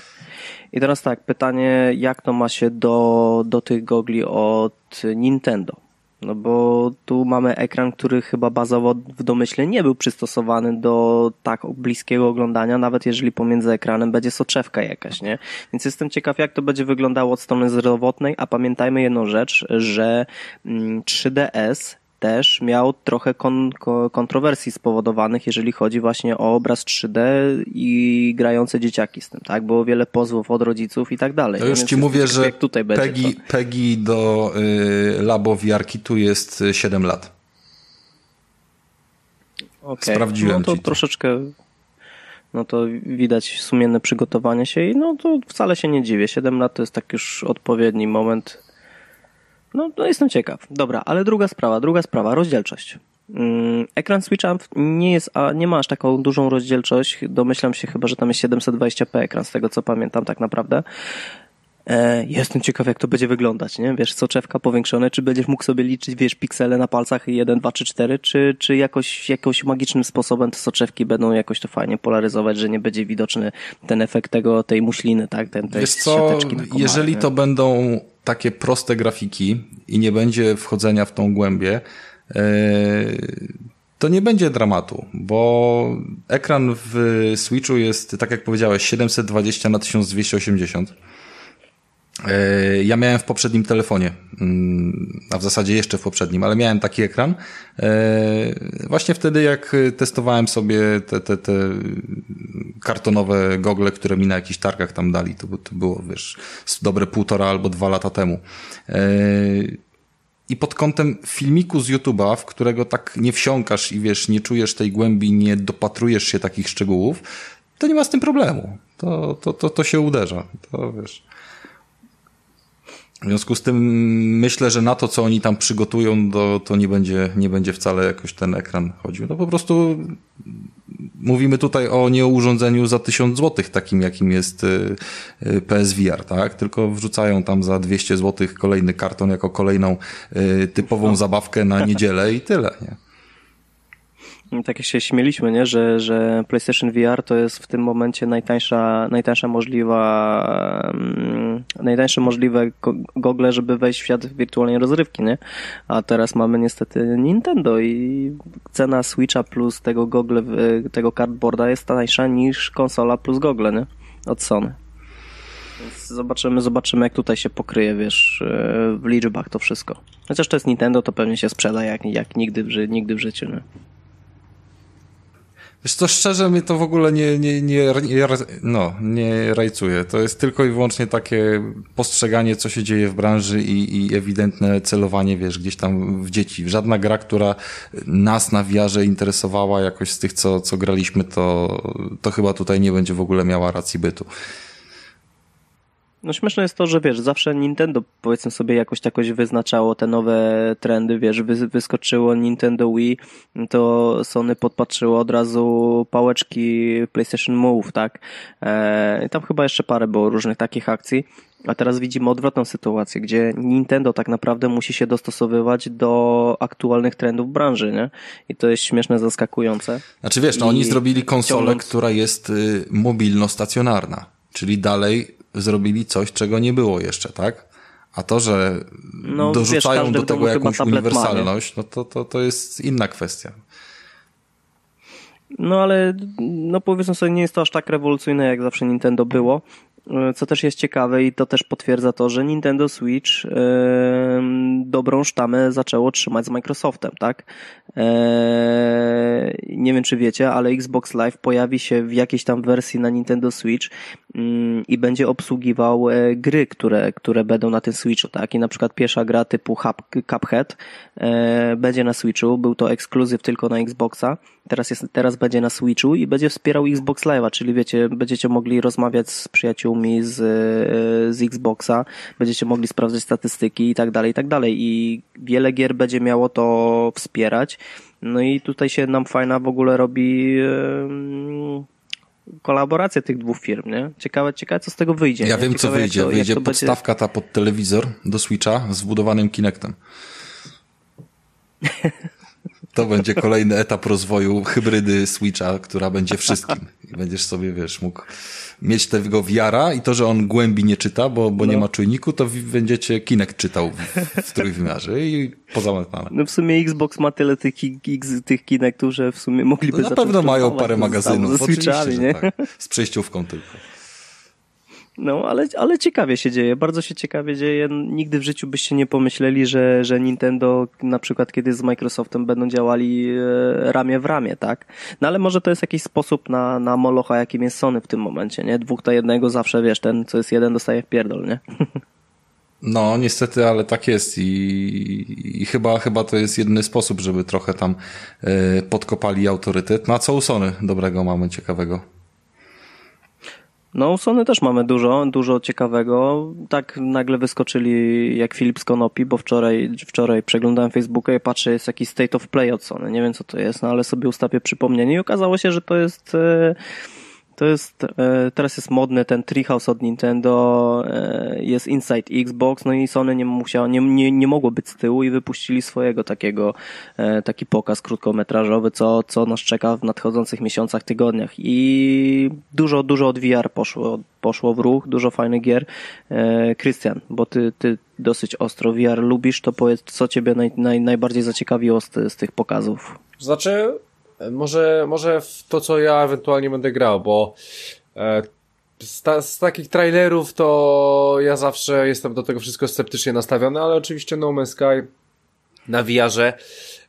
I teraz tak, pytanie, jak to ma się do, do tych gogli od Nintendo? No bo tu mamy ekran, który chyba bazowo w domyśle nie był przystosowany do tak bliskiego oglądania, nawet jeżeli pomiędzy ekranem będzie soczewka jakaś, nie? Więc jestem ciekaw, jak to będzie wyglądało od strony zdrowotnej, a pamiętajmy jedną rzecz, że 3DS mm, też miał trochę kon kontrowersji spowodowanych, jeżeli chodzi właśnie o obraz 3D i grające dzieciaki z tym, tak? Było wiele pozwów od rodziców i tak dalej. To już ci mówię, że tutaj Peggy,
Peggy do y, Labo tu jest 7 y, lat.
Okay. Sprawdziłem no to ci troszeczkę no to widać sumienne przygotowanie się i no to wcale się nie dziwię. 7 lat to jest tak już odpowiedni moment no, no jestem ciekaw. Dobra, ale druga sprawa, druga sprawa, rozdzielczość. Mm, ekran Switcha nie jest, a nie ma aż taką dużą rozdzielczość. Domyślam się chyba, że tam jest 720p ekran, z tego co pamiętam tak naprawdę. E, jestem ciekaw, jak to będzie wyglądać, nie? Wiesz, soczewka powiększone, czy będziesz mógł sobie liczyć, wiesz, piksele na palcach 1, 2, 3, 4, czy, czy jakoś, jakoś magicznym sposobem te soczewki będą jakoś to fajnie polaryzować, że nie będzie widoczny ten efekt tego, tej muśliny, tak? Ten, tej wiesz co, jeżeli to
będą takie proste grafiki i nie będzie wchodzenia w tą głębię, e, to nie będzie dramatu, bo ekran w Switchu jest, tak jak powiedziałeś, 720 na 1280 E, ja miałem w poprzednim telefonie, mm, a w zasadzie jeszcze w poprzednim, ale miałem taki ekran. E, właśnie wtedy, jak testowałem sobie te, te, te kartonowe gogle, które mi na jakichś targach tam dali, to, to było, wiesz, dobre półtora albo dwa lata temu. E, I pod kątem filmiku z YouTube'a, w którego tak nie wsiąkasz i wiesz, nie czujesz tej głębi, nie dopatrujesz się takich szczegółów, to nie ma z tym problemu. To, to, to, to się uderza. To wiesz. W związku z tym myślę, że na to, co oni tam przygotują, to, to nie, będzie, nie będzie wcale jakoś ten ekran chodził. No po prostu mówimy tutaj o nie o urządzeniu za 1000 zł, takim jakim jest y, y, PSVR, tak? Tylko wrzucają tam za 200 zł kolejny karton jako kolejną y, typową no. zabawkę na niedzielę i tyle, nie?
Mm, tak jak się śmieliśmy, nie? Że, że PlayStation VR to jest w tym momencie najtańsza, najtańsza możliwa, mm, najtańsze możliwe gogle, żeby wejść w świat wirtualnej rozrywki, nie? A teraz mamy niestety Nintendo i cena Switcha plus tego gogle, tego cardboarda jest tańsza niż konsola plus gogle, nie? Od Sony. Więc zobaczymy, zobaczymy, jak tutaj się pokryje, wiesz, e, w liczbach to wszystko. Chociaż to jest Nintendo, to pewnie się sprzeda jak, jak nigdy, w, nigdy w życiu. Nie? Wiesz to szczerze mnie to w ogóle nie, nie,
nie, nie, no, nie rajcuje. To jest tylko i wyłącznie takie postrzeganie, co się dzieje w branży i, i ewidentne celowanie, wiesz, gdzieś tam w dzieci. Żadna gra, która nas na wiarze interesowała jakoś z tych, co, co graliśmy, to, to chyba tutaj nie będzie w ogóle miała racji bytu.
No śmieszne jest to, że wiesz, zawsze Nintendo powiedzmy sobie jakoś tak jakoś wyznaczało te nowe trendy, wiesz, wyskoczyło Nintendo Wii, to Sony podpatrzyło od razu pałeczki PlayStation Move, tak? E, I tam chyba jeszcze parę było różnych takich akcji, a teraz widzimy odwrotną sytuację, gdzie Nintendo tak naprawdę musi się dostosowywać do aktualnych trendów branży, nie? I to jest śmieszne, zaskakujące. Znaczy wiesz, no I oni zrobili konsolę, ciągnąc...
która jest y, mobilno-stacjonarna, czyli dalej zrobili coś, czego nie było jeszcze, tak? A to, że no, dorzucają wiesz, do tego jakąś uniwersalność, no to, to, to jest inna kwestia.
No ale, no powiedzmy sobie, nie jest to aż tak rewolucyjne, jak zawsze Nintendo było. E, co też jest ciekawe i to też potwierdza to, że Nintendo Switch e, dobrą sztamę zaczęło trzymać z Microsoftem, tak? E, nie wiem, czy wiecie, ale Xbox Live pojawi się w jakiejś tam wersji na Nintendo Switch mm, i będzie obsługiwał gry, które, które będą na tym Switchu, tak? I na przykład pierwsza gra typu Hub, Cuphead będzie na Switchu, był to ekskluzyw tylko na Xboxa, teraz, jest, teraz będzie na Switchu i będzie wspierał Xbox Live'a, czyli wiecie, będziecie mogli rozmawiać z przyjaciółmi Xiaomi, z, e, z Xboxa, będziecie mogli sprawdzać statystyki i tak dalej, i tak dalej. I wiele gier będzie miało to wspierać. No i tutaj się nam fajna w ogóle robi kolaborację tych dwóch firm, nie? Ciekawe, ciekawe co z tego wyjdzie. Ja nie? wiem, ciekawe, co wyjdzie. To, wyjdzie podstawka
będzie... ta pod telewizor do Switcha z wbudowanym Kinectem. To będzie kolejny etap rozwoju hybrydy Switcha, która będzie wszystkim. I będziesz sobie, wiesz, mógł mieć tego wiara i to, że on głębi nie czyta, bo, bo no. nie ma czujniku, to będziecie Kinect czytał w, w trójwymiarze i pozamykane.
No w sumie Xbox ma tyle tych, tych Kinectów, że w sumie mogliby no Na pewno mają parę magazynów, oczywiście, nie? Tak.
Z przejściówką tylko.
No, ale, ale ciekawie się dzieje, bardzo się ciekawie dzieje. Nigdy w życiu byście nie pomyśleli, że, że Nintendo na przykład kiedy z Microsoftem będą działali e, ramię w ramię, tak? No ale może to jest jakiś sposób na, na molocha, jakim jest Sony w tym momencie, nie? Dwóch do jednego zawsze, wiesz, ten co jest jeden dostaje w pierdol, nie?
No, niestety, ale tak jest I, i, chyba, chyba to jest jedyny sposób, żeby trochę tam y, podkopali autorytet. Na no, co u Sony dobrego mamy, ciekawego?
No, u Sony też mamy dużo, dużo ciekawego. Tak nagle wyskoczyli jak Philips Konopi, bo wczoraj, wczoraj przeglądałem Facebooka i patrzę, jest jakiś State of Play od Sony. Nie wiem, co to jest, no ale sobie ustawię przypomnienie i okazało się, że to jest... Yy to jest, e, teraz jest modne ten Treehouse od Nintendo, e, jest Inside Xbox, no i Sony nie musiało, nie, nie, nie mogło być z tyłu i wypuścili swojego takiego, e, taki pokaz krótkometrażowy, co, co nas czeka w nadchodzących miesiącach, tygodniach i dużo, dużo od VR poszło, poszło w ruch, dużo fajnych gier. Krystian, bo ty, ty dosyć ostro VR lubisz, to powiedz, co ciebie naj, naj, najbardziej zaciekawiło z, z tych pokazów?
Znaczy, może, może w to, co ja ewentualnie będę grał, bo e, z, ta, z, takich trailerów to ja zawsze jestem do tego wszystko sceptycznie nastawiony, ale oczywiście No Man's Sky na VR-ze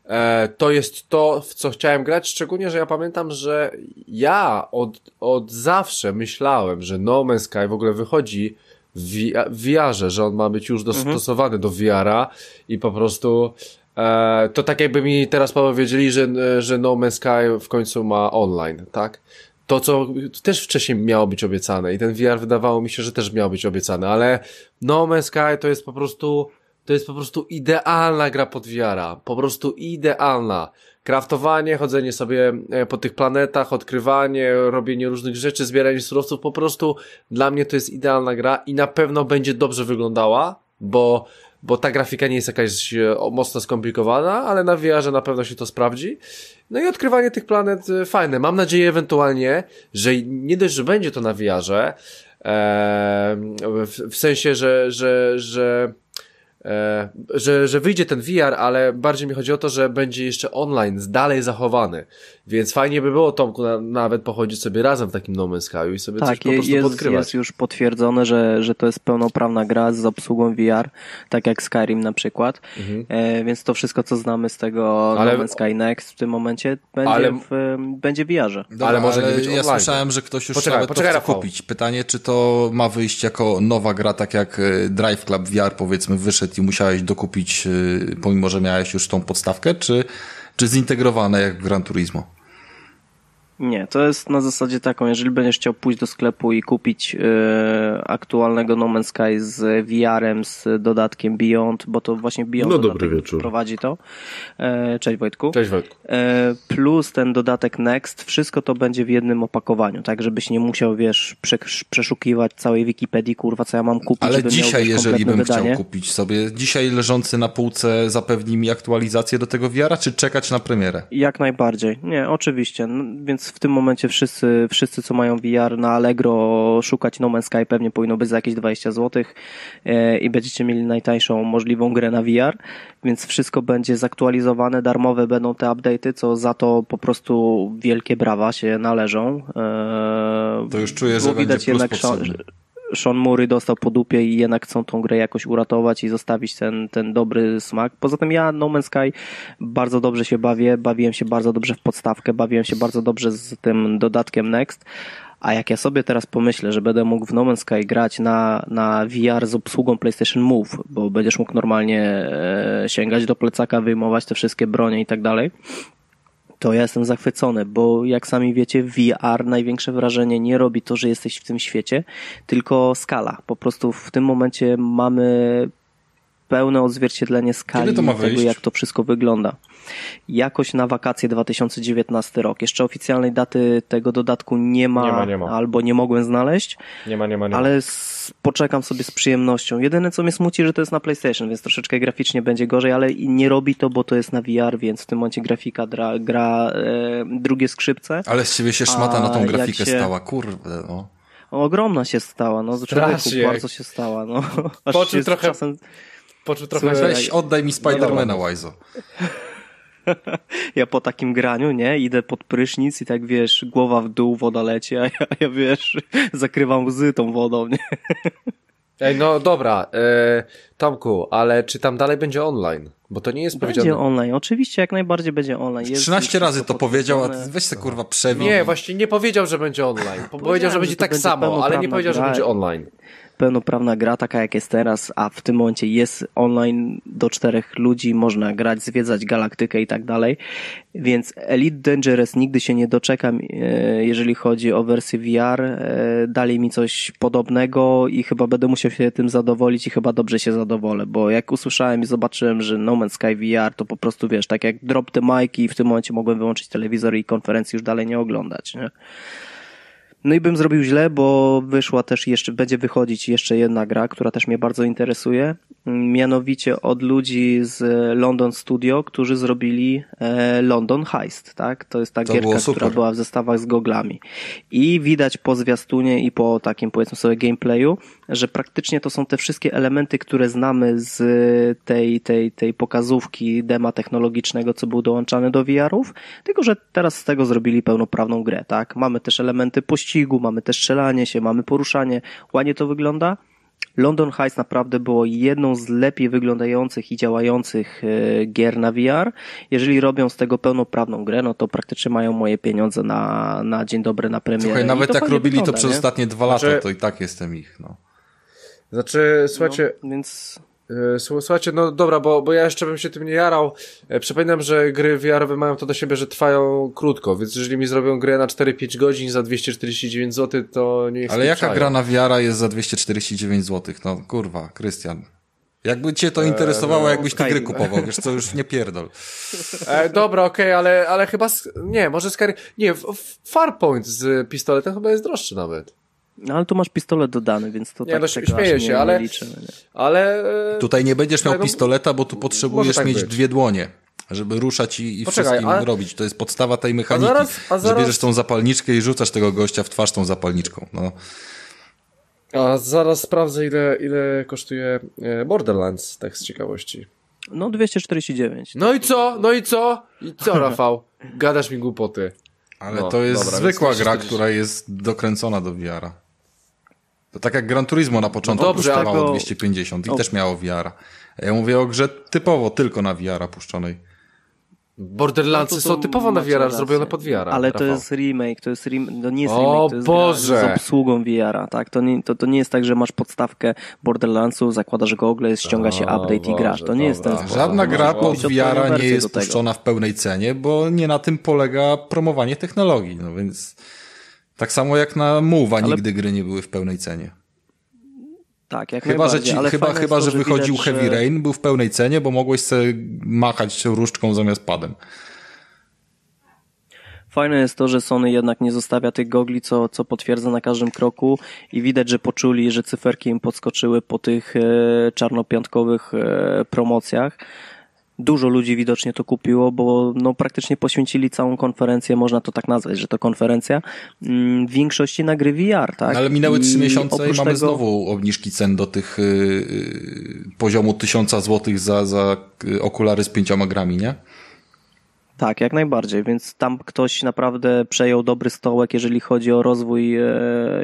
e, to jest to, w co chciałem grać, szczególnie, że ja pamiętam, że ja od, od zawsze myślałem, że No Man's Sky w ogóle wychodzi w VR-ze, że on ma być już mhm. dostosowany mhm. do VR-a i po prostu E, to tak jakby mi teraz powiedzieli, że, e, że No Man's Sky w końcu ma online, tak? To, co też wcześniej miało być obiecane i ten VR wydawało mi się, że też miało być obiecane, ale No Man's Sky to jest po prostu, to jest po prostu idealna gra pod VR-a, po prostu idealna. Kraftowanie, chodzenie sobie e, po tych planetach, odkrywanie, robienie różnych rzeczy, zbieranie surowców, po prostu dla mnie to jest idealna gra i na pewno będzie dobrze wyglądała, bo bo ta grafika nie jest jakaś e, mocno skomplikowana, ale na VR-ze na pewno się to sprawdzi. No i odkrywanie tych planet e, fajne. Mam nadzieję ewentualnie, że nie dość, że będzie to na VR-ze, e, w, sensie, że, że, że E, że, że wyjdzie ten VR, ale bardziej mi chodzi o to, że będzie jeszcze online, dalej zachowany. Więc fajnie by było, Tomku, na, nawet pochodzić sobie razem w takim No Sky i sobie tak, coś po prostu jest, podkrywać. jest
już potwierdzone, że, że to jest pełnoprawna gra z obsługą VR, tak jak Skyrim na przykład. Mhm. E, więc to wszystko, co znamy z tego no ale, Sky Next w tym momencie będzie, ale, w, będzie VR-ze. Dobra, ale może ale nie być online. Ja słyszałem, że ktoś już poczekaj, nawet poczekaj, to chce kupić.
Pytanie, czy to ma wyjść jako nowa gra, tak jak e, Drive Club VR powiedzmy wyszedł i musiałeś dokupić, e, pomimo, że miałeś już tą podstawkę, czy, czy zintegrowane jak Gran Turismo?
Nie, to jest na zasadzie taką, jeżeli będziesz chciał pójść do sklepu i kupić e, aktualnego No Man's Sky z VR-em, z dodatkiem Beyond, bo to właśnie Beyond no, dobry wieczór. prowadzi to. E, cześć Wojtku. Cześć Wojtku. E, plus ten dodatek Next, wszystko to będzie w jednym opakowaniu, tak żebyś nie musiał, wiesz, przeszukiwać całej Wikipedii, kurwa, co ja mam kupić. Ale dzisiaj, jeżeli bym wydanie. chciał kupić sobie,
dzisiaj leżący na półce zapewni mi aktualizację do tego VR-a, czy czekać na premierę?
Jak najbardziej. Nie, oczywiście. No, więc w tym momencie wszyscy, wszyscy co mają VR na Allegro szukać No Man's Sky pewnie powinno być za jakieś 20 zł e, i będziecie mieli najtańszą możliwą grę na VR, więc wszystko będzie zaktualizowane, darmowe będą te update'y, co za to po prostu wielkie brawa się należą. E, to już czuję, że będzie plus Sean Murray dostał po dupie i jednak chcą tą grę jakoś uratować i zostawić ten, ten dobry smak. Poza tym ja No Man's Sky bardzo dobrze się bawię, bawiłem się bardzo dobrze w podstawkę, bawiłem się bardzo dobrze z tym dodatkiem Next, a jak ja sobie teraz pomyślę, że będę mógł w No Man's Sky grać na, na VR z obsługą PlayStation Move, bo będziesz mógł normalnie e, sięgać do plecaka, wyjmować te wszystkie bronie i tak dalej, to ja jestem zachwycony, bo jak sami wiecie, VR największe wrażenie nie robi to, że jesteś w tym świecie, tylko skala. Po prostu w tym momencie mamy pełne odzwierciedlenie skali to tego, jak to wszystko wygląda. Jakoś na wakacje 2019 rok. Jeszcze oficjalnej daty tego dodatku nie ma, nie ma, nie ma. albo nie mogłem znaleźć. Nie ma, nie ma, nie ma. Ale z, poczekam sobie z przyjemnością. Jedyne, co mnie smuci, że to jest na PlayStation, więc troszeczkę graficznie będzie gorzej, ale nie robi to, bo to jest na VR, więc w tym momencie grafika dra, gra e, drugie skrzypce. Ale z ciebie się szmata na tą grafikę się... stała,
kurde,
no ogromna się stała, no z człowieku bardzo się stała, no. Aż po czym trochę,
czasem... Po trochę Słuchaj, oddaj mi no Spidermana, no, Wajzo.
Ja po takim graniu, nie, idę pod prysznic i tak, wiesz, głowa w dół, woda leci, a ja, ja wiesz, zakrywam łzy tą wodą, nie?
Ej, no dobra, e, Tomku, ale czy tam dalej będzie online? Bo to nie jest powiedziane. Będzie
online, oczywiście, jak najbardziej będzie online. Jest 13 razy to powiedział, a
weź se kurwa przewin.
Nie, właśnie nie powiedział, że będzie online. powiedział, że będzie tak będzie samo, ale nie powiedział, gra. że będzie online pełnoprawna gra, taka jak jest teraz, a w tym momencie jest online do czterech ludzi, można grać, zwiedzać galaktykę i tak dalej. Więc Elite Dangerous nigdy się nie doczekam, e, jeżeli chodzi o wersję VR. E, dali mi coś podobnego i chyba będę musiał się tym zadowolić i chyba dobrze się zadowolę, bo jak usłyszałem i zobaczyłem, że No Man's Sky VR to po prostu wiesz, tak jak drop the mic i w tym momencie mogłem wyłączyć telewizor i konferencji już dalej nie oglądać, nie? No i bym zrobił źle, bo wyszła też jeszcze, będzie wychodzić jeszcze jedna gra, która też mnie bardzo interesuje. Mianowicie od ludzi z London Studio, którzy zrobili e, London Heist, tak? To jest ta to gierka, która była w zestawach z goglami. I widać po zwiastunie i po takim, powiedzmy sobie, gameplayu, że praktycznie to są te wszystkie elementy, które znamy z tej, tej, tej pokazówki dema technologicznego, co był dołączany do VR-ów, tylko że teraz z tego zrobili pełnoprawną grę, tak? Mamy też elementy pościgu, mamy też strzelanie się, mamy poruszanie, ładnie to wygląda. London Heist naprawdę było jedną z lepiej wyglądających i działających e, gier na VR. Jeżeli robią z tego pełnoprawną grę, no to praktycznie mają moje pieniądze na, na dzień dobry, na premierę. Słuchaj, nawet jak robili wygląda,
to przez nie? ostatnie dwa lata, znaczy... to i tak jestem ich. No.
Znaczy, słuchajcie... No, więc... Y, słuchajcie, no dobra, bo, bo ja jeszcze bym się tym nie jarał. E, przypominam, że gry vr mają to do siebie, że trwają krótko, więc jeżeli mi zrobią grę na 4-5 godzin za 249 zł, to nie jest. Ale jaka gra
na vr jest za 249 zł? No kurwa, Krystian. Jakby cię to e, interesowało, eee, no, jakbyś te gry kupował, wiesz co, już nie pierdol.
E, dobra, okej, okay, ale, ale chyba, nie, może Skyrim, nie, Farpoint z pistoletem chyba jest droższy nawet. No ale tu masz pistolet dodany, więc to nie, tak no, tego śmieję się, nie, ale, nie liczę. Nie. Ale...
No e, Tutaj nie będziesz miał no, pistoleta, bo tu potrzebujesz tak mieć być. dwie dłonie żeby ruszać i, i wszystkim a... robić. To jest podstawa tej mechaniki, a zaraz, a zaraz... tą zapalniczkę i rzucasz tego gościa w twarz tą
zapalniczką. No. A zaraz sprawdzę, ile, ile kosztuje e, Borderlands, tak z ciekawości.
No 249. No i co? No i co? I
co, Rafał? Gadasz mi głupoty. Ale no, to jest dobra, zwykła gra, która jest dokręcona
do wiara. To tak jak Gran Turismo na początku no dobrze, jako... 250 i o... też miało VR. Ja mówię o grze typowo tylko na VR puszczonej.
Borderlands no są typowo na VR, zrobione pod VR. Ale Rafał. to jest remake, to jest remake, no nie jest remake, o to jest Boże. z obsługą VR, tak? To nie, to, to nie jest tak, że masz podstawkę Borderlandsu, zakładasz gogle, ściąga się update o, i grasz. To Boże, nie jest ten Żadna gra pod VR nie jest puszczona
w pełnej cenie, bo nie na tym polega promowanie technologii, no więc... Tak samo jak na Move, ale... nigdy gry nie były w pełnej cenie.
Tak, jak chyba, że ci, chyba, chyba że wychodził widać, Heavy Rain,
był w pełnej cenie, bo mogłeś sobie machać różdżką zamiast padem.
Fajne jest to, że Sony jednak nie zostawia tych gogli, co, co potwierdza na każdym kroku i widać, że poczuli, że cyferki im podskoczyły po tych e, czarnopiątkowych e, promocjach. Dużo ludzi widocznie to kupiło, bo no, praktycznie poświęcili całą konferencję, można to tak nazwać, że to konferencja, w mm, większości na gry VR, tak? No, ale minęły trzy miesiące i mamy tego...
znowu obniżki cen do tych yy,
poziomu tysiąca złotych za, za y, okulary z pięcioma grami, nie? Tak, jak najbardziej, więc tam ktoś naprawdę przejął dobry stołek, jeżeli chodzi o rozwój e,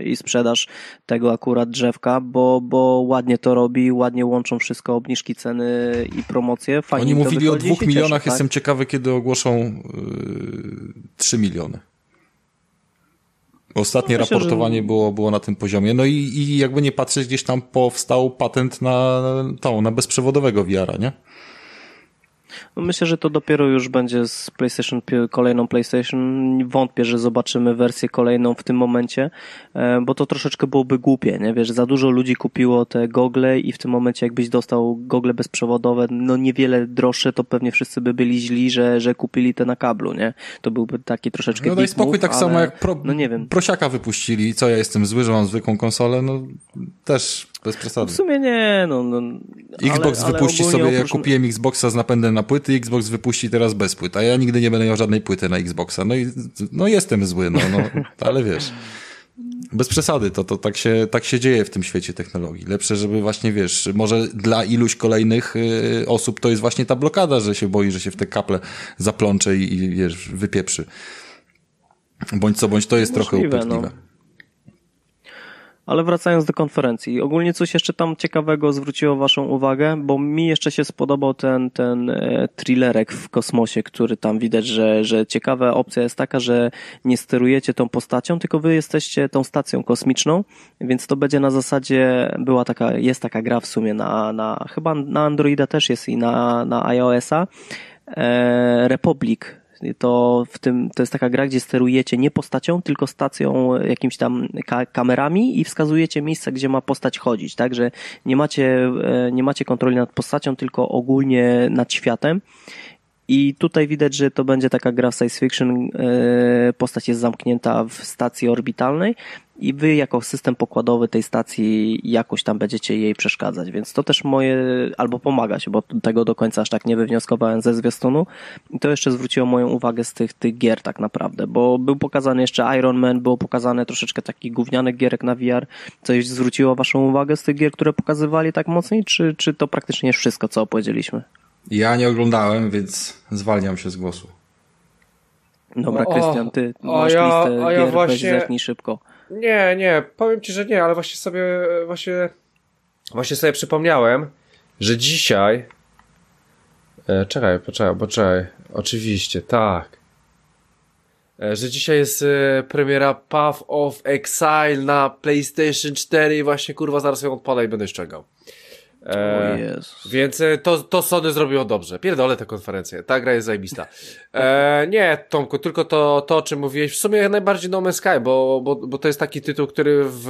i sprzedaż tego akurat drzewka, bo, bo ładnie to robi, ładnie łączą wszystko, obniżki ceny i promocje. Fajnie Oni mówili o dwóch milionach, tak. jestem
tak? ciekawy, kiedy ogłoszą e, trzy miliony. Ostatnie no myślę, raportowanie że... było, było na tym poziomie. No i, i jakby nie patrzeć, gdzieś tam powstał patent na tą, na bezprzewodowego wiara, nie?
No myślę, że to dopiero już będzie z PlayStation, kolejną PlayStation. Wątpię, że zobaczymy wersję kolejną w tym momencie, e, bo to troszeczkę byłoby głupie, nie? Wiesz, za dużo ludzi kupiło te gogle i w tym momencie jakbyś dostał gogle bezprzewodowe, no niewiele droższe, to pewnie wszyscy by byli źli, że, że kupili te na kablu, nie? To byłby taki troszeczkę No daj spokój, tak ale... samo jak pro... no, nie wiem.
prosiaka wypuścili, co ja jestem zły, że mam zwykłą konsolę, no też bez przesady. w
sumie nie, no. no Xbox ale, wypuści ale sobie, oprócz... ja
kupiłem Xboxa z napędem na płyty, Xbox wypuści teraz bez płyt, a ja nigdy nie będę miał żadnej płyty na Xboxa. No i no jestem zły, no, no ale wiesz. Bez przesady, to, to tak, się, tak się dzieje w tym świecie technologii. Lepsze, żeby właśnie, wiesz, może dla iluś kolejnych y, osób to jest właśnie ta blokada, że się boi, że się w te kaple zaplącze i, i wiesz, wypieprzy. Bądź co, bądź to jest Możliwe, trochę upytliwe. No.
Ale wracając do konferencji, ogólnie coś jeszcze tam ciekawego zwróciło Waszą uwagę, bo mi jeszcze się spodobał ten, ten e, thrillerek w kosmosie, który tam widać, że, że ciekawa opcja jest taka, że nie sterujecie tą postacią, tylko Wy jesteście tą stacją kosmiczną, więc to będzie na zasadzie, była taka, jest taka gra w sumie na, na chyba na Androida też jest i na, na iOS-a. E, Republik to, w tym, to jest taka gra, gdzie sterujecie nie postacią, tylko stacją, e, jakimś tam ka kamerami i wskazujecie miejsca, gdzie ma postać chodzić, tak? Że nie macie, e, nie macie kontroli nad postacią, tylko ogólnie nad światem i tutaj widać, że to będzie taka gra science fiction. E, postać jest zamknięta w stacji orbitalnej i wy jako system pokładowy tej stacji jakoś tam będziecie jej przeszkadzać, więc to też moje, albo pomagać, bo tego do końca aż tak nie wywnioskowałem ze zwiastunu. I to jeszcze zwróciło moją uwagę z tych, tych gier tak naprawdę, bo był pokazany jeszcze Iron Man, było pokazane troszeczkę taki gównianych gierek na VR. Coś zwróciło waszą uwagę z tych gier, które pokazywali tak mocniej, czy, czy to praktycznie wszystko, co opowiedzieliśmy? Ja nie oglądałem, więc zwalniam się z głosu.
Dobra, Krystian, ty o, masz ja, listę a ja gier, właśnie... zacznij szybko. Nie, nie, powiem ci, że nie, ale właśnie sobie właśnie, właśnie sobie przypomniałem, że dzisiaj e, czekaj, poczekaj, poczekaj, oczywiście, tak e, że dzisiaj jest e, premiera Path of Exile na PlayStation 4 i właśnie kurwa zaraz ją odpalę i będę ściągał. E, więc e, to, to Sony zrobiło dobrze. Pierdolę tę konferencję. Ta gra jest zajebista. E, nie, Tomku, tylko to, to, o czym mówiłeś. W sumie jak najbardziej No Man's Sky, bo, bo, bo to jest taki tytuł, który w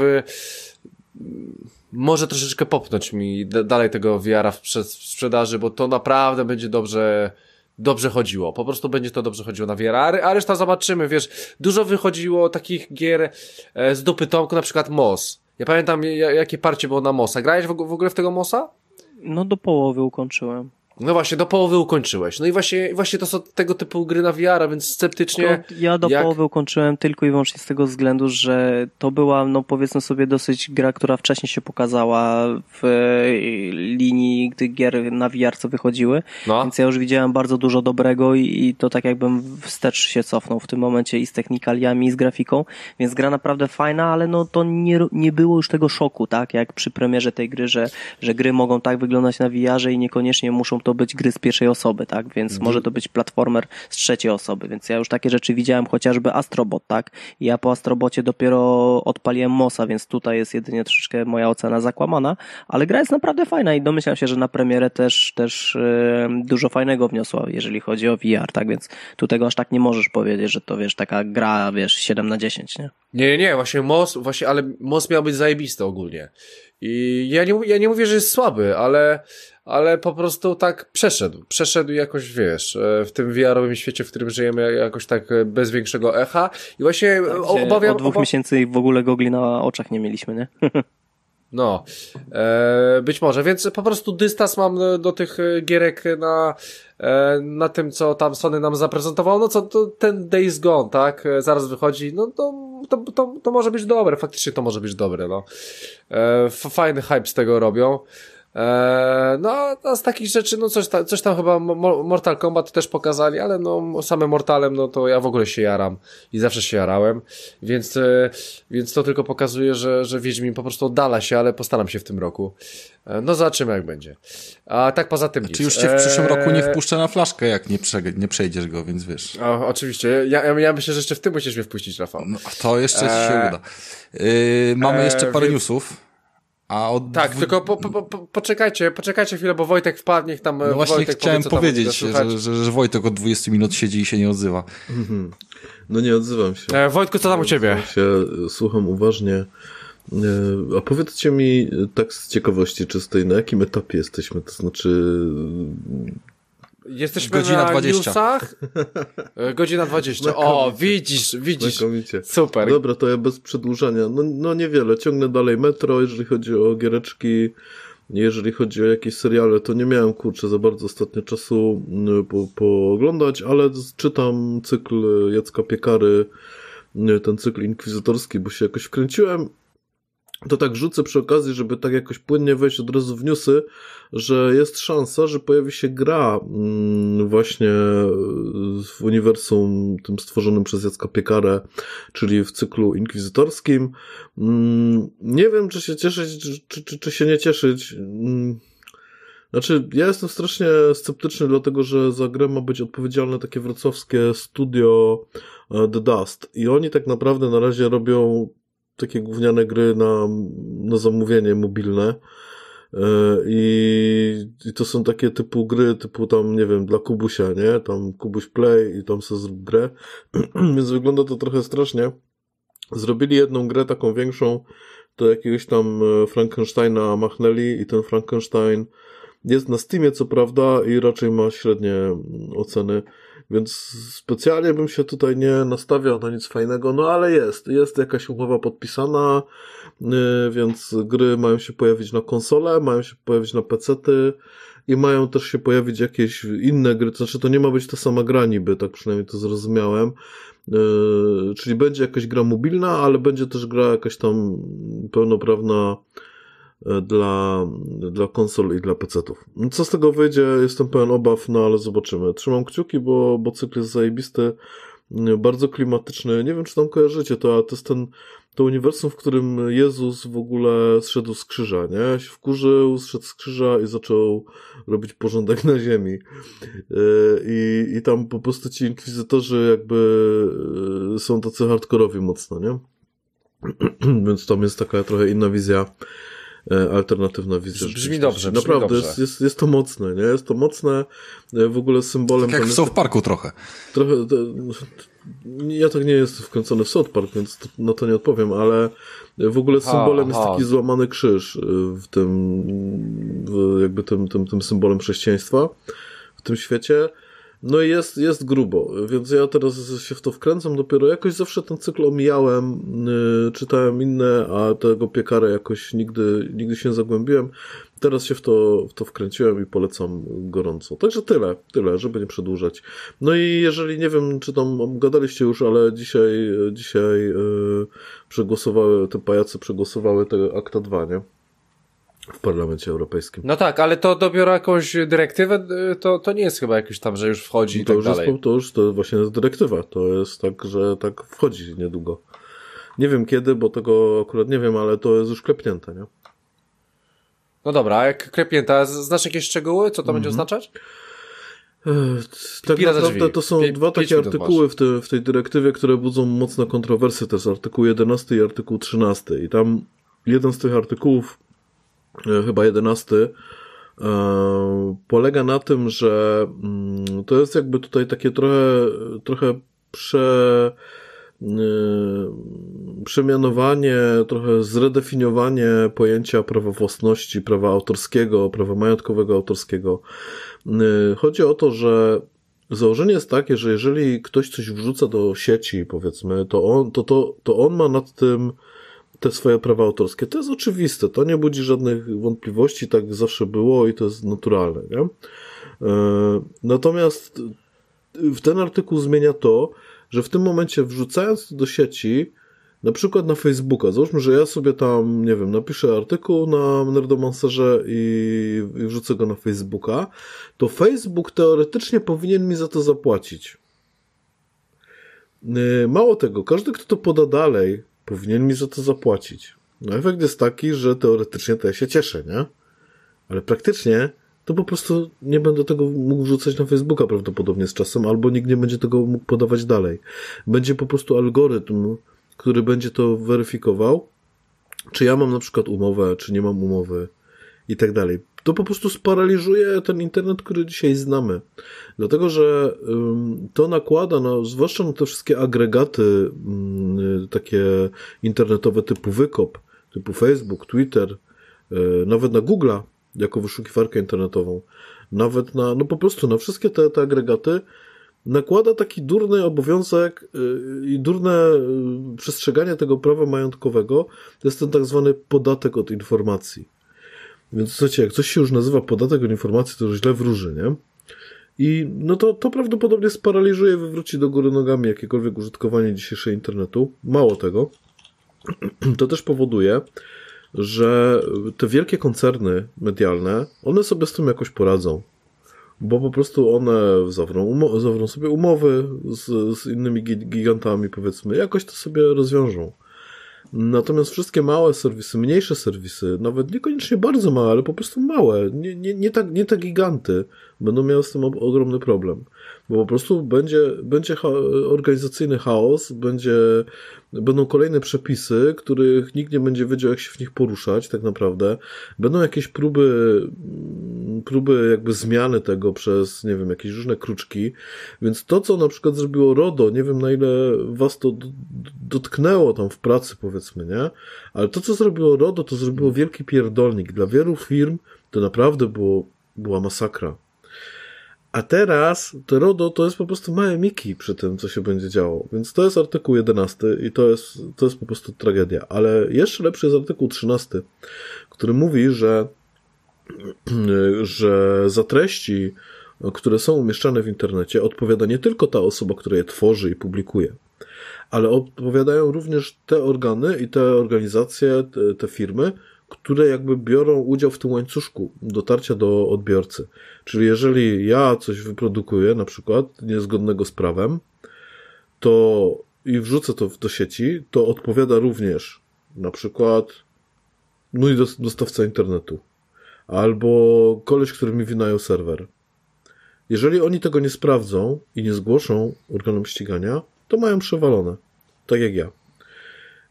może troszeczkę popchnąć mi dalej tego wiara w, sprzedaży, bo to naprawdę będzie dobrze dobrze chodziło. Po prostu będzie to dobrze chodziło na wiara. a reszta zobaczymy, wiesz, dużo wychodziło takich gier e, z dupy Tomku, na przykład MOS. Ja pamiętam, jakie parcie było na Mosa. Grałeś w ogóle w tego Mosa? No
do połowy ukończyłem.
No właśnie, do połowy ukończyłeś. No i właśnie, właśnie to są tego typu gry na VR, więc sceptycznie. Ja do jak...
połowy ukończyłem tylko i wyłącznie z tego względu, że to była, no powiedzmy sobie, dosyć gra, która wcześniej się pokazała w e, linii gdy gier na VR, co wychodziły. No. Więc ja już widziałem bardzo dużo dobrego i, i to tak jakbym wstecz się cofnął w tym momencie i z technikaliami, i z grafiką. Więc gra naprawdę fajna, ale no to nie, nie było już tego szoku, tak? Jak przy premierze tej gry, że, że gry mogą tak wyglądać na VR-ze i niekoniecznie muszą to być gry z pierwszej osoby, tak? Więc mhm. może to być platformer z trzeciej osoby, więc ja już takie rzeczy widziałem, chociażby Astrobot, tak? ja po Astrobocie dopiero odpaliłem Mosa, więc tutaj jest jedynie troszeczkę moja ocena zakłamana, ale gra jest naprawdę fajna i domyślam się, że na premierę też, też dużo fajnego wniosła, jeżeli chodzi o VR, tak? Więc tu tego aż tak nie możesz powiedzieć, że to wiesz, taka gra, wiesz, 7 na 10, nie?
Nie, nie, właśnie Mos, właśnie, ale Mos miał być zajebisty ogólnie. I ja nie, ja nie mówię, że jest słaby, ale ale po prostu tak przeszedł. Przeszedł jakoś, wiesz, e, w tym VR-owym świecie, w którym żyjemy jakoś tak e, bez większego echa. I właśnie tak, obawiam... Od dwóch
miesięcy w ogóle gogli na oczach nie mieliśmy, nie?
No, e, być może, więc po prostu dystans mam do tych gierek na, e, na tym, co tam Sony nam zaprezentowało, no co to ten Days Gone, tak, zaraz wychodzi, no to, to, to, to może być dobre, faktycznie to może być dobre, no. E, fajny hype z tego robią. Eee, no, a z takich rzeczy, no coś, tam, coś tam chyba Mortal Kombat też pokazali, ale no same Mortalem, no to ja w ogóle się jaram i zawsze się jarałem, więc, e, więc to tylko pokazuje, że, że Wiedźmin po prostu oddala się, ale postaram się w tym roku. E, no zobaczymy jak będzie. A tak poza tym Czy już cię w eee, przyszłym roku nie wpuszczę
na flaszkę, jak nie, prze, nie przejdziesz go, więc wiesz.
O, oczywiście, ja, ja, ja myślę, że jeszcze w tym musisz mnie wpuścić, Rafał. No,
to jeszcze się eee, uda. Yy,
mamy jeszcze parę więc... newsów. A od... Tak, tylko po, po, po, poczekajcie, poczekajcie chwilę, bo Wojtek wpadnie, niech tam e, no właśnie Wojtek chciałem powie, powiedzieć, że,
że, że, Wojtek od 20 minut siedzi i się nie
odzywa. Mhm. No nie odzywam się. E, Wojtku, co tam u e, ciebie? Się, e, słucham uważnie. A powiedzcie mi tak z ciekawości czystej, na jakim etapie jesteśmy? To znaczy,
Jesteśmy godzina na 20. newsach. E, godzina 20. O, widzisz,
widzisz. Znakomicie. Super. Dobra, to ja bez przedłużania. No, no niewiele. Ciągnę dalej metro, jeżeli chodzi o giereczki. Jeżeli chodzi o jakieś seriale, to nie miałem kurczę za bardzo ostatnio czasu mm, po, pooglądać, ale czytam cykl Jacka Piekary, mm, ten cykl inkwizytorski, bo się jakoś wkręciłem to tak rzucę przy okazji, żeby tak jakoś płynnie wejść od razu w newsy, że jest szansa, że pojawi się gra mm, właśnie w uniwersum tym stworzonym przez Jacka Piekarę, czyli w cyklu inkwizytorskim. Mm, nie wiem, czy się cieszyć, czy, czy, czy się nie cieszyć. Mm. Znaczy, ja jestem strasznie sceptyczny, dlatego że za grę ma być odpowiedzialne takie wrocławskie studio e, The Dust. I oni tak naprawdę na razie robią takie gówniane gry na, na zamówienie mobilne. E, I, I to są takie typu gry, typu tam, nie wiem, dla Kubusia, nie? Tam Kubuś Play i tam sobie zrób grę. Więc wygląda to trochę strasznie. Zrobili jedną grę taką większą, do jakiegoś tam e, Frankensteina machnęli i ten Frankenstein jest na Steamie, co prawda, i raczej ma średnie mm, oceny. Więc specjalnie bym się tutaj nie nastawiał na nic fajnego, no ale jest, jest jakaś umowa podpisana, y, więc gry mają się pojawić na konsole, mają się pojawić na pecety i mają też się pojawić jakieś inne gry, to znaczy to nie ma być ta sama gra niby, tak przynajmniej to zrozumiałem, y, czyli będzie jakaś gra mobilna, ale będzie też gra jakaś tam pełnoprawna dla, dla konsol i dla PC-ów. Co z tego wyjdzie, jestem pełen obaw, no ale zobaczymy. Trzymam kciuki, bo, bo cykl jest zajebisty, bardzo klimatyczny. Nie wiem, czy tam kojarzycie to, ale to jest ten to uniwersum, w którym Jezus w ogóle zszedł z krzyża, nie? Się wkurzył, zszedł z krzyża i zaczął robić porządek na ziemi. E, I, i tam po prostu ci inkwizytorzy jakby e, są tacy hardkorowi mocno, nie? Więc tam jest taka trochę inna wizja E, alternatywna wizja. Brzmi dobrze, brzmi Naprawdę, dobrze. Jest, jest, jest to mocne, nie? Jest to mocne e, w ogóle symbolem... Tak jak w South Parku trochę. Trochę... E, to, ja tak nie jestem wkręcony w South Park, więc to, na to nie odpowiem, ale w ogóle symbolem ha, ha. jest taki złamany krzyż w tym, w jakby tym, tym, tym symbolem chrześcijaństwa w tym świecie. No i jest, jest grubo, więc ja teraz się w to wkręcam dopiero. Jakoś zawsze ten cykl omijałem, yy, czytałem inne, a tego piekara jakoś nigdy, nigdy się nie zagłębiłem. Teraz się w to, w to wkręciłem i polecam gorąco. Także tyle, tyle, żeby nie przedłużać. No i jeżeli nie wiem, czy tam gadaliście już, ale dzisiaj, dzisiaj yy, przegłosowały, te pajace przegłosowały te akta 2, nie? w Parlamencie Europejskim.
No tak, ale to dopiero jakąś dyrektywę, y, to, to nie jest chyba jakiś tam, że już wchodzi i to tak już dalej. Jest,
to już to właśnie jest dyrektywa, to jest tak, że tak wchodzi niedługo. Nie wiem kiedy, bo tego akurat nie wiem, ale to jest już klepnięte, nie?
No dobra, jak klepnięta, znasz jakieś szczegóły, co to będzie mhm. oznaczać? E, tak naprawdę to są dwa takie artykuły
w, te, w tej dyrektywie, które budzą mocne kontrowersje. To jest artykuł 11 i artykuł 13. I tam jeden z tych artykułów E, chyba jedenasty, e, polega na tym, że mm, to jest jakby tutaj takie trochę, trochę prze, e, przemianowanie, trochę zredefiniowanie pojęcia prawa własności, prawa autorskiego, prawa majątkowego autorskiego. Chodzi o to, że założenie jest takie, że jeżeli ktoś coś wrzuca do sieci, powiedzmy, to on, to, to, to on ma nad tym te swoje prawa autorskie. To jest oczywiste, to nie budzi żadnych wątpliwości, tak zawsze było i to jest naturalne. Nie? E, natomiast w ten artykuł zmienia to, że w tym momencie wrzucając to do sieci, na przykład na Facebooka, załóżmy, że ja sobie tam, nie wiem, napiszę artykuł na Nerdomancerze i, i wrzucę go na Facebooka, to Facebook teoretycznie powinien mi za to zapłacić. E, mało tego, każdy, kto to poda dalej, powinien mi za to zapłacić. No efekt jest taki, że teoretycznie to ja się cieszę, nie? Ale praktycznie to po prostu nie będę tego mógł wrzucać na Facebooka prawdopodobnie z czasem, albo nikt nie będzie tego mógł podawać dalej. Będzie po prostu algorytm, który będzie to weryfikował, czy ja mam na przykład umowę, czy nie mam umowy i tak dalej to po prostu sparaliżuje ten internet, który dzisiaj znamy. Dlatego, że to nakłada, na no, zwłaszcza na te wszystkie agregaty mm, y, takie internetowe typu Wykop, typu Facebook, Twitter, y, nawet na Google'a jako wyszukiwarkę internetową, nawet na, no po prostu na wszystkie te, te agregaty, nakłada taki durny obowiązek y, i durne przestrzeganie tego prawa majątkowego. To jest ten tak zwany podatek od informacji. Więc słuchajcie, jak coś się już nazywa podatek od informacji, to źle wróży, nie? I no to, to prawdopodobnie sparaliżuje, wywróci do góry nogami jakiekolwiek użytkowanie dzisiejszego internetu. Mało tego, to też powoduje, że te wielkie koncerny medialne, one sobie z tym jakoś poradzą. Bo po prostu one zawrą, umo- zawrą sobie umowy z, z innymi gigantami, powiedzmy, jakoś to sobie rozwiążą. Natomiast wszystkie małe serwisy, mniejsze serwisy, nawet niekoniecznie bardzo małe, ale po prostu małe, nie, nie, nie, tak, nie te giganty, będą miały z tym ogromny problem. Bo po prostu będzie, będzie cha organizacyjny chaos, będzie, będą kolejne przepisy, których nikt nie będzie wiedział, jak się w nich poruszać, tak naprawdę. Będą jakieś próby próby jakby zmiany tego przez, nie wiem, jakieś różne kruczki. Więc to, co na przykład zrobiło RODO, nie wiem na ile was to dotknęło tam w pracy, powiedzmy, nie? Ale to, co zrobiło RODO, to zrobiło wielki pierdolnik. Dla wielu firm to naprawdę było, była masakra. A teraz to RODO to jest po prostu małe miki przy tym, co się będzie działo. Więc to jest artykuł 11 i to jest, to jest po prostu tragedia. Ale jeszcze lepszy jest artykuł 13, który mówi, że że za treści, które są umieszczane w internecie, odpowiada nie tylko ta osoba, która je tworzy i publikuje, ale odpowiadają również te organy i te organizacje, te, firmy, które jakby biorą udział w tym łańcuszku dotarcia do odbiorcy. Czyli jeżeli ja coś wyprodukuję, na przykład niezgodnego z prawem, to i wrzucę to do sieci, to odpowiada również na przykład mój dostawca internetu, albo koleś, który mi wynajął serwer. Jeżeli oni tego nie sprawdzą i nie zgłoszą organom ścigania, to mają przewalone. Tak jak ja.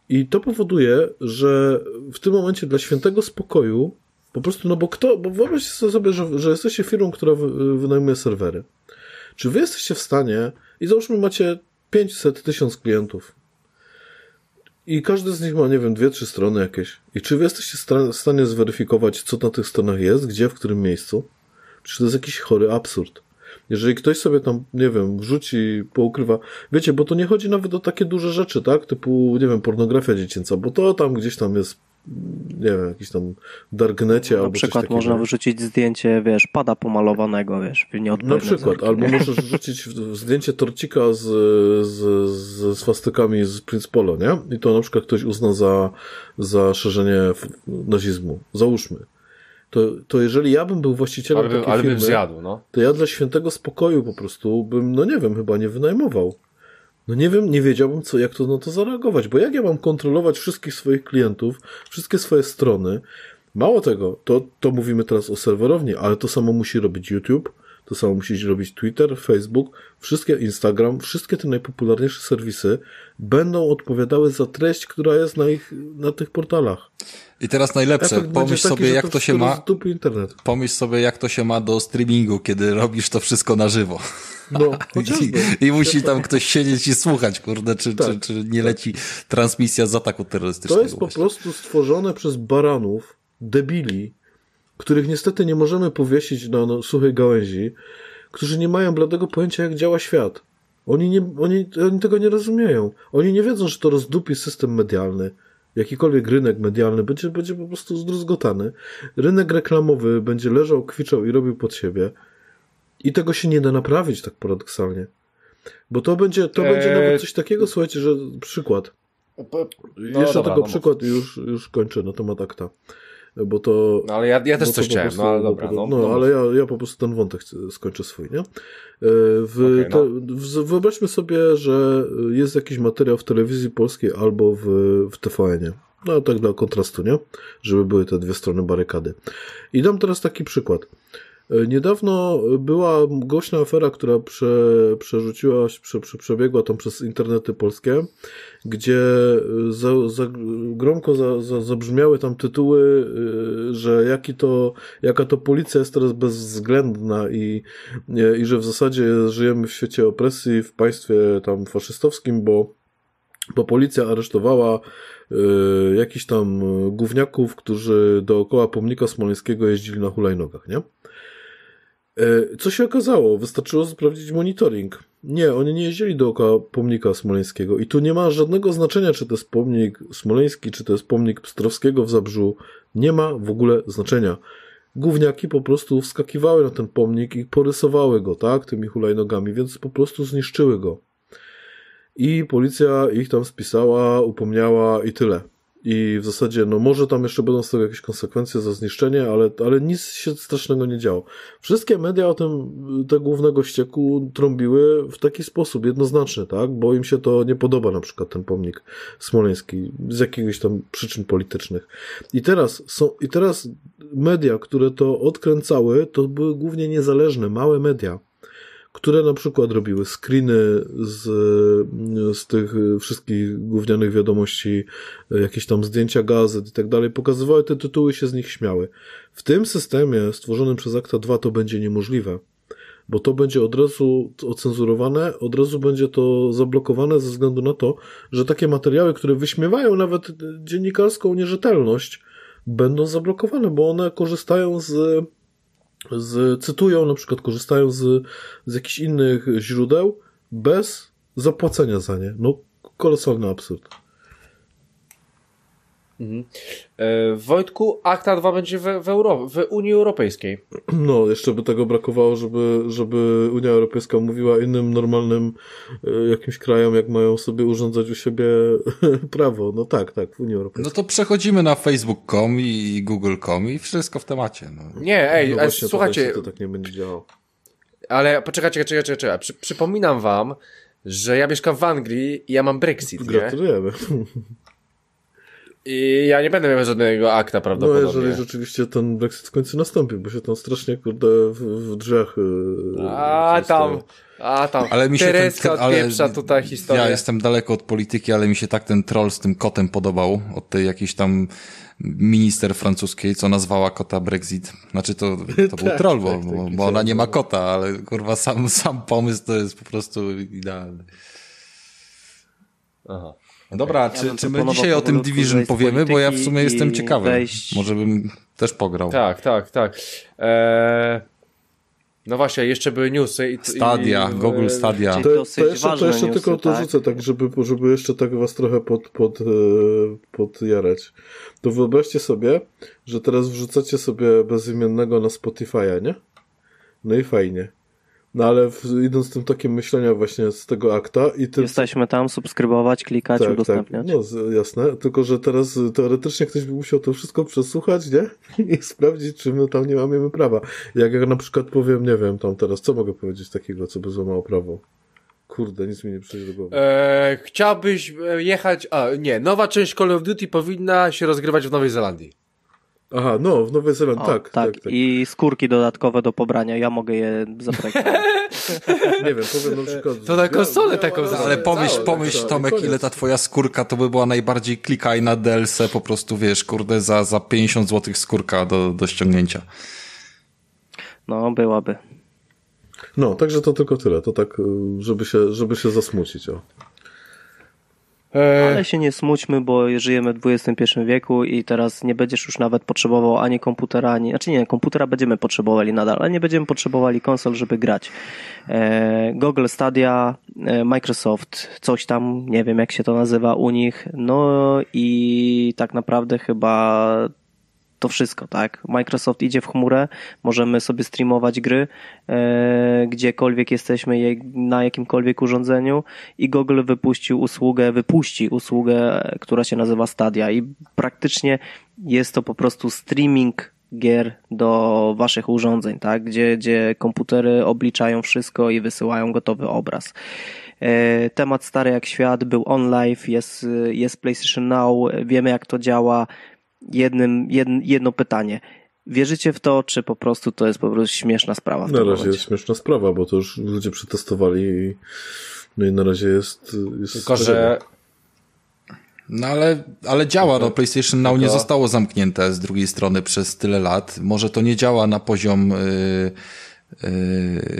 I to powoduje, że w tym momencie dla świętego spokoju po prostu, no bo kto, bo wyobraźcie sobie, że, że jesteście firmą, która wynajmuje serwery. Czy wy jesteście w stanie i załóżmy macie 500 tysiąc klientów i każdy z nich ma, nie wiem, dwie, trzy strony jakieś. I czy wy jesteście w stanie zweryfikować, co na tych stronach jest, gdzie, w którym miejscu? Czy to jest jakiś chory absurd? Jeżeli ktoś sobie tam, nie wiem, wrzuci, poukrywa, wiecie, bo to nie chodzi nawet o takie duże rzeczy, tak? Typu, nie wiem, pornografia dziecięca, bo to tam gdzieś tam jest nie wiem, jakiś tam darknecie na albo przykład można wyrzucić zdjęcie, wiesz,
pada pomalowanego, wiesz, nie Na przykład, zarki, albo możesz
wrzucić zdjęcie torcika z, z, z swastykami z Prince Polo, nie? I to na przykład ktoś uzna za, za szerzenie nazizmu. Załóżmy. To, to jeżeli ja bym był właścicielem ale, takiej ale firmy, zjadł, no. to ja dla świętego spokoju po prostu bym, no nie wiem, chyba nie wynajmował. No nie wiem, nie wiedziałbym, co, jak to na no to zareagować, bo jak ja mam kontrolować wszystkich swoich klientów, wszystkie swoje strony, Mało tego, to, to mówimy teraz o serwerowni, ale to samo musi robić YouTube, to samo musicie robić Twitter, Facebook, wszystkie Instagram, wszystkie te najpopularniejsze serwisy będą odpowiadały za treść, która jest na, ich, na tych portalach. I teraz najlepsze, Efekt pomyśl taki, sobie jak to, to się ma.
Internet. Pomyśl sobie jak to się ma do streamingu, kiedy robisz to wszystko na żywo. No, I, I musi tam ktoś siedzieć i słuchać, kurde, czy, tak, czy, czy nie tak. leci transmisja z ataku terrorystycznego. To jest
właśnie. po prostu stworzone przez baranów, debili, których niestety nie możemy powiesić na suchej gałęzi, którzy nie mają bladego pojęcia, jak działa świat. Oni, nie, oni, oni tego nie rozumieją. Oni nie wiedzą, że to rozdupi system medialny. Jakikolwiek rynek medialny będzie, będzie po prostu zdruzgotany. Rynek reklamowy będzie leżał, kwiczał i robił pod siebie. I tego się nie da naprawić tak paradoksalnie. Bo to będzie, to eee... będzie nawet coś takiego, słuchajcie, że przykład. No, Jeszcze dobra, tego no przykład już, już kończę na temat akta. No bo to... No ale ja, ja też coś chciałem, prostu, no ale dobra. No, no, no ale ja, ja po prostu ten wątek skończę swój, nie? E, w, okay, no. w, wyobraźmy sobie, że jest jakiś materiał w telewizji polskiej albo w, w TVN-ie. No tak dla kontrastu, nie? Żeby były te dwie strony barykady. I dam teraz taki przykład. E, niedawno była głośna afera, która prze, przerzuciła, prze, prze, przebiegła tam przez internety polskie, gdzie e, za, za, gromko za, za, zabrzmiały tam tytuły, e, że jaki to, jaka to policja jest teraz bezwzględna i, i że w zasadzie żyjemy w świecie opresji, w państwie tam faszystowskim, bo bo policja aresztowała y, jakichś tam gówniaków, którzy dookoła pomnika smoleńskiego jeździli na hulajnogach, nie? E, co się okazało? Wystarczyło sprawdzić monitoring. Nie, oni nie jeździli dookoła pomnika smoleńskiego i tu nie ma żadnego znaczenia, czy to jest pomnik smoleński, czy to jest pomnik Pstrowskiego w Zabrzu. Nie ma w ogóle znaczenia. Gówniaki po prostu wskakiwały na ten pomnik i porysowały go, tak, tymi hulajnogami, więc po prostu zniszczyły go. I policja ich tam spisała, upomniała i tyle. I w zasadzie, no może tam jeszcze będą z tego jakieś konsekwencje za zniszczenie, ale, ale nic się strasznego nie działo. Wszystkie media o tym, te głównego ścieku trąbiły w taki sposób, jednoznaczny, tak? Bo im się to nie podoba, na przykład ten pomnik smoleński, z jakichś tam przyczyn politycznych. I teraz są, i teraz media, które to odkręcały, to były głównie niezależne, małe media które na przykład robiły screeny z, z tych wszystkich gównianych wiadomości, jakieś tam zdjęcia gazet i tak dalej, pokazywały te tytuły się z nich śmiały. W tym systemie stworzonym przez Akta 2 to będzie niemożliwe bo to będzie od razu ocenzurowane, od razu będzie to zablokowane ze względu na to, że takie materiały, które wyśmiewają nawet dziennikarską nierzetelność, będą zablokowane, bo one korzystają z z, cytują, na przykład korzystają z, z jakichś innych źródeł bez zapłacenia za nie. No, kolosalny absurd. Mhm. E, Wojtku, akta 2 będzie w, w, Euro w Unii Europejskiej. No, jeszcze by tego brakowało, żeby, żeby Unia Europejska mówiła innym normalnym e, jakimś krajom, jak mają sobie urządzać u siebie prawo. No tak, tak, w Unii Europejskiej. No to przechodzimy
na facebook.com i google.com i wszystko w temacie. No.
Nie, ej, no właśnie, słuchajcie. To, tak nie będzie działało. Ale poczekajcie, czekajcie, czekajcie. czekajcie. Przy, przypominam wam, że ja mieszkam w Anglii i ja mam Brexit. Gratulujemy. Nie? I ja nie będę miał żadnego akta prawdopodobnie. No jeżeli
rzeczywiście ten Brexit w końcu nastąpi, bo się tam strasznie kurde w, w drzech... Y, a tam, a tam. Ale mi się Tereska ten, ten, tutaj historię. Ja jestem
daleko od polityki, ale mi się tak ten troll z tym kotem podobał, od tej jakiejś tam minister francuskiej, co nazwała kota Brexit. Znaczy to, to był tak, troll, bo, tak, tak bo, tak, bo ona tak. nie ma kota, ale kurwa sam, sam pomysł to jest po prostu idealny.
Aha.
Dobra,
ja czy, czy my dzisiaj o tym Division powiemy, bo ja w
sumie jestem ciekawy.
Wejść...
Może bym też pograł.
Tak, tak, tak. Eee... No właśnie, jeszcze były newsy. I, Stadia, i, Google e, Stadia. To, to jeszcze, to jeszcze newsy,
tylko to tak? rzucę, tak, żeby, żeby jeszcze tak was trochę pod, pod, e, podjarać. To wyobraźcie sobie, że teraz wrzucacie sobie bezimiennego na Spotify'a, nie? No i fajnie. No ale w, idąc tym tokiem myślenia właśnie z tego akta i tym... Jesteśmy tam, subskrybować, klikać, tak, tak. udostępniać. Tak. No jasne, tylko że teraz y, teoretycznie ktoś by musiał to wszystko przesłuchać, nie? I sprawdzić, czy my tam nie mamy prawa. Jak ja na przykład powiem, nie wiem, tam teraz, co mogę powiedzieć takiego, co by złamało prawo? Kurde, nic mi nie przyjdzie do głowy.
Eee, chciałbyś e, jechać... A, nie, nowa część Call of Duty powinna się
rozgrywać w Nowej Zelandii. Aha, no, w Nowej Zelandii, tak, tak, tak, tak, I skórki dodatkowe do pobrania, ja mogę je zaprojektować.
nie wiem, powiem na przykład...
To na konsolę taką zrobię. Ale pomyśl, pomyśl Tomek, ile
ta twoja skórka to by była najbardziej klikaj na DLC, po prostu wiesz, kurde, za, za 50 zł skórka do, do ściągnięcia.
No, byłaby. No, także to tylko tyle. To tak, y, żeby się, żeby się zasmucić. O.
E, ale się nie smućmy, bo żyjemy w XXI wieku i teraz nie będziesz już nawet potrzebował ani komputera, ani. Znaczy nie, komputera będziemy potrzebowali nadal, ale nie będziemy potrzebowali konsol, żeby grać. E, Google Stadia, e, Microsoft, coś tam, nie wiem jak się to nazywa u nich. No i tak naprawdę chyba to wszystko, tak? Microsoft idzie w chmurę, możemy sobie streamować gry e, gdziekolwiek jesteśmy, na jakimkolwiek urządzeniu i Google wypuścił usługę, wypuści usługę, która się nazywa Stadia i praktycznie jest to po prostu streaming gier do waszych urządzeń, tak? Gdzie, gdzie komputery obliczają wszystko i wysyłają gotowy obraz. E, temat stary jak świat był on live, jest, jest PlayStation Now, wiemy jak to działa, jednym, jed, jedno pytanie.
Wierzycie w to, czy
po prostu to
jest po prostu śmieszna sprawa? W na razie momencie? jest śmieszna sprawa, bo to już ludzie przetestowali i, no i na razie jest. jest Tylko, że. No ale, ale działa, no PlayStation Now nie zostało
zamknięte z drugiej strony przez tyle lat. Może to nie działa na poziom yy,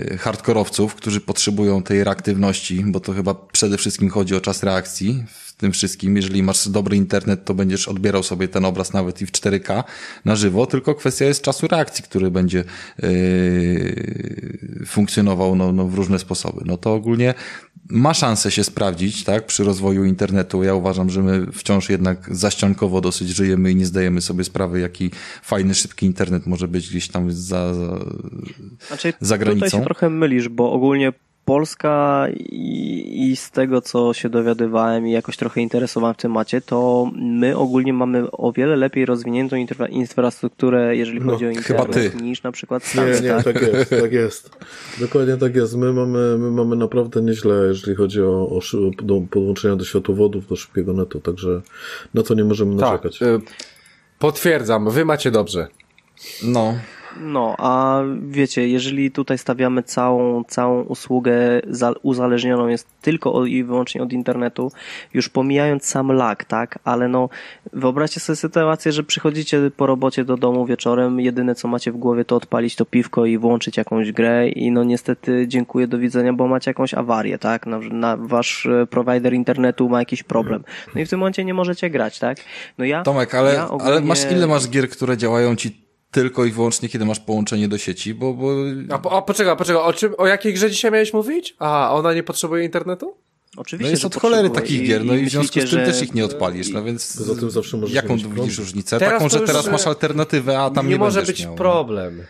yy, hardkorowców, którzy potrzebują tej reaktywności, bo to chyba przede wszystkim chodzi o czas reakcji tym wszystkim. Jeżeli masz dobry internet, to będziesz odbierał sobie ten obraz nawet i w 4K na żywo, tylko kwestia jest czasu reakcji, który będzie yy, funkcjonował no, no, w różne sposoby. No to ogólnie ma szansę się sprawdzić, tak, przy rozwoju internetu. Ja uważam, że my wciąż jednak zaściankowo dosyć żyjemy i nie zdajemy sobie sprawy, jaki fajny, szybki internet może być gdzieś tam za, za,
znaczy, za granicą. Tutaj się trochę mylisz, bo ogólnie Polska i, i, z tego, co się dowiadywałem i jakoś trochę interesowałem w temacie, to my ogólnie mamy o wiele lepiej rozwiniętą infra infrastrukturę, jeżeli no, chodzi o internet, niż na przykład Stany. Nie, nie, tak? tak jest, tak jest.
Dokładnie tak jest. My mamy, my mamy naprawdę nieźle, jeżeli chodzi o, o do, podłączenia do światłowodów, do szybkiego netu, także na to nie możemy narzekać. Tak, y,
potwierdzam, wy macie dobrze.
No.
No, a wiecie, jeżeli tutaj stawiamy całą, całą usługę uzależnioną jest tylko od, i wyłącznie od internetu, już pomijając sam lag, tak, ale no wyobraźcie sobie sytuację, że przychodzicie po robocie do domu wieczorem, jedyne co macie w głowie to odpalić to piwko i włączyć jakąś grę i no niestety dziękuję, do widzenia, bo macie jakąś awarię, tak, na, na wasz e, provider internetu ma jakiś problem. No i w tym momencie nie możecie grać, tak. No ja... Tomek, ale, ja ogólnie... ale masz ile masz
gier, które działają ci tylko i wyłącznie, kiedy masz połączenie do sieci, bo... bo...
A, po, a poczekaj, poczekaj, o, czym, o jakiej grze dzisiaj miałeś mówić? A, ona nie potrzebuje internetu? Oczywiście, no jest od cholery takich gier, no i, i w związku z tym też ich
nie odpalisz, no więc poza tym zawsze możesz jaką widzisz
różnicę? Teraz Taką, że teraz masz
alternatywę, a tam nie, nie może być miał, no. problem. No.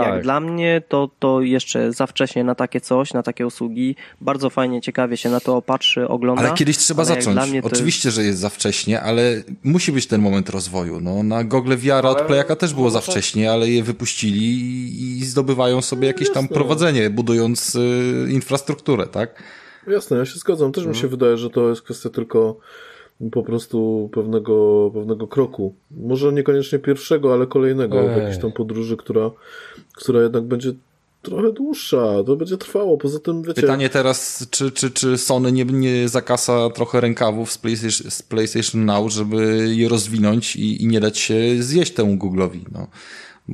Tak. Jak dla mnie to, to jeszcze za wcześnie na takie coś, na takie usługi. Bardzo fajnie, ciekawie się na to opatrzy, ogląda. Ale kiedyś trzeba ale zacząć. Oczywiście,
jest... że jest za wcześnie, ale musi być ten moment rozwoju. No, na Google Wiara od Playaka też było za wcześnie, ale je wypuścili i zdobywają sobie jakieś tam prowadzenie, budując y, infrastrukturę, tak?
Jasne, ja się zgadzam. Też mi się no. wydaje, że to jest kwestia tylko po prostu pewnego, pewnego kroku. Może niekoniecznie pierwszego, ale kolejnego Ej. w jakiejś tam podróży, która która jednak będzie trochę dłuższa, to będzie trwało. Poza tym, wiecie... Pytanie
teraz, czy, czy, czy Sony nie, nie zakasa trochę rękawów z PlayStation, z PlayStation Now, żeby je rozwinąć i, i nie dać się zjeść temu Google'owi, no.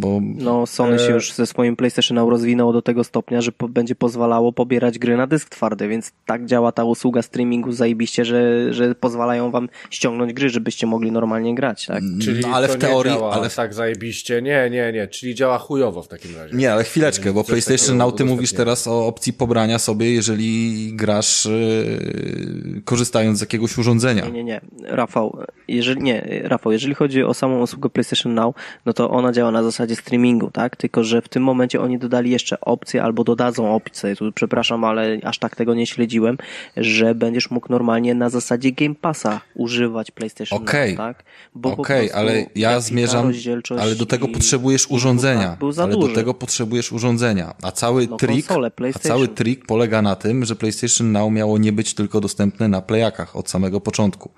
Bo, no,
Sony e... się już ze swoim PlayStation Now rozwinęło do tego stopnia, że po, będzie pozwalało pobierać gry na dysk twardy, więc tak działa ta usługa streamingu zajebiście, że, że pozwalają wam ściągnąć gry, żebyście mogli normalnie grać, tak? Mm, czyli no, ale w teorii, działa, ale
tak zajebiście. Nie, nie, nie, czyli działa chujowo w takim
razie. Nie, ale
chwileczkę, bo PlayStation Now ty mówisz teraz o opcji pobrania sobie, jeżeli grasz yy, korzystając z jakiegoś urządzenia. Nie, nie,
nie. Rafał, jeżeli nie, Rafał, jeżeli chodzi o samą usługę PlayStation Now, no to ona działa na zasadzie zasadzie streamingu, tak? Tylko, że w tym momencie oni dodali jeszcze opcję albo dodadzą opcję, tu przepraszam, ale aż tak tego nie śledziłem, że będziesz mógł normalnie na zasadzie Game Passa używać PlayStation okay. Now, tak? okay, ale ja zmierzam, ale
do tego potrzebujesz urządzenia. Był za ale duży. do tego potrzebujesz urządzenia. A cały no, trik, konsole, a cały trik polega na tym, że PlayStation Now miało nie być tylko dostępne na playakach od samego początku.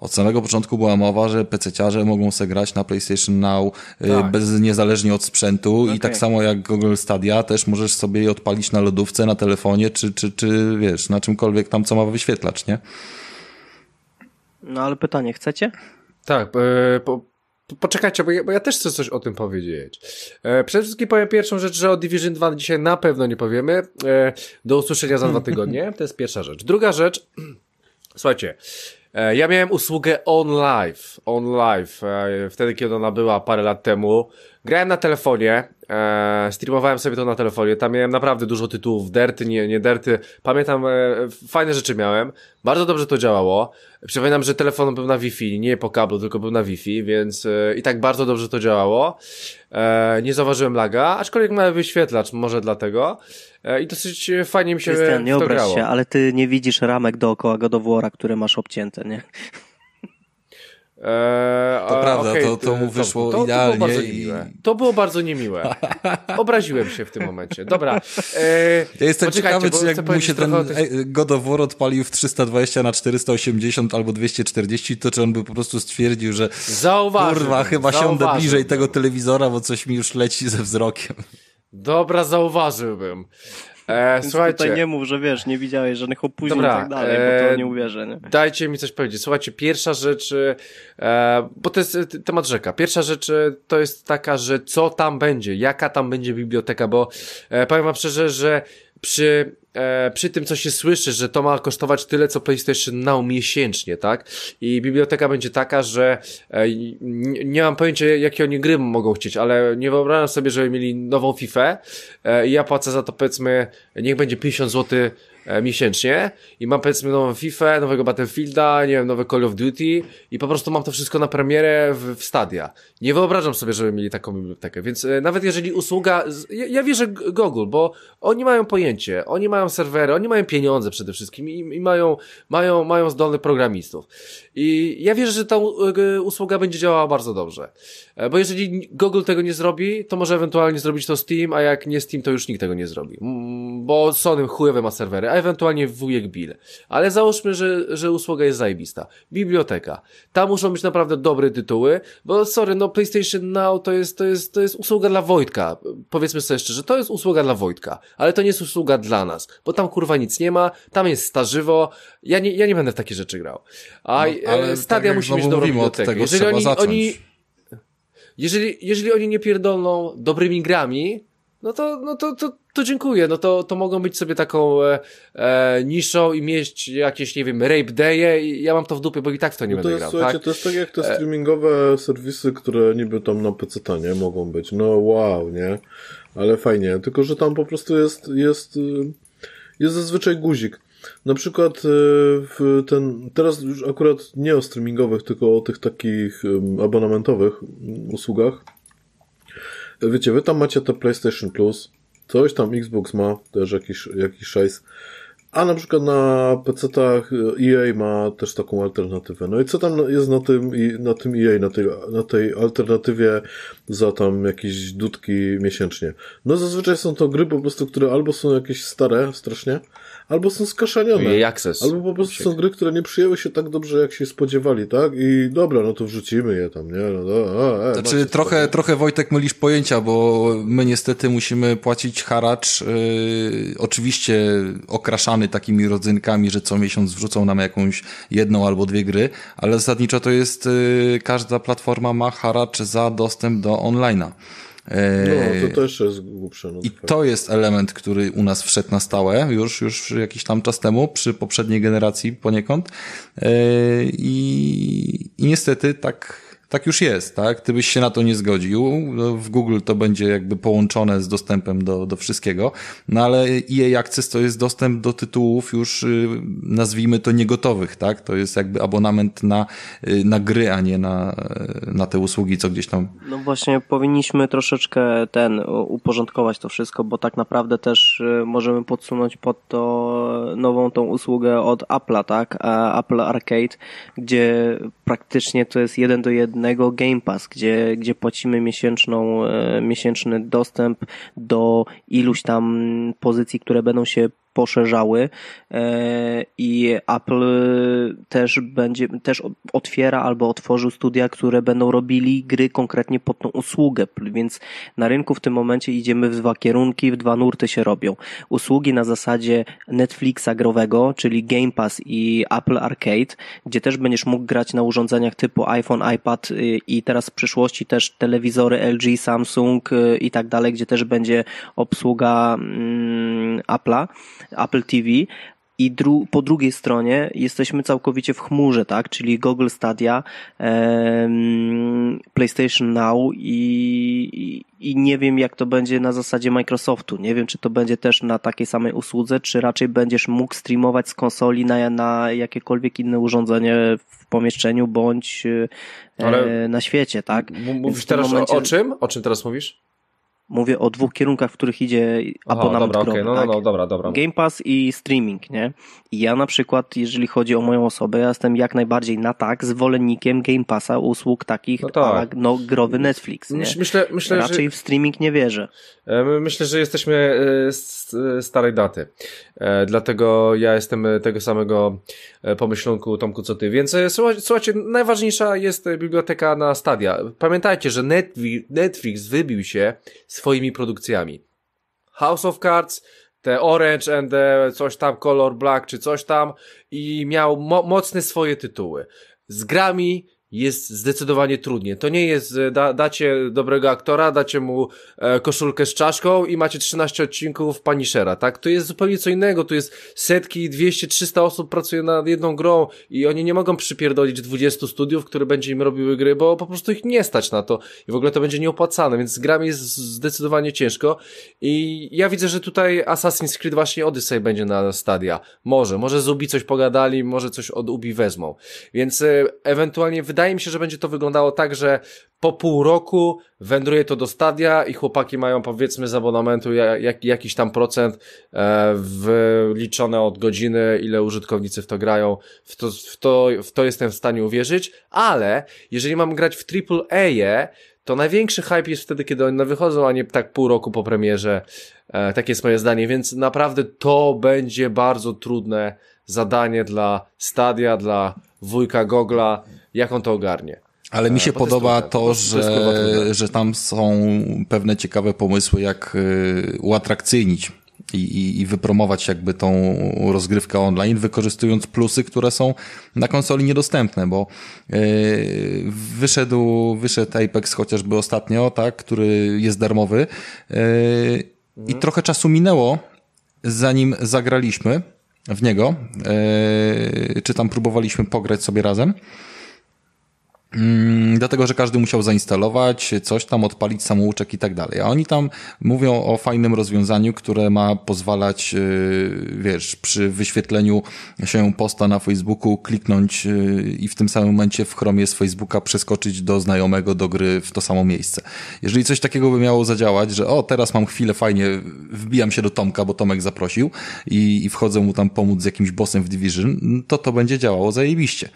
Od samego początku była mowa, że PC-ciarze mogą se grać na PlayStation Now y, tak. bez, niezależnie od sprzętu okay. i tak samo jak Google Stadia też możesz sobie je odpalić na lodówce, na telefonie czy, czy, czy wiesz, na czymkolwiek tam co ma wyświetlacz, nie?
No ale pytanie, chcecie? Tak,
e, po, Poczekajcie, bo ja, bo ja, też chcę coś o tym powiedzieć. E, przede wszystkim powiem pierwszą rzecz, że o Division 2 dzisiaj na pewno nie powiemy. E, do usłyszenia za dwa tygodnie. To jest pierwsza rzecz. Druga rzecz. Słuchajcie, E, ja miałem usługę OnLive, OnLive, e, wtedy kiedy ona była parę lat temu Grałem na telefonie, e, streamowałem sobie to na telefonie, tam miałem naprawdę dużo tytułów, derty, nie, nie derty, pamiętam, e, fajne rzeczy miałem, bardzo dobrze to działało, przypominam, że telefon był na Wi-Fi, nie po kablu, tylko był na Wi-Fi, więc e, i tak bardzo dobrze to działało, e, nie zauważyłem laga, aczkolwiek miałem wyświetlacz, może dlatego e, i dosyć fajnie mi się Krystian, nie obraź się,
ale ty nie widzisz ramek dookoła God of War'a, które masz obcięte, nie?
Eee,
to prawda, okay, to, to mu wyszło to, to, idealnie. To było, bardzo niemiłe. I...
to było bardzo niemiłe. Obraziłem się w tym momencie. Dobra. Eee, ja jestem ciekawy, czy jak mu się ten tych...
E, God of War odpalił w 320 na 480 albo 240, to czy on by po prostu stwierdził, że zauważył, kurwa, chyba zauważył. siądę bliżej tego telewizora, bo coś mi już leci ze wzrokiem.
Dobra, zauważyłbym. E, słuchajcie. Tutaj nie
mów, że wiesz, nie widziałeś żadnych opóźnień Dobra, i tak dalej, e, bo to e, nie uwierzę, nie?
Dajcie mi coś powiedzieć. Słuchajcie, pierwsza rzecz, e, bo to jest e, temat rzeka. Pierwsza rzecz e, to jest taka, że co tam będzie, jaka tam będzie biblioteka, bo e, powiem wam szczerze, że przy e, przy tym, co się słyszy, że to ma kosztować tyle, co PlayStation Now miesięcznie, tak? I biblioteka będzie taka, że e, nie, nie mam pojęcia, jakie oni gry mogą chcieć, ale nie wyobrażam sobie, żeby mieli nową FIFA e, i ja płacę za to, powiedzmy, niech będzie 50 zł E, miesięcznie i mam powiedzmy nową FIFA, nowego Battlefielda, nie wiem, nowe Call of Duty i po prostu mam to wszystko na premierę w, w stadia. Nie wyobrażam sobie, żeby mieli taką bibliotekę, więc e, nawet jeżeli usługa, ja, ja wierzę Google, bo oni mają pojęcie, oni mają serwery, oni mają pieniądze przede wszystkim i, i mają, mają, mają zdolnych programistów. I ja wierzę, że ta e, usługa będzie działała bardzo dobrze. E, bo jeżeli Google tego nie zrobi, to może ewentualnie zrobić to Steam, a jak nie Steam, to już nikt tego nie zrobi. Mm, bo Sony chujowe ma serwery, a ewentualnie wujek Bill. Ale załóżmy, że, że usługa jest zajebista. Biblioteka. Tam muszą być naprawdę dobre tytuły, bo sorry, no PlayStation Now to jest, to jest, to jest usługa dla Wojtka. Powiedzmy sobie szczerze, to jest usługa dla Wojtka, ale to nie jest usługa dla nas, bo tam kurwa nic nie ma, tam jest starzywo. Ja nie, ja nie będę w takie rzeczy grał. A, no, e, ale stadia tak musi mieć dobrą bibliotekę. Od tego jeżeli trzeba oni, zacząć. oni jeżeli, jeżeli oni nie pierdolną dobrymi grami, no to, no to, to, to dziękuję, no to, to mogą być sobie taką e, e, niszą i mieć jakieś, nie wiem, rape daye i ja mam to w dupie, bo i tak w to nie no to będę jest, grał, tak? to
jest tak jak te e, streamingowe serwisy, które niby tam na PC nie mogą być, no wow, nie? Ale fajnie, tylko że tam po prostu jest, jest, y, jest zazwyczaj guzik. Na przykład e, w ten, teraz już akurat nie o streamingowych, tylko o tych takich abonamentowych mm, usługach. Wiecie, wy tam macie te PlayStation Plus, coś tam Xbox ma, też jakiś, jakiś szajs. A na przykład na PC-tach EA e ma też taką alternatywę. No i co tam jest na tym, na tym EA, na tej, na tej alternatywie za tam jakieś dudki miesięcznie? No zazwyczaj są to gry po prostu, które albo są jakieś stare strasznie, albo są skaszanione. I access. Albo po prostu są gry, które nie przyjęły się tak dobrze, jak się spodziewali, tak? I dobra, no to wrzucimy je tam, nie? No, no, e, znaczy, trochę,
trochę Wojtek mylisz pojęcia, bo my niestety musimy płacić haracz, yy, oczywiście okraszany takimi rodzynkami, że co miesiąc wrzucą nam jakąś jedną albo dwie gry, ale zasadniczo to jest, yy, każda platforma ma haracz za dostęp do online'a. No, to eee,
też jest głupsze. No I tak. to
jest element, który u nas wszedł na stałe już, już jakiś tam czas temu, przy poprzedniej generacji poniekąd. Eee, I, i niestety tak tak już jest, tak? Ty byś się na to nie zgodził. No, w Google to będzie jakby połączone z dostępem do, do wszystkiego. No ale EA Access to jest dostęp do tytułów już, y, nazwijmy to, niegotowych, tak? To jest jakby abonament na, y, na gry, a nie na, y, na te usługi, co gdzieś tam.
No właśnie, powinniśmy troszeczkę ten, uporządkować to wszystko, bo tak naprawdę też możemy podsunąć pod to nową tą usługę od Apple'a, tak? E, Apple Arcade, gdzie praktycznie to jest jeden do jednego Game Pass, gdzie, gdzie płacimy miesięczną, e, miesięczny dostęp do iluś tam pozycji, które będą się poszerzały e, i Apple też będzie, też otwiera albo otworzył studia, które będą robili gry konkretnie pod tą usługę, więc na rynku w tym momencie idziemy w dwa kierunki, w dwa nurty się robią. Usługi na zasadzie Netflixa growego, czyli Game Pass i Apple Arcade, gdzie też będziesz mógł grać na urządzeniach typu iPhone, iPad y, i teraz w przyszłości też telewizory LG, Samsung y, i tak dalej, gdzie też będzie obsługa mm, Apple'a Apple TV, i dru po drugiej stronie jesteśmy całkowicie w chmurze, tak? Czyli Google Stadia, em, PlayStation Now i, i, i nie wiem jak to będzie na zasadzie Microsoftu. Nie wiem czy to będzie też na takiej samej usłudze, czy raczej będziesz mógł streamować z konsoli na, na jakiekolwiek inne urządzenie w pomieszczeniu bądź e, na świecie, tak? Mówisz teraz momencie... o czym? O czym teraz mówisz? Mówię o dwóch kierunkach, w których idzie Aha, abonament. Dobra, okay. No, no, tak? no, no, dobra, dobra. No. Game Pass i streaming, nie? I ja na przykład, jeżeli chodzi o moją osobę, ja jestem jak najbardziej na tak zwolennikiem Game Passa, usług takich, no tak. no, growy Netflix, nie? Myślę, myślę, Raczej że... w streaming nie wierzę. E, myślę, że
jesteśmy z e, e, starej daty. Dlatego ja jestem tego samego pomyślunku, Tomku, co ty. Więc słuchajcie, najważniejsza jest biblioteka na stadia. Pamiętajcie, że Netflix wybił się z swoimi produkcjami. House of Cards, te Orange and the coś tam, Color Black czy coś tam i miał mo mocne swoje tytuły. Z grami jest zdecydowanie trudniej. To nie jest, da, dacie dobrego aktora, dacie mu e, koszulkę z czaszką i macie 13 odcinków Punishera, tak? To jest zupełnie co innego, tu jest setki, 200, 300 osób pracuje nad jedną grą i oni nie mogą przypierdolić 20 studiów, które będzie im robiły gry, bo po prostu ich nie stać na to i w ogóle to będzie nieopłacane, więc z grami jest zdecydowanie ciężko i ja widzę, że tutaj Assassin's Creed właśnie Odyssey będzie na stadia. Może, może z Ubi coś pogadali, może coś od Ubi wezmą. Więc e, ewentualnie wydaje wydaje mi się, że będzie to wyglądało tak, że po pół roku wędruje to do stadia i chłopaki mają powiedzmy z abonamentu jak, jakiś tam procent e, wyliczone od godziny, ile użytkownicy w to grają. W to, w, to, w to jestem w stanie uwierzyć, ale jeżeli mam grać w AAA, to największy hype jest wtedy, kiedy one wychodzą, a nie tak pół roku po premierze. E, takie jest moje zdanie, więc naprawdę to będzie bardzo trudne zadanie dla Stadia, dla wujka Gogla, jak on to ogarnie. Ale mi e, się podoba to, że, to
że tam są pewne ciekawe pomysły, jak e, uatrakcyjnić i, i, i wypromować jakby tą rozgrywkę online, wykorzystując plusy, które są na konsoli niedostępne, bo e, wyszedł, wyszedł Apex chociażby ostatnio, tak, który jest darmowy mhm. i trochę czasu minęło, zanim zagraliśmy w niego, czy tam próbowaliśmy pograć sobie razem. Mm, dlatego, że każdy musiał zainstalować coś tam, odpalić samouczek i tak dalej. A oni tam mówią o fajnym rozwiązaniu, które ma pozwalać, y, wiesz, przy wyświetleniu się posta na Facebooku kliknąć y, i w tym samym momencie w Chromie z Facebooka przeskoczyć do znajomego, do gry w to samo miejsce. Jeżeli coś takiego by miało zadziałać, że o, teraz mam chwilę, fajnie, wbijam się do Tomka, bo Tomek zaprosił i, i wchodzę mu tam pomóc z jakimś bossem w Division, to to będzie działało zajebiście.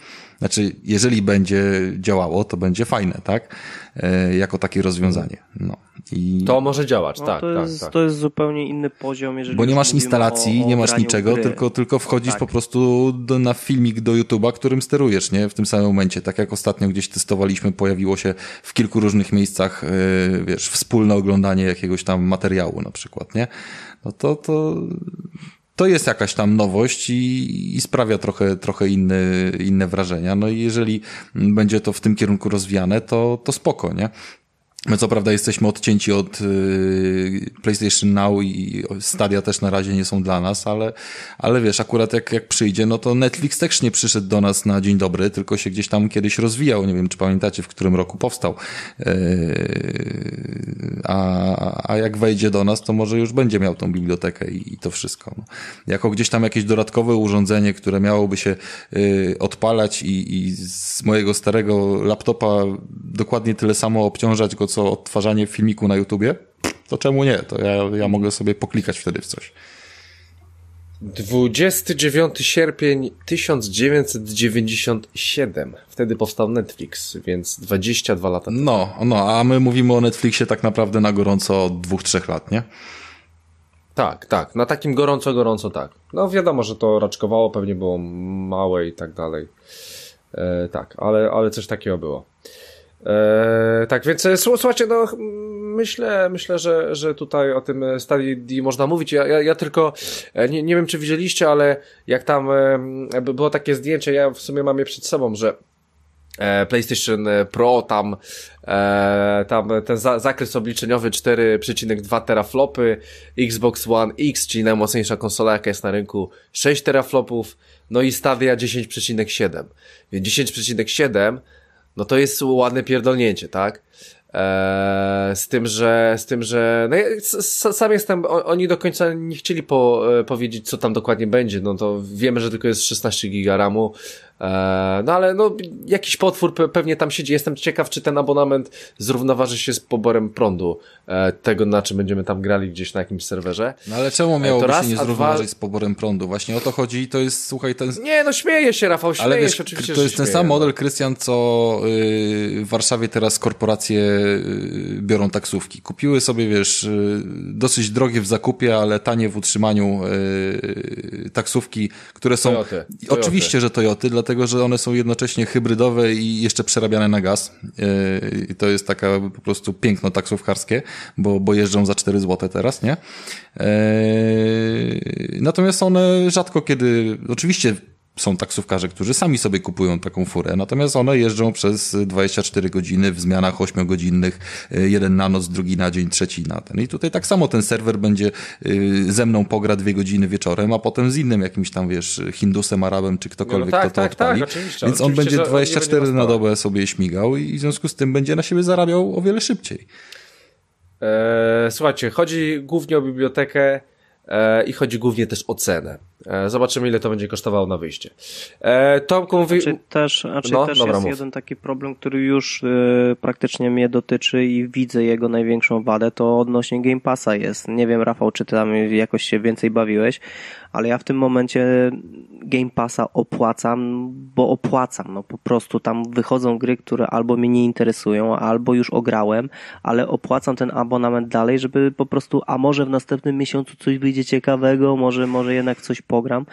Znaczy, jeżeli będzie działało, to będzie fajne, tak? E, jako takie rozwiązanie. No. I... To może
działać, no, tak, to tak, jest, tak, tak,
To jest zupełnie inny poziom, jeżeli. Bo nie masz instalacji, o, o nie masz niczego, tylko,
tylko wchodzisz tak. po prostu do, na filmik do YouTube'a, którym sterujesz, nie? W tym samym momencie. Tak jak ostatnio gdzieś testowaliśmy, pojawiło się w kilku różnych miejscach, yy, wiesz, wspólne oglądanie jakiegoś tam materiału na przykład, nie? No to, to to jest jakaś tam nowość i, i, sprawia trochę, trochę inne, inne wrażenia. No i jeżeli będzie to w tym kierunku rozwijane, to, to spoko, nie? My co prawda jesteśmy odcięci od y, PlayStation Now i Stadia też na razie nie są dla nas, ale, ale wiesz, akurat jak, jak przyjdzie, no to Netflix też nie przyszedł do nas na dzień dobry, tylko się gdzieś tam kiedyś rozwijał. Nie wiem, czy pamiętacie, w którym roku powstał. Y, a, a jak wejdzie do nas, to może już będzie miał tą bibliotekę i, i to wszystko. No. Jako gdzieś tam jakieś dodatkowe urządzenie, które miałoby się y, odpalać i, i z mojego starego laptopa dokładnie tyle samo obciążać go, co odtwarzanie filmiku na YouTubie, to czemu nie? To ja, ja mogę sobie poklikać wtedy w coś.
29 sierpień 1997. Wtedy powstał Netflix, więc 22 lata. Temu.
No, no, a my mówimy o Netflixie tak naprawdę na gorąco od 2-3 lat, nie?
Tak, tak. Na takim gorąco, gorąco tak. No wiadomo, że to raczkowało, pewnie było małe i tak dalej. E, tak, ale, ale coś takiego było. Eee, tak, więc e, słuchajcie, no myślę, myślę że, że tutaj o tym e, Stadia D można mówić. Ja, ja, ja tylko e, nie, nie wiem, czy widzieliście, ale jak tam e, było takie zdjęcie, ja w sumie mam je przed sobą, że PlayStation Pro, tam, e, tam ten za, zakres obliczeniowy 4,2 teraflopy, Xbox One X, czyli najmocniejsza konsola, jaka jest na rynku, 6 teraflopów, no i stawia 10,7. Więc 10,7 no to jest ładne pierdolnięcie, tak? E, z tym, że, z tym, że, no ja sam jestem, oni do końca nie chcieli po, e, powiedzieć, co tam dokładnie będzie, no to wiemy, że tylko jest 16 giga RAMu, e, no ale no, jakiś potwór pewnie tam siedzi. Jestem ciekaw, czy ten abonament zrównoważy się z poborem prądu tego, na czym będziemy tam grali gdzieś na jakimś serwerze.
No ale czemu miałoby się nie zrównoważyć dwa...
z poborem prądu? Właśnie o to chodzi i to jest, słuchaj, ten... Nie, no śmieje się Rafał, śmieje ale się oczywiście, To jest ten sam
no. model, Krystian, co y, w Warszawie teraz korporacje Y, biorą taksówki. Kupiły sobie, wiesz, y, dosyć drogie w zakupie, ale tanie w utrzymaniu y, taksówki, które są... Toyota. Oczywiście, że Toyoty, dlatego, że one są jednocześnie hybrydowe i jeszcze przerabiane na gaz. I to jest taka po prostu piękno taksówkarskie, bo, bo jeżdżą za 4 zł teraz, nie? Natomiast one rzadko kiedy... Oczywiście są taksówkarze, którzy sami sobie kupują taką furę, natomiast one jeżdżą przez 24 godziny w zmianach 8-godzinnych, y, jeden na noc, drugi na dzień, trzeci na ten. I tutaj tak samo ten serwer będzie y, ze mną pogra dwie godziny wieczorem, a potem z innym jakimś tam, wiesz, Hindusem, Arabem, czy ktokolwiek, no, no tak, kto to tak, tak odpali. Tak, oczywiście, Więc on będzie 24 będzie na dobę sobie śmigał i w związku z tym będzie na siebie zarabiał o wiele szybciej.
Eee, słuchajcie, chodzi głównie o bibliotekę E, i chodzi głównie też o cenę. E, zobaczymy, ile to będzie kosztowało na wyjście.
E, Tomku mówi... Znaczy też, znaczy no, też dobra, jest mów. jeden taki problem, który już praktycznie mnie dotyczy i widzę jego największą wadę, to odnośnie Game Passa jest. Nie wiem, Rafał, czy tam jakoś się więcej bawiłeś, ale ja w tym momencie Game Passa opłacam, bo opłacam. No po prostu tam wychodzą gry, które albo mnie nie interesują, albo już ograłem, ale opłacam ten abonament dalej, żeby po prostu, a może w następnym miesiącu coś wyjdzie ciekawego, może, może jednak coś pogram.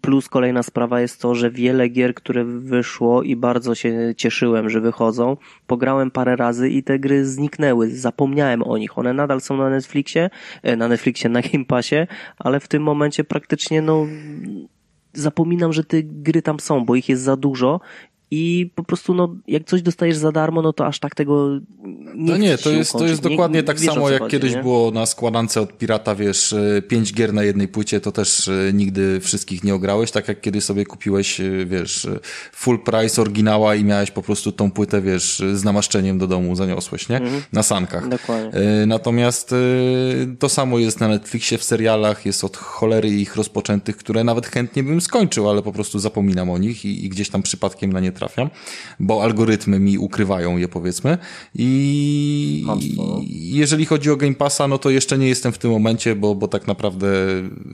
Plus kolejna sprawa jest to, że wiele gier, które wyszło i bardzo się cieszyłem, że wychodzą, pograłem parę razy i te gry zniknęły, zapomniałem o nich. One nadal są na Netflixie, e, na Netflixie, na Game Passie, ale w tym tym momencie praktycznie no zapominam, że te gry tam są, bo ich jest za dużo i po prostu no, jak coś dostajesz za darmo, no to aż tak tego nie No nie, to jest, to jest dokładnie nie, tak samo jak chodzi, kiedyś nie?
było na składance od Pirata, wiesz, e, pięć gier na jednej płycie, to też e, nigdy wszystkich nie ograłeś, tak jak kiedy sobie kupiłeś, e, wiesz, full price oryginała i miałeś po prostu tą płytę, wiesz, z namaszczeniem do domu zaniosłeś, nie? Mhm. Na sankach. Dokładnie. Natomiast to samo jest na Netflixie, w serialach, jest od cholery ich rozpoczętych, które nawet chętnie bym skończył, ale po prostu zapominam o nich i, i gdzieś tam przypadkiem na nie trafiam, bo algorytmy mi ukrywają je powiedzmy. I jeżeli chodzi o Game Passa, no to jeszcze nie jestem w tym momencie, bo, bo tak naprawdę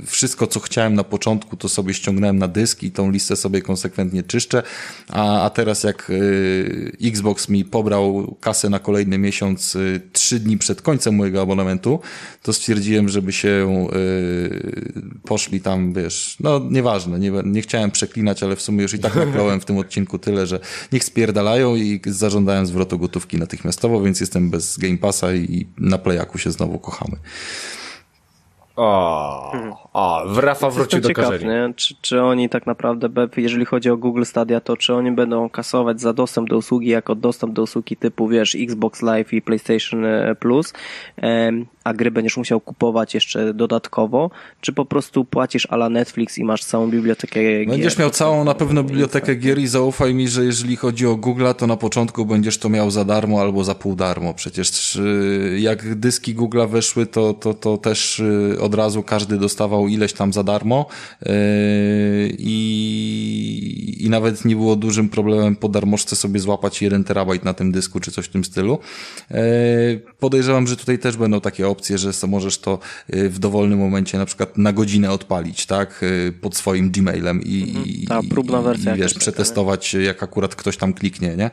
wszystko, co chciałem na początku, to sobie ściągnąłem na dysk i tą listę sobie konsekwentnie czyszczę, a, a teraz jak y, Xbox mi pobrał kasę na kolejny miesiąc y, trzy y, dni przed końcem mojego abonamentu, to stwierdziłem, żeby się y, poszli tam, wiesz, no nieważne, nie, nie chciałem przeklinać, ale w sumie już i tak nakląłem w tym odcinku tyle, tyle, że niech spierdalają i zażądają zwrotu gotówki natychmiastowo, więc jestem bez Game Passa i na Playaku się znowu kochamy.
O, hmm. o Rafa wrócił do ciekaw, Nie? Czy, czy oni tak naprawdę, jeżeli chodzi o Google Stadia, to czy oni będą kasować za dostęp do usługi jako dostęp do usługi typu, wiesz, Xbox Live i PlayStation e, Plus, a gry będziesz musiał kupować jeszcze dodatkowo, czy po prostu płacisz ala Netflix i masz całą bibliotekę gier? Będziesz miał
całą na pewno bibliotekę tak. gier i zaufaj mi, że jeżeli chodzi o Google'a, to na początku będziesz to miał za darmo albo za pół darmo. Przecież y, jak dyski Google'a weszły, to, to, to też y, od od razu każdy dostawał ileś tam za darmo yy, i, i nawet nie było dużym problemem po darmożce sobie złapać 1 terabajt na tym dysku czy coś w tym stylu. Yy, podejrzewam, że tutaj też będą takie opcje, że możesz to yy, w dowolnym momencie na przykład na godzinę odpalić, tak, pod swoim Gmailem i, mhm. próbna wersja i, wiesz, przetestować jak akurat ktoś tam kliknie, nie?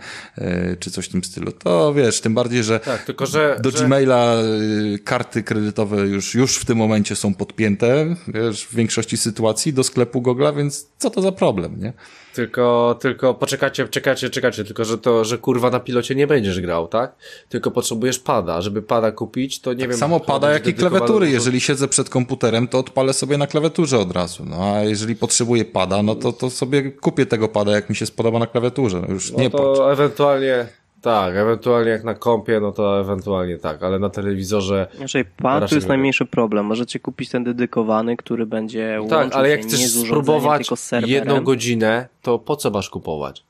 Czy coś w tym stylu. To wiesz, tym bardziej, że, tak, tylko, że do że... Gmaila karty kredytowe już, już w tym momencie momencie są podpięte, wiesz, w większości sytuacji do sklepu Google, więc co to za problem, nie?
Tylko, tylko poczekacie, czekacie, czekacie, tylko że to, że kurwa na pilocie nie będziesz grał, tak? Tylko potrzebujesz pada, żeby pada kupić, to nie tak wiem. Samo pada, jak i klawiatury. Do... Jeżeli
siedzę przed komputerem, to odpalę sobie na klawiaturze od razu. No a jeżeli potrzebuję pada, no to, to sobie kupię tego pada, jak mi się spodoba na klawiaturze. Już no nie to
patrz. ewentualnie tak, ewentualnie jak na kompie, no to ewentualnie tak, ale na telewizorze... Znaczy, pan to jest nie...
najmniejszy problem. Możecie kupić ten dedykowany, który będzie Tak, ale jak chcesz spróbować jedną
godzinę, to po co masz kupować?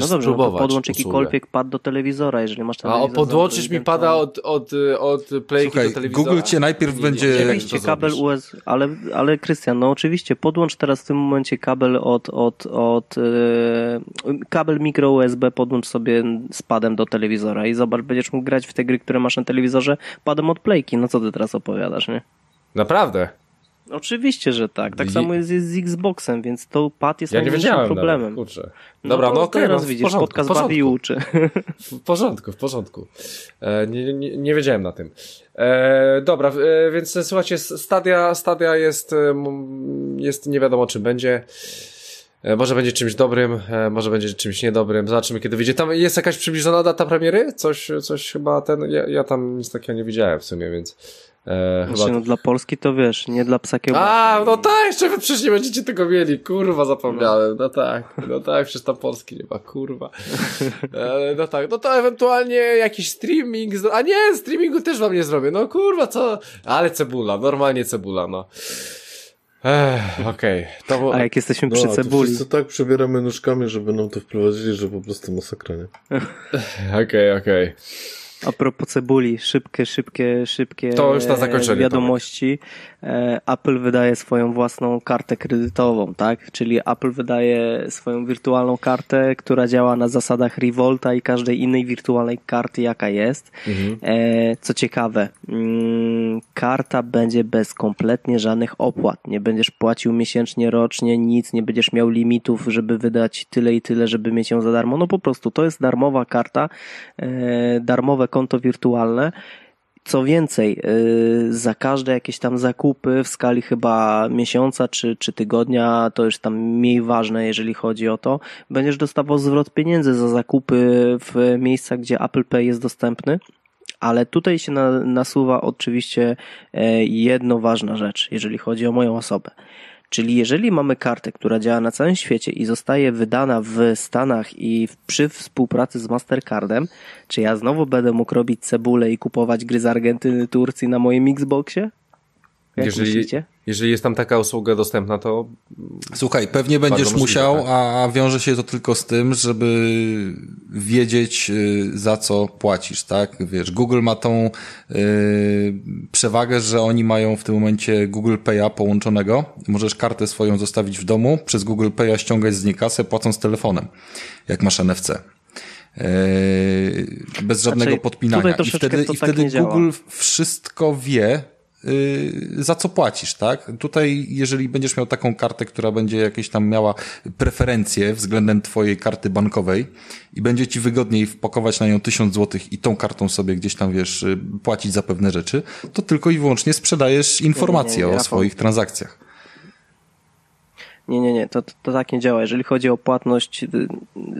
chcesz no dobrze, no spróbować. No podłącz usługę. jakikolwiek
pad do telewizora, jeżeli masz telewizor. A o podłączysz mi pada od, od, od playki Słuchaj, do telewizora. Google cię najpierw będzie. Oczywiście kabel USB, ale, ale Krystian, no oczywiście, podłącz teraz w tym momencie kabel od, od, od yy, kabel mikro USB, podłącz sobie z padem do telewizora i zobacz, będziesz mógł grać w te gry, które masz na telewizorze padem od playki. No co ty teraz opowiadasz, nie? Naprawdę? Oczywiście, że tak. Tak samo jest, jest, z Xboxem, więc to pad jest ja największym no, problemem. Nawet, kurczę. No, dobra, no, no okej. teraz no, widzisz, porządku, podcast porządku. bawi i uczy. W
porządku, w porządku. E, nie, nie, nie, wiedziałem na tym. E, dobra, e, więc e, słuchajcie, stadia, stadia jest, e, jest nie wiadomo czym będzie. E, może będzie czymś dobrym, może będzie czymś niedobrym. Zobaczymy, kiedy wyjdzie. Tam jest jakaś przybliżona data premiery? Coś, coś chyba ten. Ja, ja tam nic takiego nie widziałem w sumie, więc. E, znaczy,
no dla Polski to wiesz, nie dla psa kiełbasa.
A, no tak, jeszcze wy przecież nie będziecie tego mieli, kurwa, zapomniałem, no tak, no tak, przecież tam Polski nie ma, kurwa. E, no tak, no to ewentualnie jakiś streaming, a nie, streamingu też wam nie zrobię, no kurwa, co, ale cebula, normalnie cebula, no.
okej. Okay. A jak jesteśmy
no, przy cebuli. Wszyscy tak przebieramy nóżkami, żeby nam to wprowadzili, że po prostu masakra, nie? Okej,
okej. Okay, okay.
A propos cebuli, szybkie, szybkie, szybkie to już na zakończenie, e, wiadomości. Tomek. E, Apple wydaje swoją własną kartę kredytową, tak? Czyli Apple wydaje swoją wirtualną kartę, która działa na zasadach Revolta i każdej innej wirtualnej karty, jaka jest. Mhm. E, co ciekawe, mm, karta będzie bez kompletnie żadnych opłat. Nie będziesz płacił miesięcznie, rocznie, nic, nie będziesz miał limitów, żeby wydać tyle i tyle, żeby mieć ją za darmo. No po prostu to jest darmowa karta, e, darmowe konto wirtualne co więcej, y, za każde jakieś tam zakupy w skali chyba miesiąca czy, czy tygodnia, to już tam mniej ważne, jeżeli chodzi o to, będziesz dostawał zwrot pieniędzy za zakupy w miejscach, gdzie Apple Pay jest dostępny. Ale tutaj się nasuwa oczywiście e, jedno ważna rzecz, jeżeli chodzi o moją osobę. Czyli jeżeli mamy kartę, która działa na całym świecie i zostaje wydana w Stanach i przy współpracy z Mastercardem, czy ja znowu będę mógł robić cebulę i kupować gry z Argentyny, Turcji na moim Xboxie? Jak jeżeli, myślicie?
jeżeli jest tam taka usługa dostępna, to. Słuchaj, pewnie będziesz musiał, tak.
a wiąże się to tylko z tym, żeby wiedzieć, y, za co płacisz, tak? Wiesz, Google ma tą yy, przewagę, że oni mają w tym momencie Google Pay'a połączonego. Możesz kartę swoją zostawić w domu, przez Google Pay'a ściągać z niej kasę, płacąc telefonem, jak masz NFC. Yy, bez znaczy, żadnego znaczy, podpinania. I wtedy, i tak wtedy tak Google działa. wszystko wie, Y, za co płacisz, tak? Tutaj, jeżeli będziesz miał taką kartę, która będzie jakieś tam miała preferencje względem twojej karty bankowej i będzie ci wygodniej wpakować na nią 1000 złotych i tą kartą sobie gdzieś tam, wiesz, y, płacić za pewne rzeczy, to tylko i wyłącznie sprzedajesz informacje o swoich transakcjach.
Nie, nie, nie, to, to tak nie działa. Jeżeli chodzi o płatność y,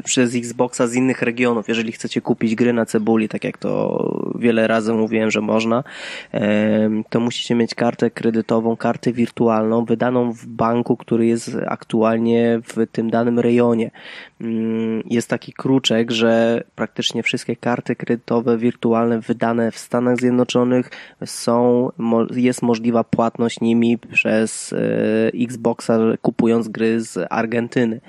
przez Xboxa z innych regionów, jeżeli chcecie kupić gry na cebuli, tak jak to wiele razy mówiłem, że można, to musicie mieć kartę kredytową, kartę wirtualną, wydaną w banku, który jest aktualnie w tym danym rejonie. Mm, jest taki kruczek, że praktycznie wszystkie karty kredytowe wirtualne wydane w Stanach Zjednoczonych są, jest możliwa płatność nimi przez y, Xboxa kupując porównując gry z Argentyny.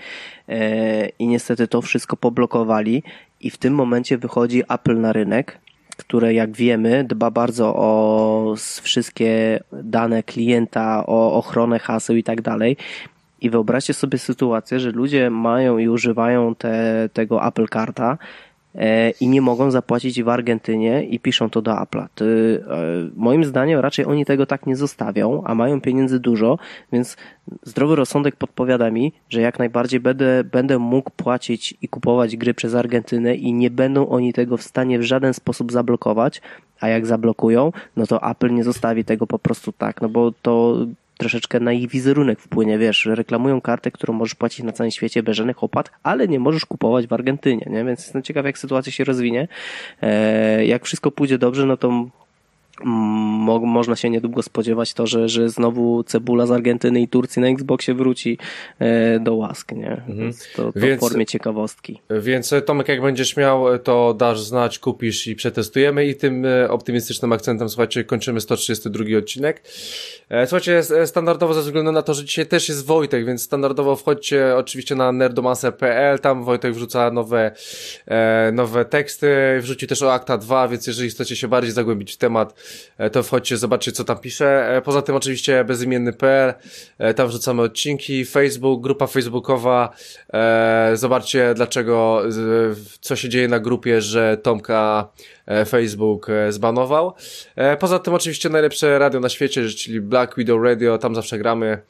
E, I niestety to wszystko poblokowali i w tym momencie wychodzi Apple na rynek, które jak wiemy dba bardzo o wszystkie dane klienta, o ochronę haseł i tak dalej. I wyobraźcie sobie sytuację, że ludzie mają i używają te, tego Apple Karta, i nie mogą zapłacić w Argentynie i piszą to do Apple'a. E, moim zdaniem raczej oni tego tak nie zostawią, a mają pieniędzy dużo, więc zdrowy rozsądek podpowiada mi, że jak najbardziej będę, będę mógł płacić i kupować gry przez Argentynę i nie będą oni tego w stanie w żaden sposób zablokować, a jak zablokują, no to Apple nie zostawi tego po prostu tak, no bo to troszeczkę na ich wizerunek wpłynie, wiesz, reklamują kartę, którą możesz płacić na całym świecie bez żadnych opłat, ale nie możesz kupować w Argentynie, nie? Więc jestem ciekaw, jak sytuacja się rozwinie. E, jak wszystko pójdzie dobrze, no to Mo można się niedługo spodziewać to, że, że znowu cebula z Argentyny i Turcji na Xboxie wróci e, do łask, nie? Mhm. To, to więc, w formie ciekawostki.
Więc e, Tomek, jak będziesz miał, e, to dasz znać, kupisz i przetestujemy i tym e, optymistycznym akcentem, słuchajcie, kończymy 132 odcinek. Słuchajcie, standardowo ze względu na to, że dzisiaj też jest Wojtek, więc standardowo wchodźcie oczywiście na nerdomancer.pl, tam Wojtek wrzuca nowe, nowe teksty, wrzuci też o Akta 2, więc jeżeli chcecie się bardziej zagłębić w temat, E, to wchodźcie, zobaczcie co tam piszę. E, poza tym oczywiście bezimienny.pl, e, tam wrzucamy odcinki, Facebook, grupa facebookowa. Zobaczcie dlaczego, co się dzieje na grupie, że Tomka Facebook zbanował. Poza tym oczywiście najlepsze radio na świecie, czyli Black Widow Radio, tam zawsze gramy.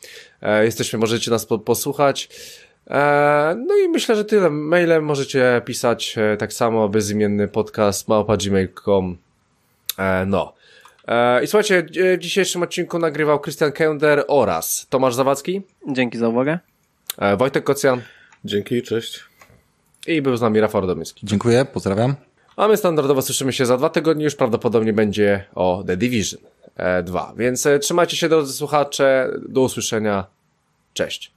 Jesteśmy, możecie nas po posłuchać. No i myślę, że tyle. Mailem możecie pisać tak samo bezimienny podcast małpa.gmail.com. No. E, I słuchajcie, e, w dzisiejszym odcinku nagrywał Krystian Kender oraz Tomasz Zawadzki. Dzięki za uwagę. E, Wojtek Kocjan. Dzięki, cześć. I był z nami Rafał Radomyski.
Dziękuję, pozdrawiam.
A my standardowo słyszymy się za dwa tygodnie, już prawdopodobnie będzie o The Division 2. Więc trzymajcie się drodzy słuchacze, do usłyszenia, cześć.